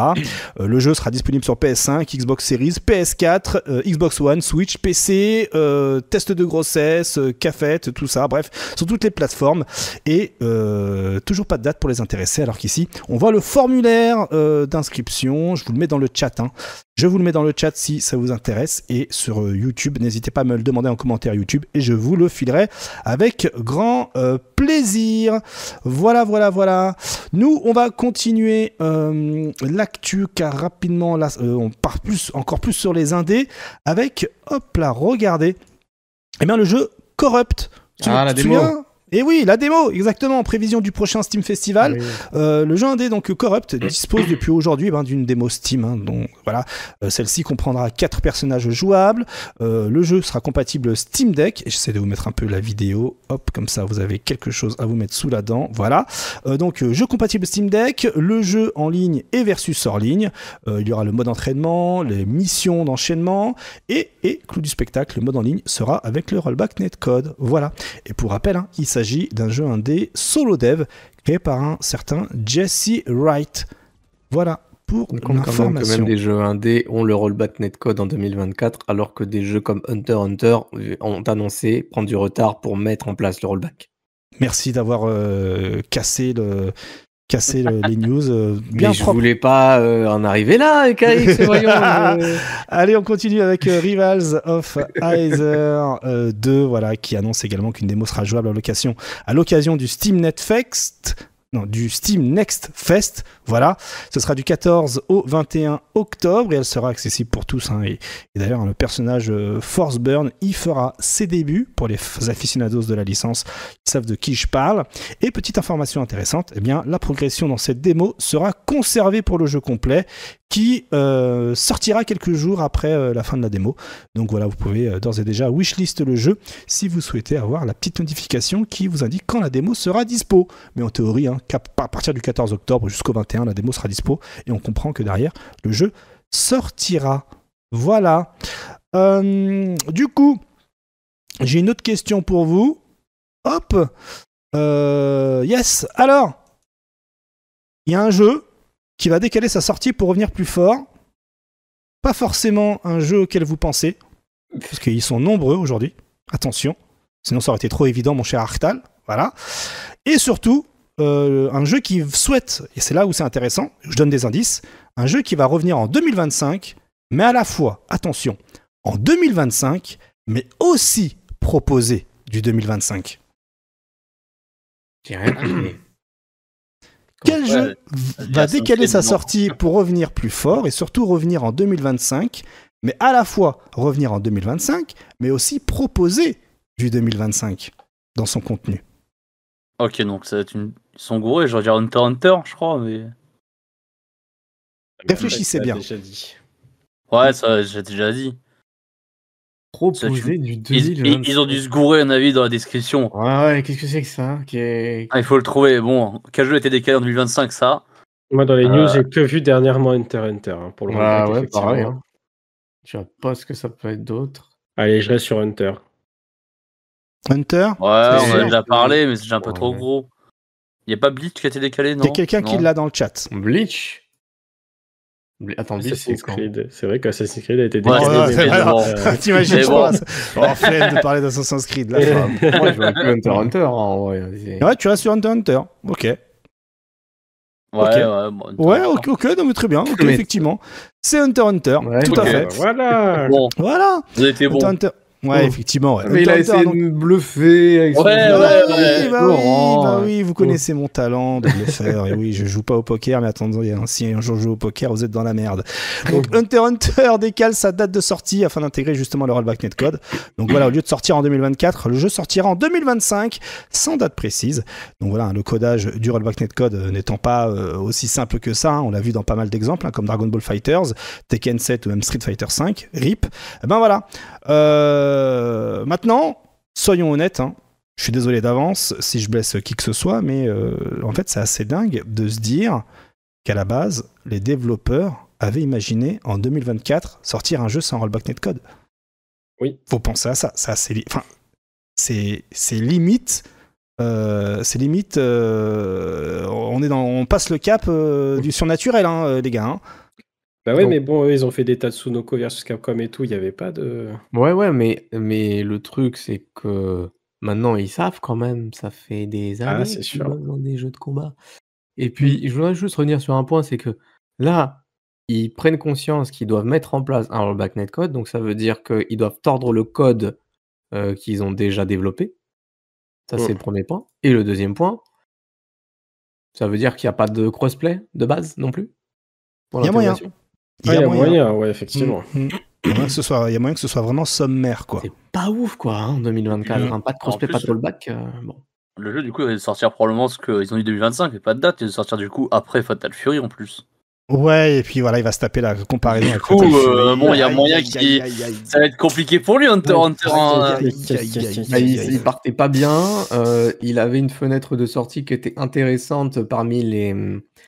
le jeu sera disponible sur PS5, Xbox Series, PS4, Xbox One, Switch, PC euh, test de grossesse, euh, cafette, tout ça, bref, sur toutes les plateformes. Et euh, toujours pas de date pour les intéresser, alors qu'ici, on voit le formulaire d'inscription, je vous le mets dans le chat, hein. Je vous le mets dans le chat si ça vous intéresse. Et sur euh, YouTube, n'hésitez pas à me le demander en commentaire YouTube et je vous le filerai avec grand euh, plaisir. Voilà, voilà, voilà. Nous, on va continuer euh, l'actu car rapidement, là, on part plus, encore plus sur les indés avec, hop là, regardez. Eh bien, le jeu Corrupt. Tu, ah, la démo. Et eh oui, la démo, exactement, en prévision du prochain Steam Festival. Euh, le jeu indé, donc Corrupt, dispose depuis aujourd'hui ben, d'une démo Steam. Hein, donc voilà, euh, celle-ci comprendra quatre personnages jouables. Euh, le jeu sera compatible Steam Deck. J'essaie de vous mettre un peu la vidéo. Hop, comme ça, vous avez quelque chose à vous mettre sous la dent. Voilà. donc, jeu compatible Steam Deck, le jeu en ligne et versus hors ligne. il y aura le mode entraînement, les missions d'enchaînement et, et, clou du spectacle, le mode en ligne sera avec le rollback netcode. Voilà. Et pour rappel, hein, il il il s'agit d'un jeu indé solo dev créé par un certain Jesse Wright. Voilà pour l'information. Quand même des jeux indés ont le rollback netcode en 2024, alors que des jeux comme Hunter Hunter ont annoncé prendre du retard pour mettre en place le rollback. Merci d'avoir euh, cassé le, casser les news. Euh, bien Mais je voulais pas euh, en arriver là, KX, voyons. Euh. Allez, on continue avec Rivals of Aether 2, voilà, qui annonce également qu'une démo sera jouable à l'occasion à l'occasion du Steam Netflix du Steam Next Fest. Voilà, ce sera du 14 au 21 octobre et elle sera accessible pour tous. Hein. Et, d'ailleurs, hein, le personnage euh, Force Burn y fera ses débuts pour les aficionados de la licence qui savent de qui je parle. Et petite information intéressante, eh bien, la progression dans cette démo sera conservée pour le jeu complet qui euh, sortira quelques jours après euh, la fin de la démo. Donc voilà, vous pouvez euh, d'ores et déjà wishlist le jeu si vous souhaitez avoir la petite notification qui vous indique quand la démo sera dispo. Mais en théorie, hein, à partir du 14 octobre jusqu'au 21, la démo sera dispo et on comprend que derrière, le jeu sortira. Voilà. du coup, j'ai une autre question pour vous. Hop. yes. Alors, il y a un jeu qui va décaler sa sortie pour revenir plus fort. Pas forcément un jeu auquel vous pensez, parce qu'ils sont nombreux aujourd'hui. Attention, sinon ça aurait été trop évident, mon cher Arctal. Voilà. Et surtout, euh, un jeu qui souhaite, et c'est là où c'est intéressant, je donne des indices, un jeu qui va revenir en 2025, mais à la fois, attention, en 2025, mais aussi proposé du 2025. J'ai rien quel jeu va décaler sa sortie pour revenir plus fort et surtout revenir en 2025, mais à la fois revenir en 2025, mais aussi proposer du 2025 dans son contenu Ok, donc ça va être une... ils sont gros et je dire Hunter Hunter, je crois, mais. Réfléchissez bien. Ouais, ça j'ai déjà dit. Ils, ont dû se gourer un avis dans la description. Ouais, ouais qu'est-ce que c'est que ça ah, Il faut le trouver. Bon, quel jeu été décalé en 2025, ça Moi, dans les news, euh, j'ai que vu dernièrement Hunter Hunter hein, pour le ah, ouais, pareil. Hein. Je vois pas ce que ça peut être d'autre. Allez, je reste sur Hunter. Hunter Ouais, on a déjà parlé, mais c'est un peu trop gros. Il n'y a pas Bleach qui a été décalé, non quelqu'un qui l'a dans le chat. Bleach Attends, Assassin's C'est vrai qu'Assassin's Creed a été décalé. T'imagines, je pense. En oh, fait, de parler d'Assassin's Creed. Là, moi, je vois que Hunter Hunter. Hein, en Ouais, tu restes sur Hunter Hunter. Ok. Ouais, ok, okay très bien, effectivement. C'est Hunter Hunter, tout à fait. Voilà. Voilà. Vous avez été bon. Ouais, effectivement. Mais il a essayé de me bluffer. Avec ouais, ouais, ouais, bah, oui, bah oui, vous connaissez mon talent de bluffeur. et oui, je joue pas au poker, mais attendez, si un jour je joue au poker, vous êtes dans la merde. Donc oh. Hunter Hunter décale sa date de sortie afin d'intégrer justement le rollback netcode. Donc voilà, au lieu de sortir en 2024, le jeu sortira en 2025 sans date précise. Donc voilà, hein, le codage du rollback netcode euh, n'étant pas euh, aussi simple que ça. Hein, on l'a vu dans pas mal d'exemples, hein, comme Dragon Ball Fighters, Tekken 7 ou même Street Fighter 5, RIP. Et eh ben voilà. Euh, euh, maintenant, soyons honnêtes, hein. je suis désolé d'avance si je blesse qui que ce soit, mais euh, en fait, c'est assez dingue de se dire qu'à la base, les développeurs avaient imaginé en 2024 sortir un jeu sans rollback netcode. Oui. Faut penser à ça. ça c'est limite. Euh, on, est on passe le cap du surnaturel, hein, les gars. Hein. Bah ouais, mais bon, ils ont fait des tas de Sunoco versus Capcom et tout, il n'y avait pas de. Ouais, ouais, mais, mais le truc, c'est que maintenant, ils savent quand même, ça fait des ah, années ah, c'est dans des jeux de combat. Et puis, je voudrais juste revenir sur un point, c'est que là, ils prennent conscience qu'ils doivent mettre en place un rollback netcode, donc ça veut dire qu'ils doivent tordre le code euh, qu'ils ont déjà développé. Ça, c'est le mm. premier point. Et le deuxième point, ça veut dire qu'il n'y a pas de crossplay de base non plus. Il y a moyen. Il y, a moyen, ouais, effectivement. Il y, a moyen que ce soit vraiment sommaire, quoi. C'est pas ouf, quoi, hein, en 2024. Mm. pas de crossplay, pas de rollback. Euh, bon. Le jeu, du coup, va sortir probablement ce qu'ils ont dit 2025, mais pas de date. Il va sortir, du coup, après Fatal Fury, en plus. Ouais, et puis voilà, il va se taper la comparaison. Du coup, euh, bon, il y a moyen qui. Ça va être compliqué pour lui, Hunter Hunter. Il partait pas bien. Euh, il avait une fenêtre de sortie qui était intéressante parmi les.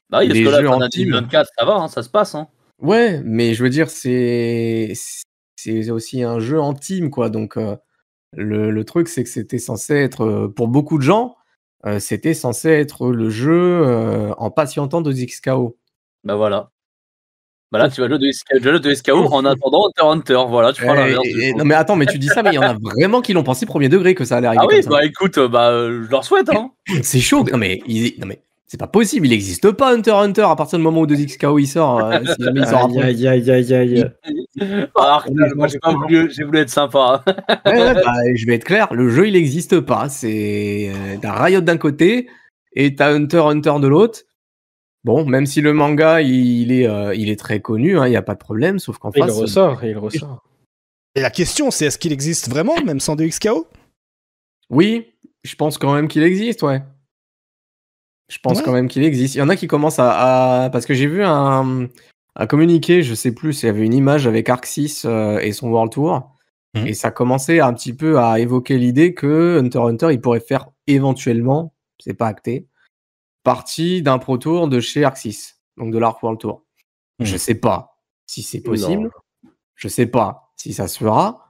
Bah oui, les que là, 2024, ça va, hein, ça se passe. Hein. Ouais, mais je veux dire, c'est c'est aussi un jeu en team, quoi. Donc euh, le, truc, c'est que c'était censé être, euh, pour beaucoup de gens, euh, c'était censé être le jeu en patientant de XKO. Bah voilà. Bah là, tu vas jouer de, XKO en attendant Hunter Hunter. Voilà, tu prends eh, eh, Non, mais attends, mais tu dis ça, mais il y en a vraiment qui l'ont pensé premier degré que ça allait arriver. Ah oui, bah écoute, bah, je leur souhaite. Hein. c'est chaud. Non, mais, non, mais c'est pas possible, il existe pas Hunter Hunter à partir du moment où 2XKO hein, il sort. Aïe Aïe, aïe, aïe, aïe. Ah, moi j'ai pas voulu, voulu être sympa. Bah, je vais être clair, le jeu il n'existe pas. C'est euh, t'as Riot d'un côté et t'as Hunter Hunter de l'autre. Bon, même si le manga il est, euh, il est très connu, hein, il n'y a pas de problème, sauf qu'en face. Il euh, ressort, il ressort. Et la question c'est est-ce qu'il existe vraiment, même sans 2XKO Oui, je pense quand même qu'il existe, ouais. Je pense quand même qu'il existe. Il y en a qui commencent à. Parce que j'ai vu un, un, communiqué, je sais plus, il y avait une image avec Arc euh, et son World Tour. Mmh. Et ça commençait un petit peu à évoquer l'idée que Hunter Hunter, il pourrait faire éventuellement, c'est pas acté, partie d'un Pro Tour de chez Arc donc de l'Arc World Tour. Je mmh. sais pas si c'est possible. Je sais pas si ça se fera.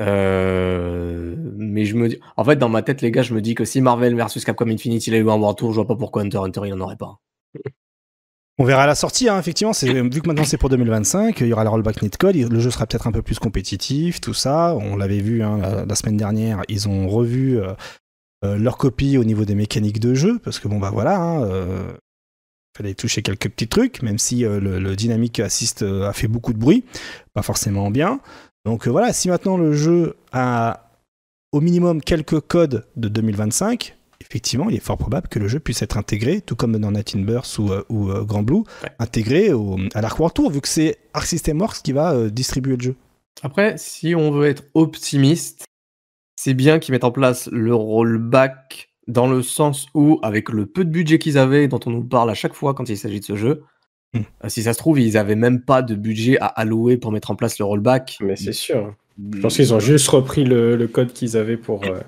Euh, mais je me dis, en fait, dans ma tête, les gars, je me dis que si Marvel versus Capcom Infinite, il a eu un retour je vois pas pourquoi Hunter Hunter, il en aurait pas. On verra à la sortie, hein, effectivement. Vu que maintenant c'est pour 2025, il y aura le rollback Netcode, le jeu sera peut-être un peu plus compétitif, tout ça. On l'avait vu hein, la, semaine dernière, ils ont revu euh, euh, leur copie au niveau des mécaniques de jeu, parce que bon, bah voilà, il hein, fallait toucher quelques petits trucs, même si le, dynamique assist a fait beaucoup de bruit, pas forcément bien. Donc euh, voilà, si maintenant le jeu a au minimum quelques codes de 2025, effectivement, il est fort probable que le jeu puisse être intégré, tout comme dans Night Burst ou, euh, euh, Grand Blue, intégré à l'Arc Tour, vu que c'est Arc System Works qui va distribuer le jeu. Après, si on veut être optimiste, c'est bien qu'ils mettent en place le rollback dans le sens où, avec le peu de budget qu'ils avaient, dont on nous parle à chaque fois quand il s'agit de ce jeu, euh, si ça se trouve, ils n'avaient même pas de budget à allouer pour mettre en place le rollback. Mais c'est sûr. Je pense qu'ils ont euh, juste repris le, code qu'ils avaient pour, euh,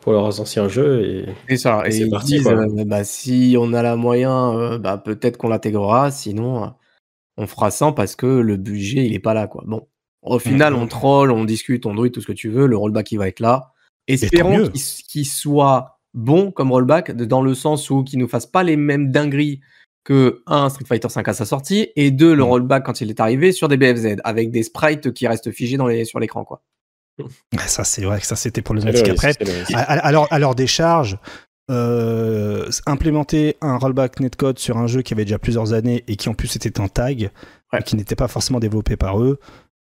pour leurs anciens jeux. Et, c'est parti. Bah, si on a la moyen, bah, peut-être qu'on l'intégrera. Sinon, on fera sans parce que le budget, il n'est pas là. Quoi. Bon. Au final, on mmh. troll, on discute, on douille tout ce que tu veux. Le rollback, il va être là. Espérons qu'il soit bon comme rollback, dans le sens où qu'il ne nous fasse pas les mêmes dingueries que, un, Street Fighter 5 à sa sortie, et deux, le mm. rollback quand il est arrivé sur des BFZ, avec des sprites qui restent figés dans les, sur l'écran, quoi. Ah, ça, c'est vrai que ça, c'était problématique après. Alors, alors, des charges, euh, implémenter un rollback netcode sur un jeu qui avait déjà plusieurs années et qui en plus était en tag, qui n'était pas forcément développé par eux,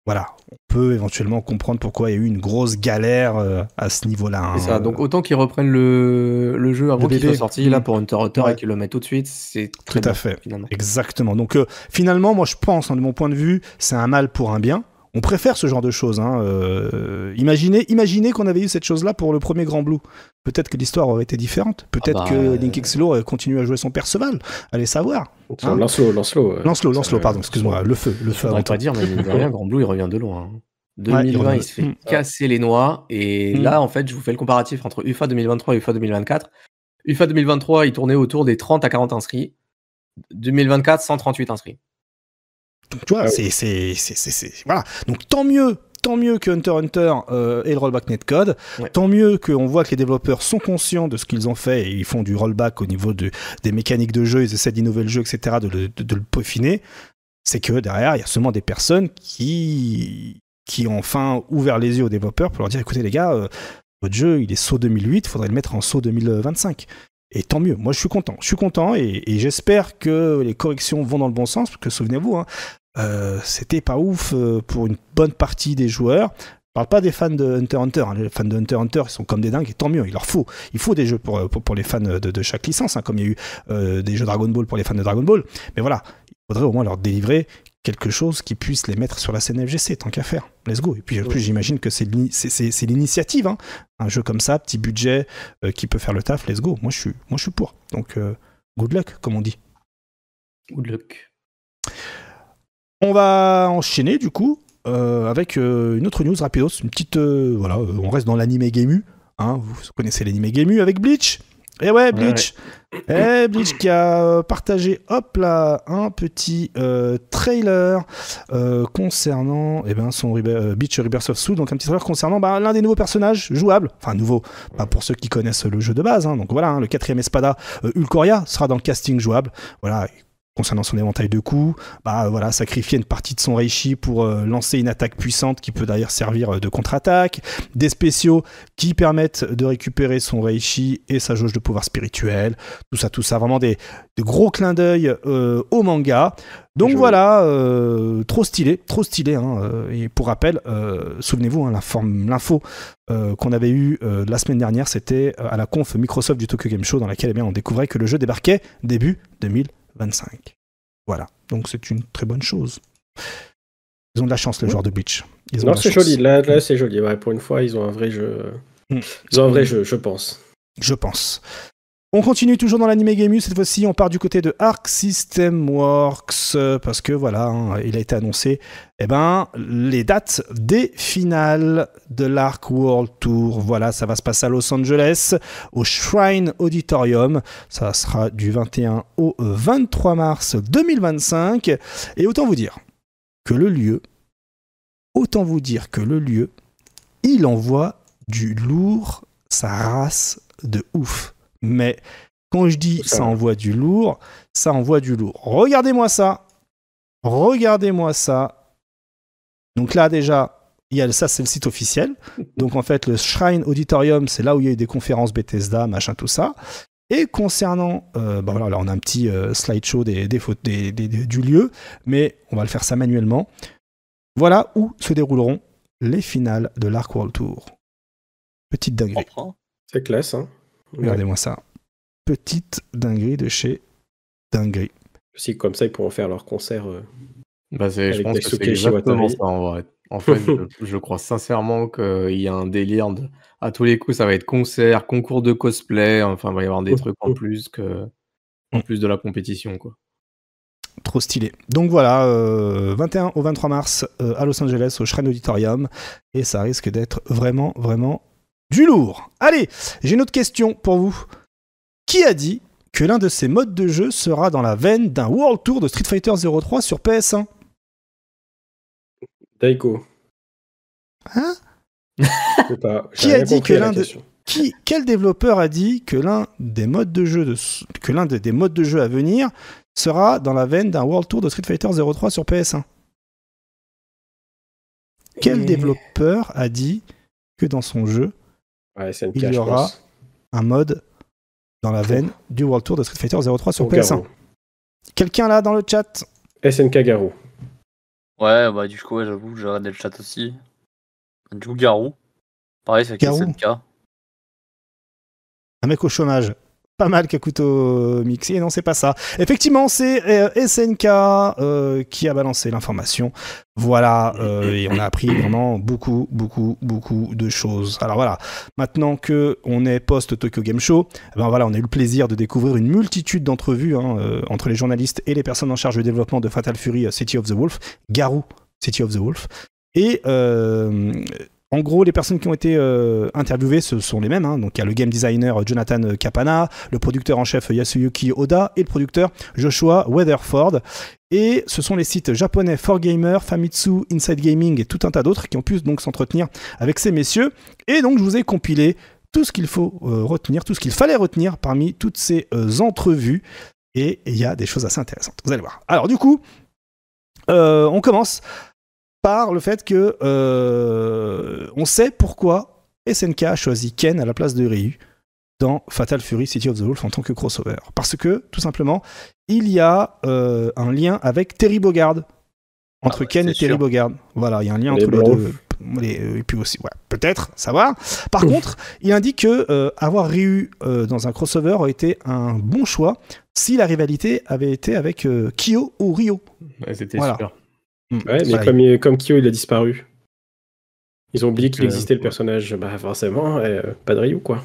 voilà, on peut éventuellement comprendre pourquoi il y a eu une grosse galère euh, à ce niveau-là. Hein. ça, donc autant qu'ils reprennent le, jeu avant qu'il soit sorti là mmh. pour une Hunter ouais. et qu'ils le mettent tout de suite, c'est très Tout à fait, exactement. Donc euh, finalement, moi je pense, hein, de mon point de vue, c'est un mal pour un bien on préfère ce genre de choses. Hein, euh, imaginez, imaginez qu'on avait eu cette chose-là pour le premier Grand Blue. Peut-être que l'histoire aurait été différente. Peut-être ah que bah, Link Slow euh, continue à jouer son Perceval. Allez savoir. lance hein. Lancelot, Lancelot. Lancelot, pardon, excuse-moi, le feu. Le feu avant pas dire, mais rien, Grand Blue, il revient de loin. 2020, hein. il, se fait mm. casser les noix. Et mm. là, en fait, je vous fais le comparatif entre UFA 2023 et UFA 2024. UFA 2023, il tournait autour des 30 à 40 inscrits. 2024, 138 inscrits. Donc, tu vois, ah c'est. Voilà. Donc, tant mieux tant mieux que Hunter Hunter euh, ait le rollback netcode, tant mieux qu'on voit que les développeurs sont conscients de ce qu'ils ont fait et ils font du rollback au niveau de, des mécaniques de jeu, ils essaient d'innover le jeu, etc., de le, peaufiner. C'est que derrière, il y a seulement des personnes qui, qui ont enfin ouvert les yeux aux développeurs pour leur dire écoutez, les gars, euh, votre jeu, il est saut 2008, il faudrait le mettre en saut 2025. Et tant mieux, moi je suis content, je suis content et, et j'espère que les corrections vont dans le bon sens, parce que souvenez-vous, hein, euh, c'était pas ouf euh, pour une bonne partie des joueurs. Je parle pas des fans de Hunter Hunter. Hein. Les fans de Hunter Hunter, ils sont comme des dingues, et tant mieux, il leur faut. Il faut des jeux pour, euh, pour, les fans de, chaque licence, hein, comme il y a eu des jeux Dragon Ball pour les fans de Dragon Ball. Mais voilà, il faudrait au moins leur délivrer quelque chose qui puisse les mettre sur la scène FGC, tant qu'à faire. Let's go. Et puis, en plus, j'imagine que c'est l'initiative. Hein. Un jeu comme ça, petit budget, qui peut faire le taf, let's go. Moi, je suis, moi, je suis pour. Donc, good luck, comme on dit. Good luck. On va enchaîner du coup euh, avec euh, une autre news rapide, une petite euh, voilà, on reste dans l'anime Gameu, hein, vous connaissez l'anime Gameu avec Bleach. Et eh ouais, Bleach. Et eh, Bleach qui a partagé, hop là, un petit trailer concernant eh ben, son Beach Bleach Rebirth of Soul, donc un petit trailer concernant bah, l'un des nouveaux personnages jouables, enfin nouveau, pas pour ceux qui connaissent le jeu de base, hein. donc voilà, hein, le quatrième Espada Ulcoria sera dans le casting jouable, voilà, concernant son éventail de coups, bah, voilà, sacrifier une partie de son reishi pour euh, lancer une attaque puissante qui peut d'ailleurs servir euh, de contre-attaque, des spéciaux qui permettent de récupérer son reishi et sa jauge de pouvoir spirituel, tout ça, tout ça, vraiment des, gros clins d'œil euh, au manga. Donc voilà, trop stylé, trop stylé. Hein, et pour rappel, souvenez-vous, hein, l'info qu'on avait eue la semaine dernière, c'était à la conf Microsoft du Tokyo Game Show, dans laquelle eh on découvrait que le jeu débarquait début 2000 25. Voilà, donc c'est une très bonne chose. Ils ont de la chance, les joueurs de beach. non, c'est joli, là, c'est joli. pour une fois, ils ont un vrai jeu. Hmm. Ils ont un vrai jeu, je pense. Je pense. On continue toujours dans l'anime GameU, cette fois-ci on part du côté de Arc System Works, euh, parce que voilà, hein, il a été annoncé eh ben, les dates des finales de l'Arc World Tour. Voilà, ça va se passer à Los Angeles, au Shrine Auditorium, ça sera du 21 au 23 mars 2025, et autant vous dire que le lieu, autant vous dire que le lieu, il envoie du lourd, sa race de ouf. Mais quand je dis ça envoie du lourd, ça envoie du lourd. Regardez-moi ça. Regardez-moi ça. Donc là déjà, il y a, ça c'est le site officiel. Donc en fait, le Shrine Auditorium, c'est là où il y a eu des conférences Bethesda, machin, tout ça. Et concernant, euh, bah voilà, là on a un petit euh, slideshow des, des, du lieu, mais on va le faire ça manuellement. Voilà où se dérouleront les finales de l'Arc World Tour. Petite dinguerie. C'est classe, hein Regardez-moi ça. Petite dinguerie de chez Dinguerie. Si, comme ça, ils pourront faire leur concert. Euh, bah, je pense que c'est exactement ça en vrai. En fait, je, crois sincèrement qu'il y a un délire À tous les coups, ça va être concert, concours de cosplay, enfin, il va y avoir des trucs en plus, que... en plus de la compétition, quoi. Trop stylé. Donc voilà, 21 euh, au 23 mars euh, à Los Angeles au Shrine Auditorium et ça risque d'être vraiment, vraiment du lourd. Allez, j'ai une autre question pour vous. Qui a dit que l'un de ces modes de jeu sera dans la veine d'un World Tour de Street Fighter 03 sur PS1 Daiko. Hein pas, Qui a dit que l'un Qui, quel développeur a dit que l'un des modes de jeu que l'un des, modes de jeu à venir sera dans la veine d'un World Tour de Street Fighter 03 sur PS1 Quel développeur a dit que dans son jeu il y aura un mode dans la veine du World Tour de Street Fighter 03 sur PS1. Quelqu'un là dans le chat SNK Garou. Ouais, bah du coup, j'avoue, j'ai regardé le chat aussi. Du coup, Garou. Pareil, c'est SNK. Un mec au chômage pas mal Kakuto mixé Et non, c'est pas ça. Effectivement, c'est euh, SNK euh, qui a balancé l'information. Voilà, euh, et on a appris vraiment beaucoup, beaucoup, beaucoup de choses. Alors voilà, maintenant que on est post Tokyo Game Show, eh ben voilà, on a eu le plaisir de découvrir une multitude d'entrevues hein, entre les journalistes et les personnes en charge du développement de Fatal Fury City of the Wolf, Garou City of the Wolf, et en gros, les personnes qui ont été euh, interviewées, ce sont les mêmes. Hein. Donc il y a le game designer euh, Jonathan kapana euh, le producteur en chef Yasuyuki Oda et le producteur Joshua Weatherford. Et ce sont les sites japonais 4Gamer, Famitsu, Inside Gaming et tout un tas d'autres qui ont pu donc s'entretenir avec ces messieurs. Et donc je vous ai compilé tout ce qu'il faut retenir, tout ce qu'il fallait retenir parmi toutes ces entrevues. Et il y a des choses assez intéressantes. Vous allez voir. Alors du coup, on commence par le fait que euh, on sait pourquoi SNK a choisi Ken à la place de Ryu dans Fatal Fury City of the Wolf en tant que crossover. Parce que, tout simplement, il y a euh, un lien avec Terry Bogard. Entre ah Ken et Terry Bogard. Voilà, il y a un lien entre les deux. Euh, et puis aussi, peut-être, savoir Par contre, il indique que avoir Ryu dans un crossover aurait été un bon choix si la rivalité avait été avec Kyo ou Ryo. C'était super. Mm. Ouais, mais comme, Kyo, il a disparu. Ils ont oublié qu'il euh, existait le personnage. Bah forcément, euh, pas de Ryu, quoi.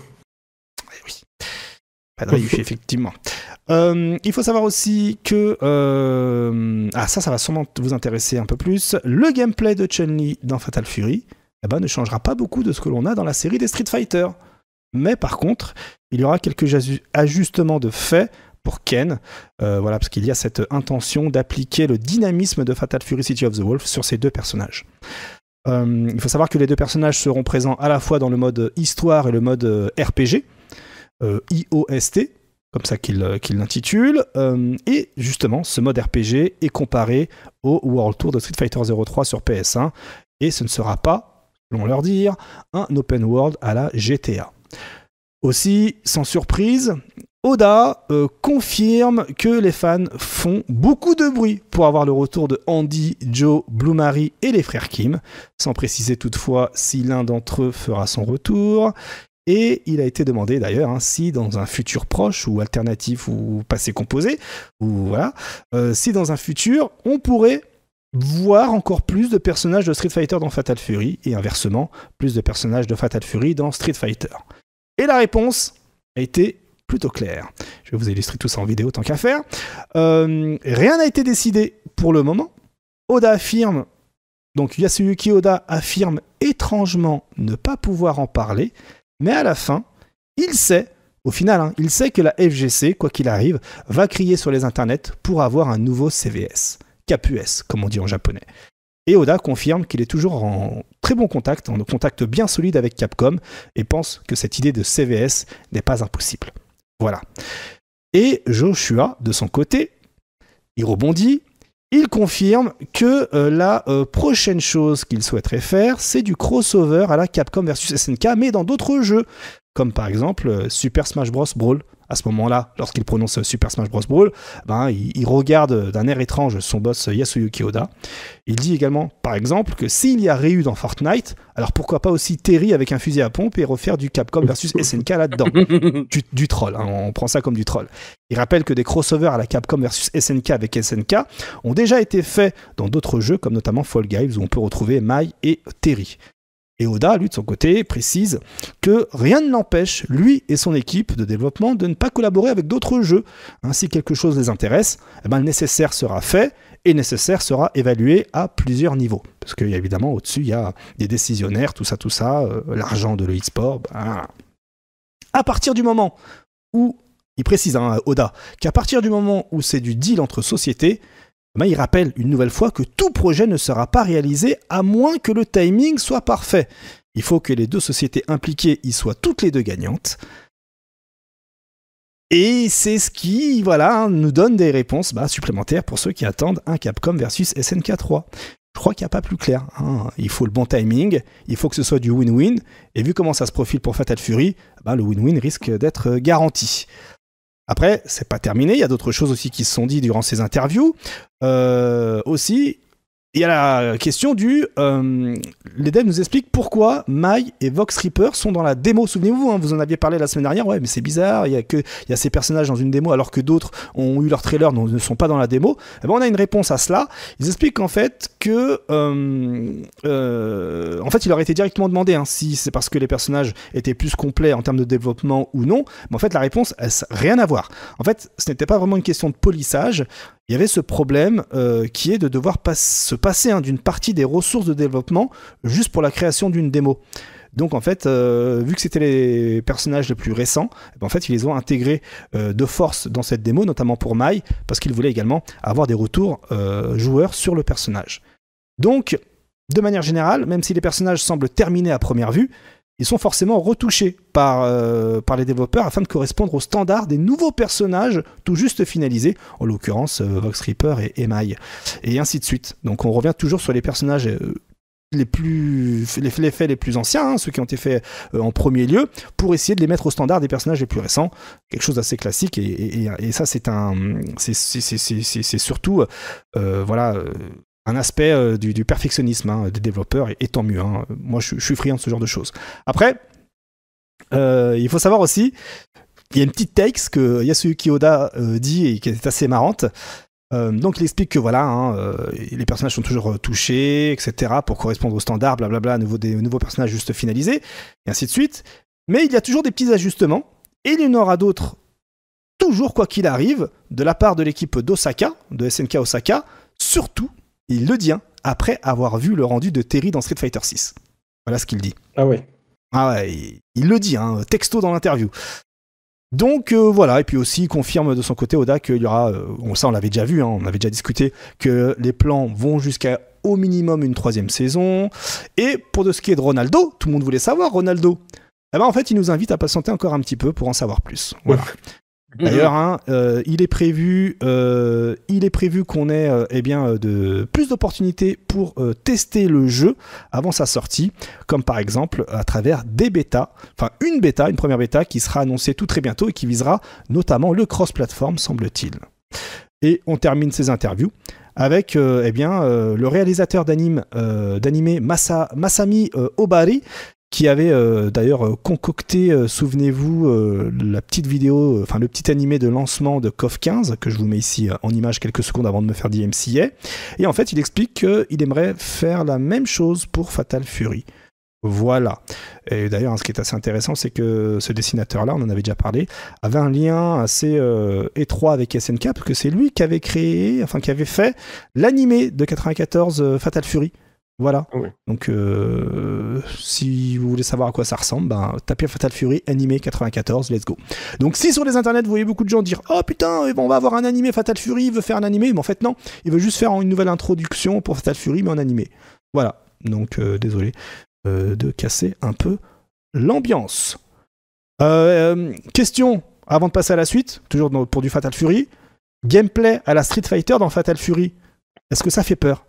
Eh oui. Pas de Ryu, effectivement. Euh, il faut savoir aussi que... Ah ça, ça va sûrement vous intéresser un peu plus. Le gameplay de Chun-Li dans Fatal Fury eh ben, ne changera pas beaucoup de ce que l'on a dans la série des Street Fighter. Mais par contre, il y aura quelques ajustements de fait pour Ken. Euh, voilà, parce qu'il y a cette intention d'appliquer le dynamisme de Fatal Fury City of the Wolf sur ces deux personnages. Euh, il faut savoir que les deux personnages seront présents à la fois dans le mode histoire et le mode euh, RPG, IOST, comme ça qu'il l'intitule. et justement, ce mode RPG est comparé au World Tour de Street Fighter 03 sur PS1, et ce ne sera pas, selon leur dire, un open world à la GTA. Aussi, sans surprise, Oda euh, confirme que les fans font beaucoup de bruit pour avoir le retour de Andy, Joe, Blue Mary et les frères Kim, sans préciser toutefois si l'un d'entre eux fera son retour. Et il a été demandé d'ailleurs hein, si dans un futur proche ou alternatif ou passé composé, ou voilà, euh, si dans un futur on pourrait voir encore plus de personnages de Street Fighter dans Fatal Fury et inversement plus de personnages de Fatal Fury dans Street Fighter. Et la réponse a été plutôt clair. Je vais vous illustrer tout ça en vidéo tant qu'à faire. Euh, rien n'a été décidé pour le moment. Oda affirme, donc Yasuyuki Oda affirme étrangement ne pas pouvoir en parler, mais à la fin, il sait, au final, hein, il sait que la FGC, quoi qu'il arrive, va crier sur les internets pour avoir un nouveau CVS, Capus, comme on dit en japonais. Et Oda confirme qu'il est toujours en très bon contact, en contact bien solide avec Capcom, et pense que cette idée de CVS n'est pas impossible. Voilà. Et Joshua, de son côté, il rebondit. Il confirme que euh, la euh, prochaine chose qu'il souhaiterait faire, c'est du crossover à la Capcom versus SNK, mais dans d'autres jeux, comme par exemple euh, Super Smash Bros. Brawl à ce moment-là, lorsqu'il prononce Super Smash Bros. Brawl, ben, il, regarde d'un air étrange son boss Yasuyuki Oda. Il dit également, par exemple, que s'il y a Ryu dans Fortnite, alors pourquoi pas aussi Terry avec un fusil à pompe et refaire du Capcom versus SNK là-dedans du, troll, hein, on prend ça comme du troll. Il rappelle que des crossovers à la Capcom versus SNK avec SNK ont déjà été faits dans d'autres jeux, comme notamment Fall Guys, où on peut retrouver Mai et Terry. Et Oda, lui, de son côté, précise que rien ne l'empêche, lui et son équipe de développement, de ne pas collaborer avec d'autres jeux. Ainsi, hein, si quelque chose les intéresse, eh ben, le nécessaire sera fait et le nécessaire sera évalué à plusieurs niveaux. Parce qu'il y a évidemment au-dessus, il y a des décisionnaires, tout ça, tout ça, euh, l'argent de l'e-sport. Ben, à partir du moment où, il précise, hein, Oda, qu'à partir du moment où c'est du deal entre sociétés, eh ben, il rappelle une nouvelle fois que tout projet ne sera pas réalisé à moins que le timing soit parfait. Il faut que les deux sociétés impliquées y soient toutes les deux gagnantes. Et c'est ce qui voilà, hein, nous donne des réponses bah, supplémentaires pour ceux qui attendent un Capcom versus SNK 3. Je crois qu'il n'y a pas plus clair. Hein. Il faut le bon timing, il faut que ce soit du win-win, et vu comment ça se profile pour Fatal Fury, bah, le win-win risque d'être euh, garanti. Après, c'est pas terminé. Il y a d'autres choses aussi qui se sont dites durant ces interviews. Euh, aussi, il y a la question du. Euh, les devs nous expliquent pourquoi Mai et Vox Reaper sont dans la démo. Souvenez-vous, hein, vous en aviez parlé la semaine dernière. Ouais, mais c'est bizarre. Il y a que ces personnages dans une démo alors que d'autres ont eu leur trailer donc ne sont pas dans la démo. Eh ben, on a une réponse à cela. Ils expliquent en fait que euh, euh, en fait il aurait été directement demandé hein, si c'est parce que les personnages étaient plus complets en termes de développement ou non. Mais en fait la réponse elle, rien à voir. En fait, ce n'était pas vraiment une question de polissage il y avait ce problème euh, qui est de devoir se passer hein, d'une partie des ressources de développement juste pour la création d'une démo. Donc en fait, euh, vu que c'était les personnages les plus récents, eh ben, en fait ils les ont intégrés euh, de force dans cette démo, notamment pour Mai, parce qu'ils voulaient également avoir des retours joueurs sur le personnage. Donc, de manière générale, même si les personnages semblent terminés à première vue, ils sont forcément retouchés par, euh, par les développeurs afin de correspondre aux standards des nouveaux personnages tout juste finalisés, en l'occurrence Vox euh, Reaper et Emile, et ainsi de suite. Donc on revient toujours sur les personnages euh, les plus les, faits les plus anciens, hein, ceux qui ont été faits en premier lieu, pour essayer de les mettre au standard des personnages les plus récents. Quelque chose d'assez classique et, ça c'est un c'est surtout voilà un aspect euh, du, perfectionnisme hein, des développeurs, et, tant mieux. Hein. Moi, je, suis friand de ce genre de choses. Après, euh, il faut savoir aussi, il y a une petite texte que Yasuyuki Oda euh, dit et qui est assez marrante. donc, il explique que voilà, hein, les personnages sont toujours touchés, etc., pour correspondre aux standards, blablabla, nouveau, des nouveaux personnages juste finalisés, et ainsi de suite. Mais il y a toujours des petits ajustements, et il y en aura d'autres, toujours quoi qu'il arrive, de la part de l'équipe d'Osaka, de SNK Osaka, surtout il le dit hein, après avoir vu le rendu de Terry dans Street Fighter 6. Voilà ce qu'il dit. Ah ouais. Ah ouais, il, le dit, hein, texto dans l'interview. Donc euh, voilà, et puis aussi il confirme de son côté Oda qu'il y aura, euh, ça on l'avait déjà vu, hein, on avait déjà discuté, que les plans vont jusqu'à au minimum une troisième saison. Et pour de ce qui est de Ronaldo, tout le monde voulait savoir Ronaldo. Eh ben en fait, il nous invite à patienter encore un petit peu pour en savoir plus. Voilà. D'ailleurs, mhm. hein, euh, euh, il est prévu, qu'on ait euh, eh plus d'opportunités pour tester le jeu avant sa sortie, comme par exemple à travers des bêtas, enfin une bêta, une première bêta qui sera annoncée tout très bientôt et qui visera notamment le cross-platform, semble-t-il. Et on termine ces interviews avec eh le réalisateur d'anime, Masami Obari, qui avait euh, d'ailleurs euh, concocté, euh, souvenez-vous, la petite vidéo, enfin le petit animé de lancement de KOF 15, que je vous mets ici en image quelques secondes avant de me faire est, Et en fait, il explique qu'il aimerait faire la même chose pour Fatal Fury. Voilà. Et d'ailleurs, hein, ce qui est assez intéressant, c'est que ce dessinateur-là, on en avait déjà parlé, avait un lien assez étroit avec SNK, parce que c'est lui qui avait créé, enfin qui avait fait l'animé de 94 Fatal Fury. Voilà. Ah Donc, euh, si vous voulez savoir à quoi ça ressemble, ben, tapez Fatal Fury animé 94, let's go. Donc, si sur les internets vous voyez beaucoup de gens dire Oh putain, eh ben, on va avoir un animé Fatal Fury, il veut faire un animé, mais en fait, non, il veut juste faire une nouvelle introduction pour Fatal Fury, mais en animé. Voilà. Donc, euh, désolé euh, de casser un peu l'ambiance. question avant de passer à la suite, toujours pour du Fatal Fury gameplay à la Street Fighter dans Fatal Fury. Est-ce que ça fait peur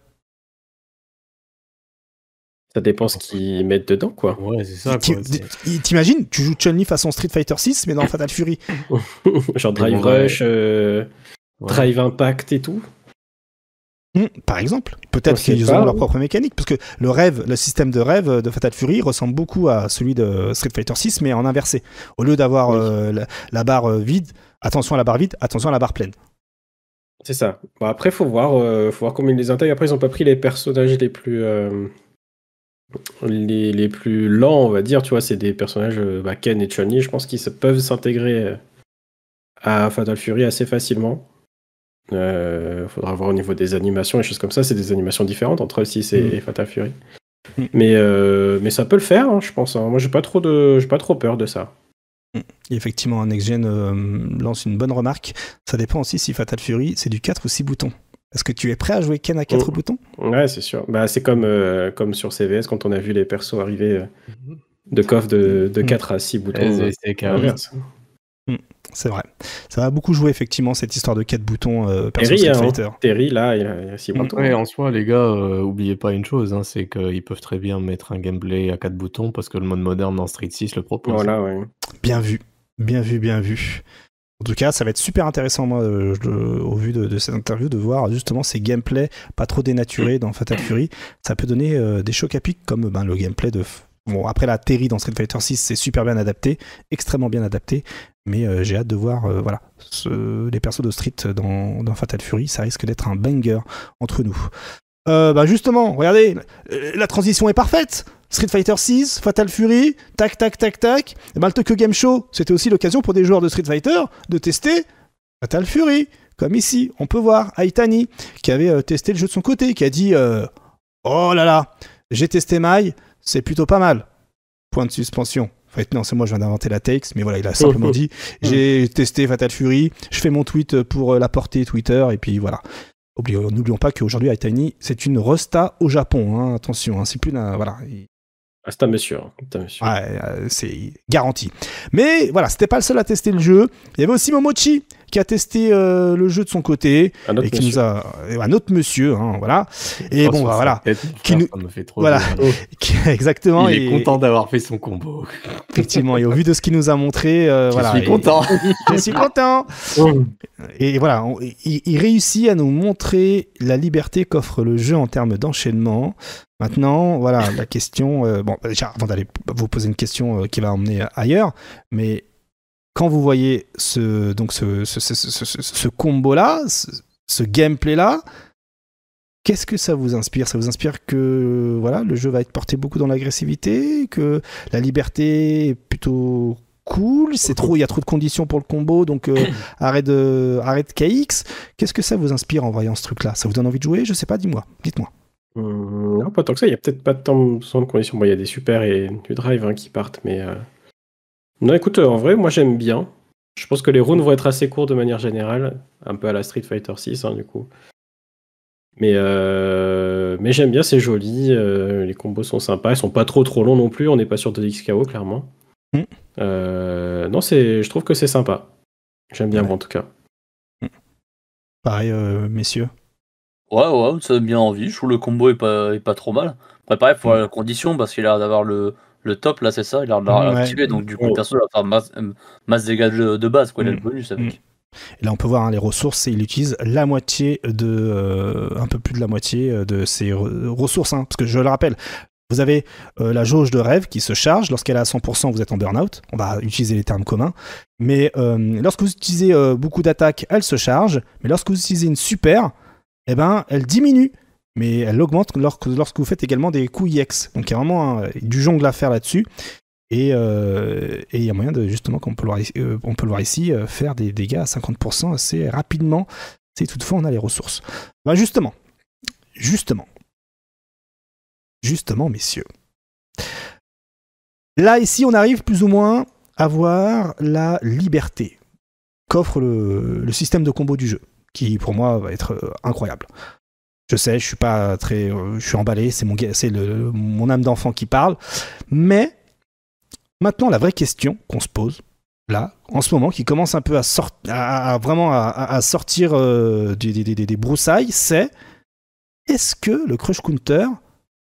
ça dépend ce qu'ils mettent dedans, quoi. T'imagines, tu joues Chun-Li façon Street Fighter 6, mais dans Fatal Fury. Genre Drive Rush, euh, Drive Impact et tout. Hmm, par exemple. Peut-être qu'ils ont leur propre mécanique. Parce que le rêve, le système de rêve de Fatal Fury ressemble beaucoup à celui de Street Fighter 6, mais en inversé. Au lieu d'avoir euh, la, barre euh, vide, attention à la barre vide, attention à la barre pleine. C'est ça. après, faut voir, faut voir comment ils les intègrent. Après, ils ont pas pris les personnages les plus les, plus lents, on va dire, tu vois, c'est des personnages, euh, bah, Ken et chun je pense qu'ils peuvent s'intégrer euh, à Fatal Fury assez facilement. Il euh, faudra voir au niveau des animations et choses comme ça, c'est des animations différentes entre 6 et, mm. Fatal Fury. Mm. Mais, mais ça peut le faire, hein, je pense. Hein. Moi, j'ai pas, trop de, pas trop peur de ça. Mm. Effectivement, un euh, lance une bonne remarque. Ça dépend aussi si Fatal Fury, c'est du 4 ou 6 boutons. Est-ce que tu es prêt à jouer Ken à 4 boutons Ouais, c'est sûr. Bah, c'est comme, euh, comme sur CVS quand on a vu les persos arriver euh, mhm. de coffre de, de 4 mm. à 6 boutons. Euh, mm, c'est vrai. Ça va beaucoup jouer effectivement cette histoire de 4 boutons euh, hein, hein. Terry, là, il a 6 mm. boutons. en soi, les gars, n'oubliez oubliez pas une chose, hein, c'est qu'ils peuvent très bien mettre un gameplay à 4 boutons parce que le mode moderne dans Street 6 le propose. Bien vu, bien vu, bien vu. En tout cas, ça va être super intéressant, moi, euh, au vu de, cette interview, de voir justement ces gameplays pas trop dénaturés mm. dans Fatal Fury. Ça peut donner euh, des chocs à pic, comme ben, le gameplay de. Bon, après la Terry dans Street Fighter 6, c'est super bien adapté, extrêmement bien adapté, mais euh, j'ai hâte de voir voilà, les persos de Street dans, dans Fatal Fury. Ça risque d'être un banger entre nous. bah justement, regardez, la transition est parfaite Street Fighter 6, Fatal Fury, tac, tac, tac, tac. Et ben, le Tokyo Game Show, c'était aussi l'occasion pour des joueurs de Street Fighter de tester Fatal Fury. Comme ici, on peut voir Aitani, qui avait euh, testé le jeu de son côté, qui a dit euh, Oh là là, j'ai testé Mai, c'est plutôt pas mal. Point de suspension. fait, non, c'est moi, je viens d'inventer la texte, mais voilà, il a simplement dit J'ai testé Fatal Fury, je fais mon tweet pour euh, la portée Twitter, et puis voilà. N'oublions pas qu'aujourd'hui, Aitani, c'est une Rosta au Japon. Hein, attention, hein, c'est plus voilà, ah, c'est un monsieur. Hein. monsieur. Ouais, euh, c'est garanti. Mais voilà, c'était pas le seul à tester le jeu. Il y avait aussi Momochi, a testé euh, le jeu de son côté et qui nous a euh, un autre monsieur, hein, voilà. Et oh, bon, voilà, qui hein, nous fait voilà, oh. exactement. Il est content d'avoir fait son combo. Effectivement, et au vu de ce qu'il nous a montré, euh, je voilà. Suis content. je suis content. Oh. et voilà, il, réussit à nous montrer la liberté qu'offre le jeu en termes d'enchaînement. Maintenant, voilà, la question. bon, déjà, avant d'aller vous poser une question qui va emmener ailleurs, mais quand vous voyez ce, donc ce, combo-là, ce, gameplay-là, qu'est-ce que ça vous inspire Ça vous inspire que voilà, le jeu va être porté beaucoup dans l'agressivité, que la liberté est plutôt cool, c'est trop, il y a trop de conditions pour le combo, donc euh, arrête, de, arrête KX. Qu'est-ce que ça vous inspire en voyant ce truc-là Ça vous donne envie de jouer Je sais pas, dis-moi, dites-moi. Euh, pas tant que ça, il n'y a peut-être pas tant de conditions. Bon, il y a des super et du drive hein, qui partent, mais... Euh, non, écoute, euh, en vrai, moi j'aime bien. Je pense que les rounds vont être assez courts de manière générale, un peu à la Street Fighter 6 hein, du coup. Mais, euh, mais j'aime bien, c'est joli, euh, les combos sont sympas, ils sont pas trop trop longs non plus, on n'est pas sur 2 XKO clairement. Hmm. non, c'est, je trouve que c'est sympa. J'aime bien en tout cas. Hmm. Pareil, messieurs. Ouais, ouais, ça donne bien envie. Je trouve le combo est pas, pas trop mal. Après, pareil, pour hmm. la condition, parce qu'il a l'air d'avoir le, le top là, c'est ça, il a mm, ouais. donc du coup, le perso va faire masse, euh, dégâts de, base, quoi, il a le mm. bonus avec. Mm. Et là, on peut voir hein, les ressources, et il utilise la moitié de. Euh, un peu plus de la moitié euh, de ses ressources. Hein, parce que je le rappelle, vous avez la jauge de rêve qui se charge. Lorsqu'elle est à 100%, vous êtes en burn-out. On va utiliser les termes communs. Mais lorsque vous utilisez beaucoup d'attaques, elle se charge. Mais lorsque vous utilisez une super, eh ben, elle diminue mais elle augmente lorsque, vous faites également des coups IX. Donc il y a vraiment du jongle à faire là-dessus. Euh, et il y a moyen de, justement, qu'on peut le voir, ici, euh, euh, faire des dégâts à 50% assez rapidement, si toutefois on a les ressources. Bah justement, justement, justement, messieurs. Là, ici, on arrive plus ou moins à voir la liberté qu'offre le système de combo du jeu, qui pour moi va être incroyable. Je sais, je suis pas très, euh, je suis emballé, c'est mon, c'est mon âme d'enfant qui parle. Mais maintenant, la vraie question qu'on se pose là, en ce moment, qui commence un peu à, sortir, vraiment à, sortir euh, des, broussailles, c'est est-ce que le crush counter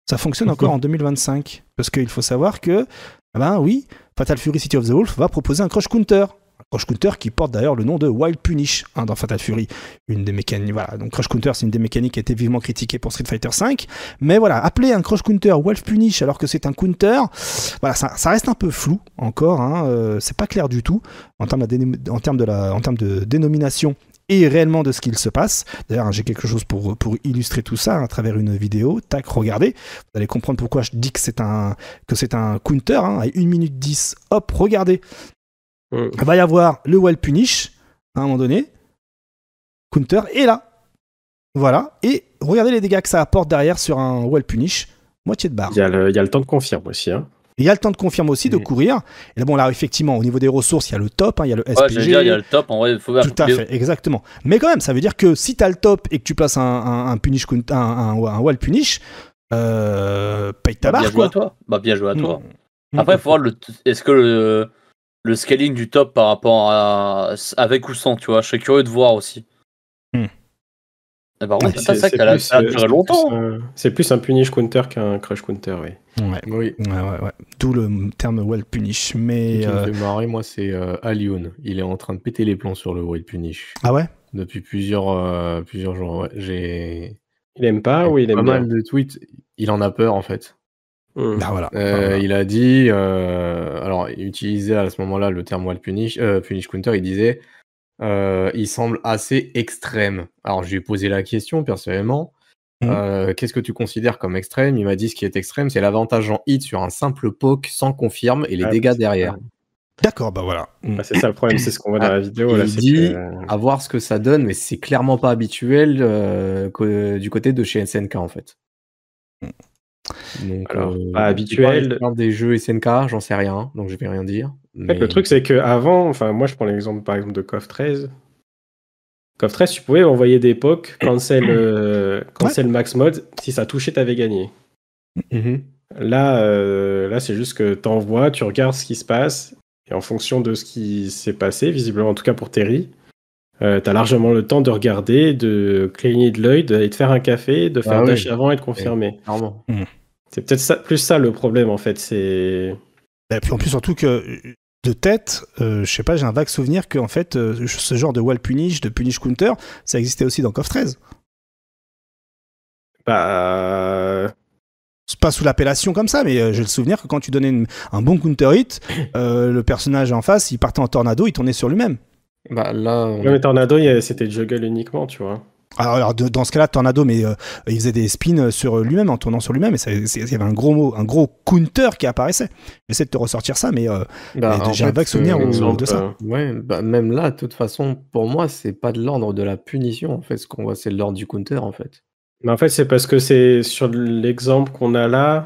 ça fonctionne encore en 2025 Parce qu'il faut savoir que, ah ben oui, Fatal Fury City of the Wolf va proposer un crush counter crush Counter qui porte d'ailleurs le nom de Wild Punish hein, dans Fatal Fury. Une des mécaniques, voilà. Donc Crush Counter, c'est une des mécaniques qui a été vivement critiquée pour Street Fighter V. Mais voilà, appeler un crush Counter Wild Punish alors que c'est un counter, ça, reste un peu flou encore. Hein, euh, c'est pas clair du tout en termes de, dénomination et réellement de ce qu'il se passe. D'ailleurs, hein, j'ai quelque chose pour, illustrer tout ça à travers une vidéo. Tac, regardez. Vous allez comprendre pourquoi je dis que c'est un, que c'est un counter. à 1 minute 10, hop, regardez. Mm. Il va y avoir le wall Punish à un moment donné. Counter et là. Voilà. Et regardez les dégâts que ça apporte derrière sur un wall Punish. Moitié de barre. Il y, a le, temps de confirme aussi. Hein. Il y a le temps de confirme aussi, de mm. courir. Et là, bon, là, effectivement, au niveau des ressources, il y a le top, hein, il y a le SPG. il y a le top, en vrai, Tout à fait, exactement. Mais quand même, ça veut dire que si tu as le top et que tu places un, un, punish, un, un, wall punish, euh, paye ta bah, barre. Bah, bien joué à mm. toi. bien joué à toi. Après, il faut voir, est-ce que le, scaling du top par rapport à avec ou sans, tu vois. Je serais curieux de voir aussi. Hmm. Ah bah, c'est ça longtemps. C'est plus, un punish counter qu'un crush counter, oui. oui. ouais, D'où le terme well punish. Mais. Euh, moi, c'est euh, Il est en train de péter les plans sur le wild punish. Ah ouais Depuis plusieurs, euh, plusieurs jours. J'ai. Il aime pas ou il aime pas mal de tweets. Il en a peur, en fait. Mmh. Bah, euh, il a dit, euh, alors il utilisait à ce moment-là le terme Wild Punish, euh, Punish Counter, il disait, il semble assez extrême. Alors je lui ai posé la question personnellement, mmh. qu'est-ce que tu considères comme extrême Il m'a dit ce qui est extrême, c'est l'avantage en hit sur un simple poke sans confirme et les ah, dégâts bah, derrière. D'accord, bah voilà. Bah, mmh. c'est ça le problème, c'est ce qu'on voit dans la ah, vidéo. Il dit à voir ce que ça donne, mais c'est clairement pas habituel du côté de chez SNK en fait. Donc, Alors, bah, habituel. des jeux SNK, j'en sais rien, donc je vais rien dire. le truc, c'est qu'avant, enfin, moi je prends l'exemple par exemple de KOF 13. KOF 13, tu pouvais envoyer des POC, cancel, le cancel max mode, si ça touchait, t'avais gagné. Mm-hmm. Là, euh, là c'est juste que t'envoies, tu regardes ce qui se passe, et en fonction de ce qui s'est passé, visiblement en tout cas pour Terry, tu euh, t'as largement le temps de regarder, de cligner de l'œil, de, faire un café, de faire ah un avant et de confirmer. C'est peut-être ça, plus ça le problème en fait. C'est. Bah, en plus, surtout que de tête, euh, je sais pas, j'ai un vague souvenir que en fait, euh, ce genre de wall punish, de punish counter, ça existait aussi dans KOF 13. Bah. Pas sous l'appellation comme ça, mais euh, j'ai le souvenir que quand tu donnais un bon counter hit, le personnage en face, il partait en tornado, il tournait sur lui-même. Bah là. Non, mais tornado, c'était juggle uniquement, tu vois. Alors, dans ce cas-là, Tornado, mais euh, il faisait des spins sur lui-même en tournant sur lui-même, et il y avait un gros mot, un gros counter qui apparaissait. J'essaie de te ressortir ça, mais, euh, bah, j'ai un vague euh, souvenir de ça. ouais, bah, même là, de toute façon, pour moi, c'est pas de l'ordre de la punition. En fait, ce qu'on voit, c'est l'ordre du counter, en fait. Mais en fait, c'est parce que c'est sur l'exemple qu'on a là.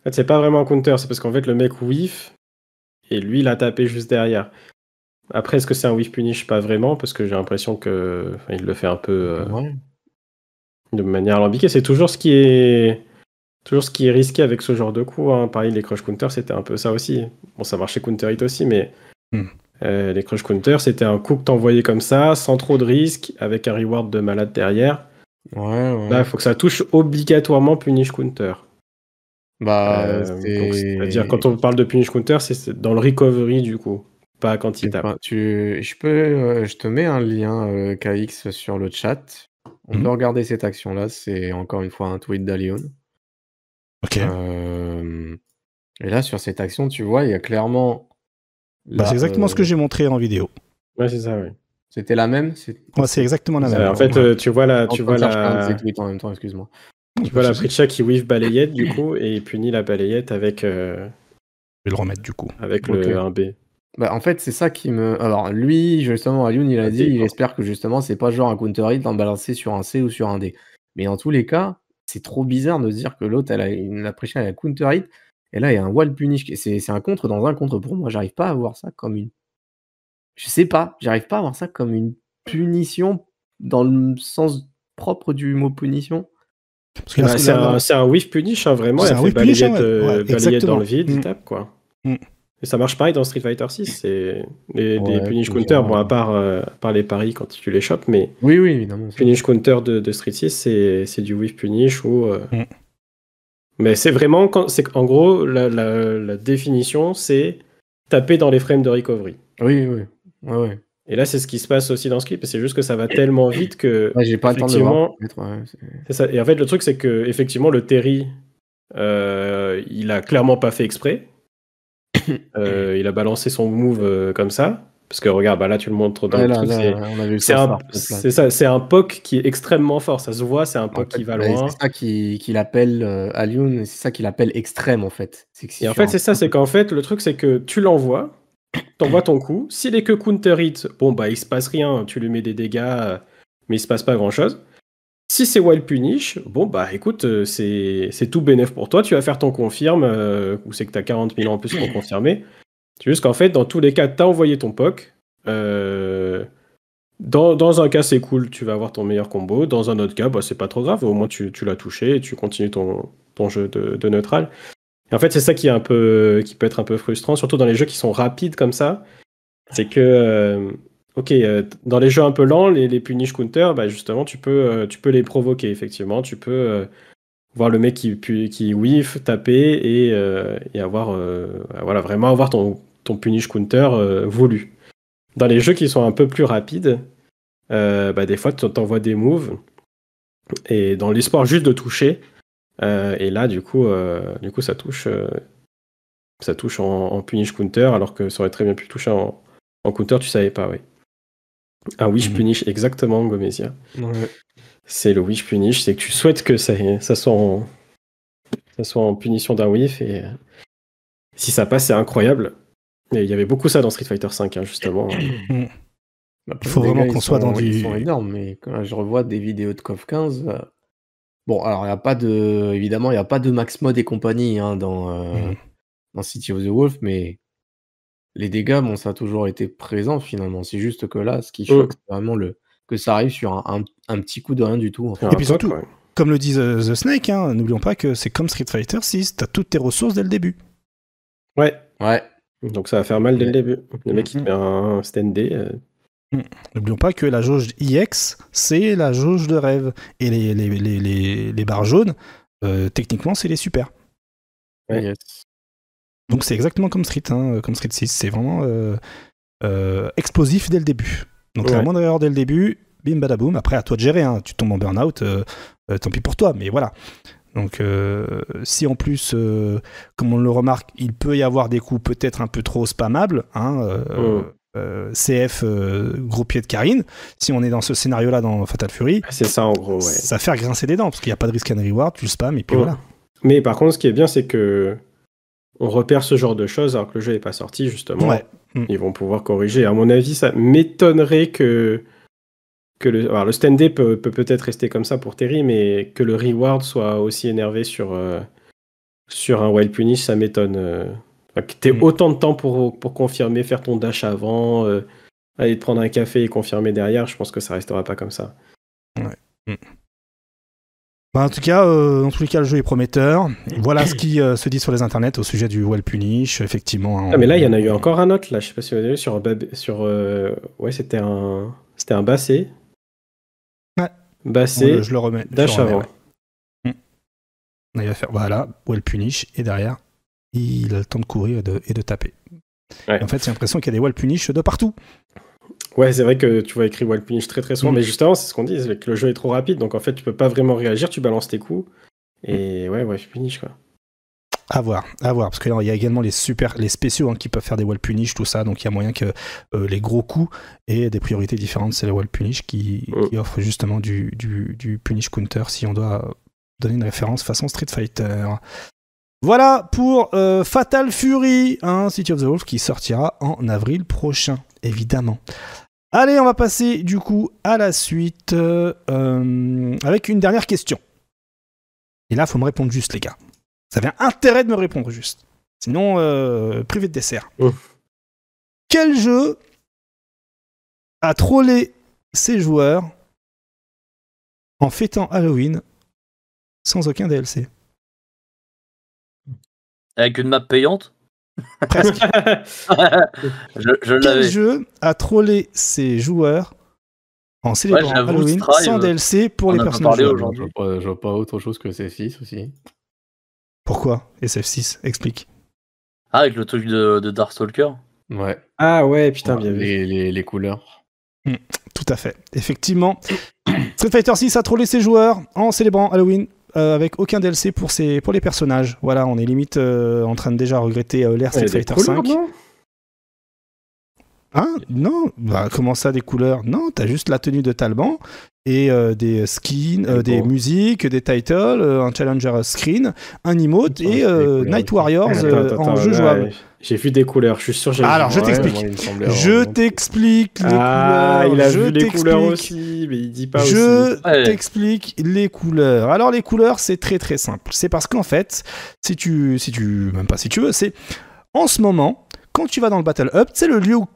En fait, c'est pas vraiment un counter, c'est parce qu'en fait, le mec whiff et lui, il a tapé juste derrière. Après, est-ce que c'est un whiff punish Pas vraiment, parce que j'ai l'impression que il le fait un peu euh, de manière alambiquée. C'est toujours ce qui est toujours ce qui est risqué avec ce genre de coup. Hein. Pareil, les crush counters, c'était un peu ça aussi. Bon, ça marchait counter hit aussi, mais hmm. euh, les crush counters, c'était un coup que t'envoyais comme ça, sans trop de risque, avec un reward de malade derrière. Ouais, Là, il faut que ça touche obligatoirement punish counter. Bah, euh, c'est-à-dire quand on parle de punish counter, c'est dans le recovery du coup pas quantitatif. tu, je, peux, euh, je te mets un lien euh, KX sur le chat. On mhm. peut regarder cette action-là. C'est encore une fois un tweet d'Alion. Ok. Euh, et là, sur cette action, tu vois, il y a clairement. Bah, c'est exactement ce que j'ai montré en vidéo. Ouais, c'est ça, oui. C'était la même C'est ouais, exactement la même. en fait, tu vois la. Tu vois la... en même temps, excuse-moi. Tu vois la Pritcha qui weave balayette, du coup, et punit la balayette avec. Je vais le remettre, du coup. Avec le 1B. Bah, en fait, c'est ça qui me. Alors, lui, justement, Lyon, il a ah, dit, il espère que justement, c'est pas genre un counter-hit d'en balancer sur un C ou sur un D. Mais en tous les cas, c'est trop bizarre de se dire que l'autre, elle a une un elle counter-hit. Et là, il y a un wall punish. C'est un contre dans un contre. Pour moi, j'arrive pas à voir ça comme une. Je sais pas, j'arrive pas à voir ça comme une punition dans le sens propre du mot punition. Parce que c'est un, whiff punish, hein, vraiment. Elle fait balayette, euh, balayette dans le vide, mm. quoi. Mm. Et ça marche pareil dans Street Fighter 6, c'est les, Punish Counter, bon, à part, euh, par les paris quand tu les chopes, mais oui, oui, évidemment, Punish Counter de, Street 6, c'est du Whiff Punish ou. Euh, mm. Mais c'est vraiment, c'est en gros, la, la, définition, c'est taper dans les frames de recovery. Oui, oui, ouais, ouais. Et là, c'est ce qui se passe aussi dans ce clip, c'est juste que ça va tellement vite que. j'ai pas le temps de voir. Et en fait, le truc, c'est que, effectivement, le Terry, euh, il a clairement pas fait exprès euh, il a balancé son move euh, comme ça. Parce que regarde, bah là tu le montres dans le C'est un, un POC qui est extrêmement fort. Ça se voit, c'est un POC qui va loin. C'est ça qu'il qui appelle euh, Alioun, c'est ça qu'il appelle extrême en fait. et en fait, c'est ça, c'est qu'en fait, le truc c'est que tu l'envoies, t'envoies ton coup. S'il est que counter hit, bon bah il se passe rien, tu lui mets des dégâts, euh, mais il se passe pas grand chose. Si c'est Wild Punish, bon bah écoute, euh, c'est tout bénéf pour toi. Tu vas faire ton confirme, euh, ou c'est que t'as 40 000 en plus pour confirmer. C'est juste qu'en fait, dans tous les cas, t'as envoyé ton POC. Euh, dans, un cas, c'est cool, tu vas avoir ton meilleur combo. Dans un autre cas, bah, c'est pas trop grave. Au moins, tu, l'as touché et tu continues ton, jeu de, neutral. en fait, c'est ça qui, est un peu, qui peut être un peu frustrant, surtout dans les jeux qui sont rapides comme ça. C'est que ok, euh, dans les jeux un peu lents, les, punish counter, bah justement, tu peux, euh, tu peux les provoquer, effectivement. Tu peux euh, voir le mec qui, qui whiff, taper et, avoir, bah, voilà, vraiment avoir ton, ton punish counter voulu. Dans les jeux qui sont un peu plus rapides, bah, des fois, tu t'envoies des moves et dans l'espoir juste de toucher. et là, du coup, du coup ça touche. ça touche en, punish counter alors que ça aurait très bien pu toucher en, en counter, tu savais pas, oui. Un wish mhm. punish, exactement, gomezia C'est le wish punish, c'est que tu souhaites que ça, ça, soit, en, ça soit en punition d'un whiff et euh, si ça passe, c'est incroyable. mais il y avait beaucoup ça dans Street Fighter V, hein, justement. Il mm. bah, faut vraiment qu'on soit dans du. énormes, mais quand je revois des vidéos de KOF 15, euh, bon, alors il n'y a pas de. Évidemment, il n'y a pas de max mode et compagnie hein, dans, euh, mhm. dans City of the Wolf, mais les dégâts, bon, ça a toujours été présent finalement. C'est juste que là, ce qui mmh. choque, c'est vraiment le, que ça arrive sur un, petit coup de rien du tout. Et puis surtout, comme le dit The, Snake, hein, n'oublions pas que c'est comme Street Fighter 6, t'as toutes tes ressources dès le début. Ouais. Ouais. Donc ça va faire mal dès le début. Le mec, met mmh. un stand euh. mmh. N'oublions pas que la jauge IX, c'est la jauge de rêve. Et les, les, barres jaunes, euh, techniquement, c'est les super. Yes. Donc c'est exactement comme Street, hein, comme Street 6, c'est vraiment euh, euh, explosif dès le début. Donc ouais. la moindre erreur dès le début, bim badaboum, après à toi de gérer, hein. tu tombes en burn-out, euh, tant pis pour toi, mais voilà. Donc si en plus, comme on le remarque, il peut y avoir des coups peut-être un peu trop spammables, hein, CF gros pied de Karine, si on est dans ce scénario-là dans Fatal Fury, ah, c'est ça en gros. Ça fait grincer des dents parce qu'il n'y a pas de risk and reward, tu le spam et puis voilà. Mais par contre, ce qui est bien, c'est que on repère ce genre de choses alors que le jeu n'est pas sorti, justement. Mm. Ils vont pouvoir corriger. À mon avis, ça m'étonnerait que, que le, alors le stand-up peut, peut-être rester comme ça pour Terry, mais que le reward soit aussi énervé sur, euh, sur un Wild Punish, ça m'étonne. Euh. Mm. autant de temps pour, pour confirmer, faire ton dash avant, euh, aller te prendre un café et confirmer derrière, je pense que ça restera pas comme ça. Ouais. Mm. Bah, en tout cas, dans euh, tous les cas, le jeu est prometteur. Voilà ce qui euh, se dit sur les internets au sujet du Well Punish, effectivement. Hein. ah, mais là, il y en a eu encore un autre, là. Je sais pas si vous avez vu sur. sur euh, ouais, c'était un. C'était un Bassé. Ouais. Bassé. je le remets. Dash avant. Ouais. Hmm. va faire. Voilà, Well Punish. Et derrière, il a le temps de courir et de, taper. en fait, j'ai l'impression qu'il y a des Well Punish de partout. Ouais, c'est vrai que tu vois écrit Wild Punish très très souvent, mm. mais justement, c'est ce qu'on dit, c'est que le jeu est trop rapide, donc en fait, tu peux pas vraiment réagir, tu balances tes coups, et mm. ouais, Wild Punish quoi. À voir, à voir, parce qu'il y a également les super, les spéciaux hein, qui peuvent faire des wall punish, tout ça, donc il y a moyen que euh, les gros coups aient des priorités différentes. C'est la wall punish mm. qui, offre justement du, du, punish counter si on doit donner une référence façon Street Fighter. Voilà pour euh, Fatal Fury, hein, City of the Wolf, qui sortira en avril prochain, évidemment. Allez, on va passer du coup à la suite euh, euh, avec une dernière question. Et là, faut me répondre juste, les gars. Ça avait intérêt de me répondre juste. Sinon, euh, privé de dessert. Quel jeu a trollé ses joueurs en fêtant Halloween sans aucun DLC Avec une map payante Presque. je, Quel jeu a trollé ses joueurs en célébrant Halloween sans DLC pour les personnages je, vois, vois pas autre chose que SF6 aussi. Pourquoi SF6 Explique. Ah, avec le truc de, de Darkstalker Ouais. Ah ouais, putain, bien vu. Les, couleurs. Hmm, tout à fait, effectivement. Street Fighter 6 a trollé ses joueurs en célébrant Halloween euh, avec aucun DLC pour, ses, pour les personnages. Voilà, on est limite euh, en train de déjà regretter euh, l'ère Street Fighter 5. Hein Non, bah, comment ça des couleurs Non, t'as juste la tenue de Talban et euh, des skins, euh, des musiques, des titles, euh, un challenger screen, un emote et Night Warriors en jeu jouable. J'ai vu des couleurs, je suis sûr. J'ai Alors je t'explique. je t'explique ah, Il a vu les couleurs aussi, mais il dit pas Je t'explique les couleurs. Alors les couleurs, c'est très très simple. C'est parce qu'en fait, si tu, si tu, même pas si tu veux, c'est en ce moment, quand tu vas dans le Battle Hub, c'est le lieu où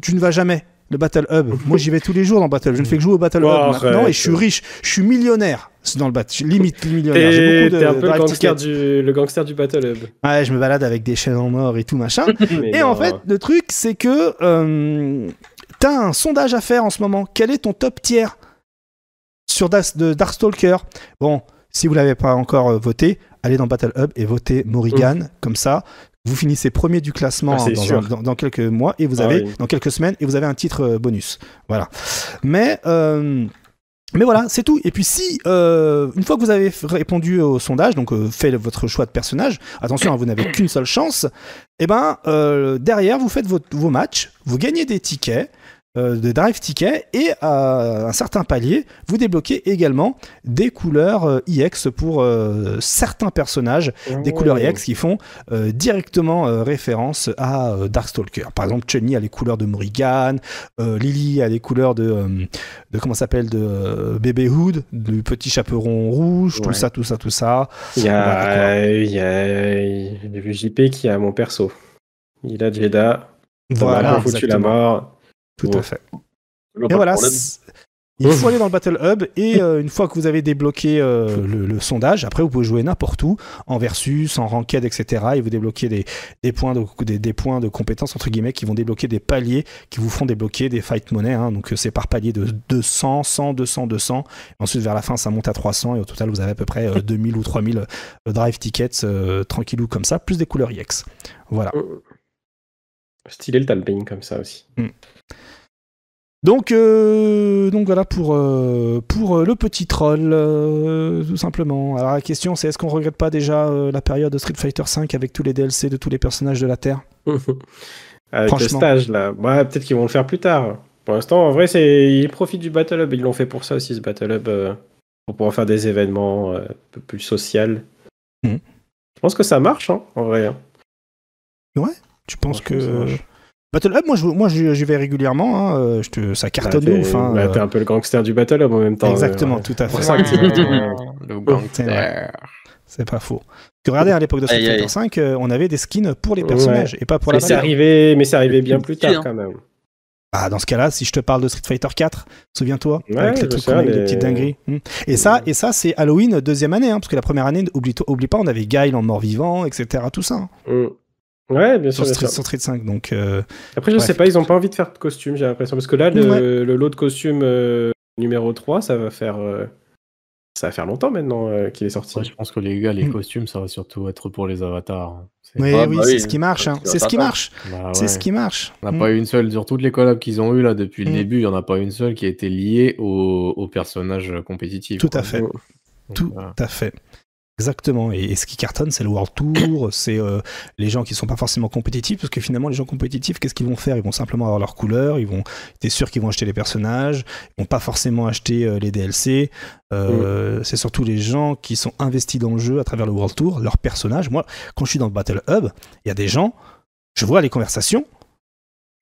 tu, ne vas jamais le Battle Hub. Moi, j'y vais tous les jours dans Battle Je ne fais que jouer au Battle Hub oh, maintenant et je suis riche. Je suis millionnaire dans le Battle Limite millionnaire. J'ai beaucoup de. un peu le gangster, du, le du, Battle Hub. Ouais, je me balade avec des chaînes en or et tout machin. et en fait, le truc, c'est que euh, t'as un sondage à faire en ce moment. Quel est ton top tiers sur das, de Darkstalker Bon, si vous l'avez pas encore euh, voté, allez dans Battle Hub et votez Morrigan. Mmh. Comme ça, vous finissez premier du classement ah, dans, quelques mois et vous ah avez dans quelques semaines et vous avez un titre euh, bonus. Voilà. Mais euh, mais voilà, c'est tout. Et puis si, euh, une fois que vous avez répondu au sondage, donc fait votre choix de personnage, attention, hein, vous n'avez qu'une seule chance, et eh ben derrière, vous faites vos matchs, vous gagnez des tickets, euh, de Drive Ticket et à un certain palier, vous débloquez également des couleurs EX euh, IX pour euh, certains personnages, des couleurs EX oh. qui font directement référence à Darkstalker. Par exemple, Chenny a les couleurs de Morrigan, Lily a les couleurs de, de comment s'appelle de Bébé Hood, du petit chaperon rouge, tout ça, tout ça, tout ça. Il y a, il y a JP qui a mon perso. Il a Jeda. Voilà, foutu la mort. Tout à fait. Et voilà, il faut mmh. aller dans le Battle Hub et mmh. euh, une fois que vous avez débloqué euh, mmh. le, sondage, après vous pouvez jouer n'importe où, en versus, en ranked, etc. Et vous débloquez des, points de, des, points de compétences, entre guillemets, qui vont débloquer des paliers, qui vous font débloquer des fight money. Hein. donc euh, c'est par palier de 200, 100, 200, 200. Ensuite, vers la fin, ça monte à 300 et au total, vous avez à peu près 2000 ou 3000 drive tickets tranquillou comme ça, plus des couleurs EX. Voilà. Stylé le tamping comme ça aussi. Donc, euh, donc voilà pour, euh, pour euh, le petit troll, tout simplement. Alors la question c'est est-ce qu'on regrette pas déjà la période de Street Fighter V avec tous les DLC de tous les personnages de la Terre Avec le stage là, peut-être qu'ils vont le faire plus tard. Pour l'instant, en vrai, c'est ils profitent du Battle Hub, ils l'ont fait pour ça aussi ce Battle Hub, pour pouvoir faire des événements un peu plus social. Mhm. Je pense que ça marche, hein, en vrai. Hein. Ouais, tu penses que... Battle Hub, moi, je, moi, j'y vais régulièrement. Hein, euh, je te, ça cartonne bah, de ouf. Hein, bah, euh. T'es un peu le gangster du Battle Hub en même temps. Exactement, euh, tout à fait. C'est le gangster. C'est pas faux. Tu regardais à l'époque de Street Fighter 5, on avait des skins pour les personnages et pas pour mais la c'est arrivé, Mais c'est arrivé bien plus tard hein. quand même. Ah, dans ce cas-là, si je te parle de Street Fighter 4, souviens-toi, avec les trucs de les petites dingueries. Et ça, et ça c'est Halloween deuxième année, parce que la première année, oublie, oublie, pas, on avait Guile en mort-vivant, etc. Tout ça. Mm. Ouais, bien sûr. Sur, Street, 5. Donc, euh, Après, je ne sais pas, ils ont pas envie de faire de costumes j'ai l'impression. Parce que là, le, lot de costumes euh, numéro 3, ça va faire. Euh, ça va faire longtemps maintenant qu'il est sorti. je pense que les gars, les hmm. costumes, ça va surtout être pour les avatars. Mais hein. oui, bah c'est ce qui marche. Hein. Bah c'est ce qui marche. C'est ce qui marche. On n'a hmm. pas eu une seule, sur toutes les collabs qu'ils ont eu là depuis le hmm. début, il n'y en a pas une seule qui a été liée au, au personnage compétitif. Tout à fait. Tout à fait. Exactement. Et, ce qui cartonne, c'est le World Tour, c'est euh, les gens qui ne sont pas forcément compétitifs, parce que finalement, les gens compétitifs, qu'est-ce qu'ils vont faire Ils vont simplement avoir leur couleur, ils vont, être sûr qu'ils vont acheter les personnages, ils vont pas forcément acheter euh, les DLC. Euh, mm. C'est surtout les gens qui sont investis dans le jeu à travers le World Tour, leurs personnages. Moi, quand je suis dans le Battle Hub, il y a des gens, je vois les conversations,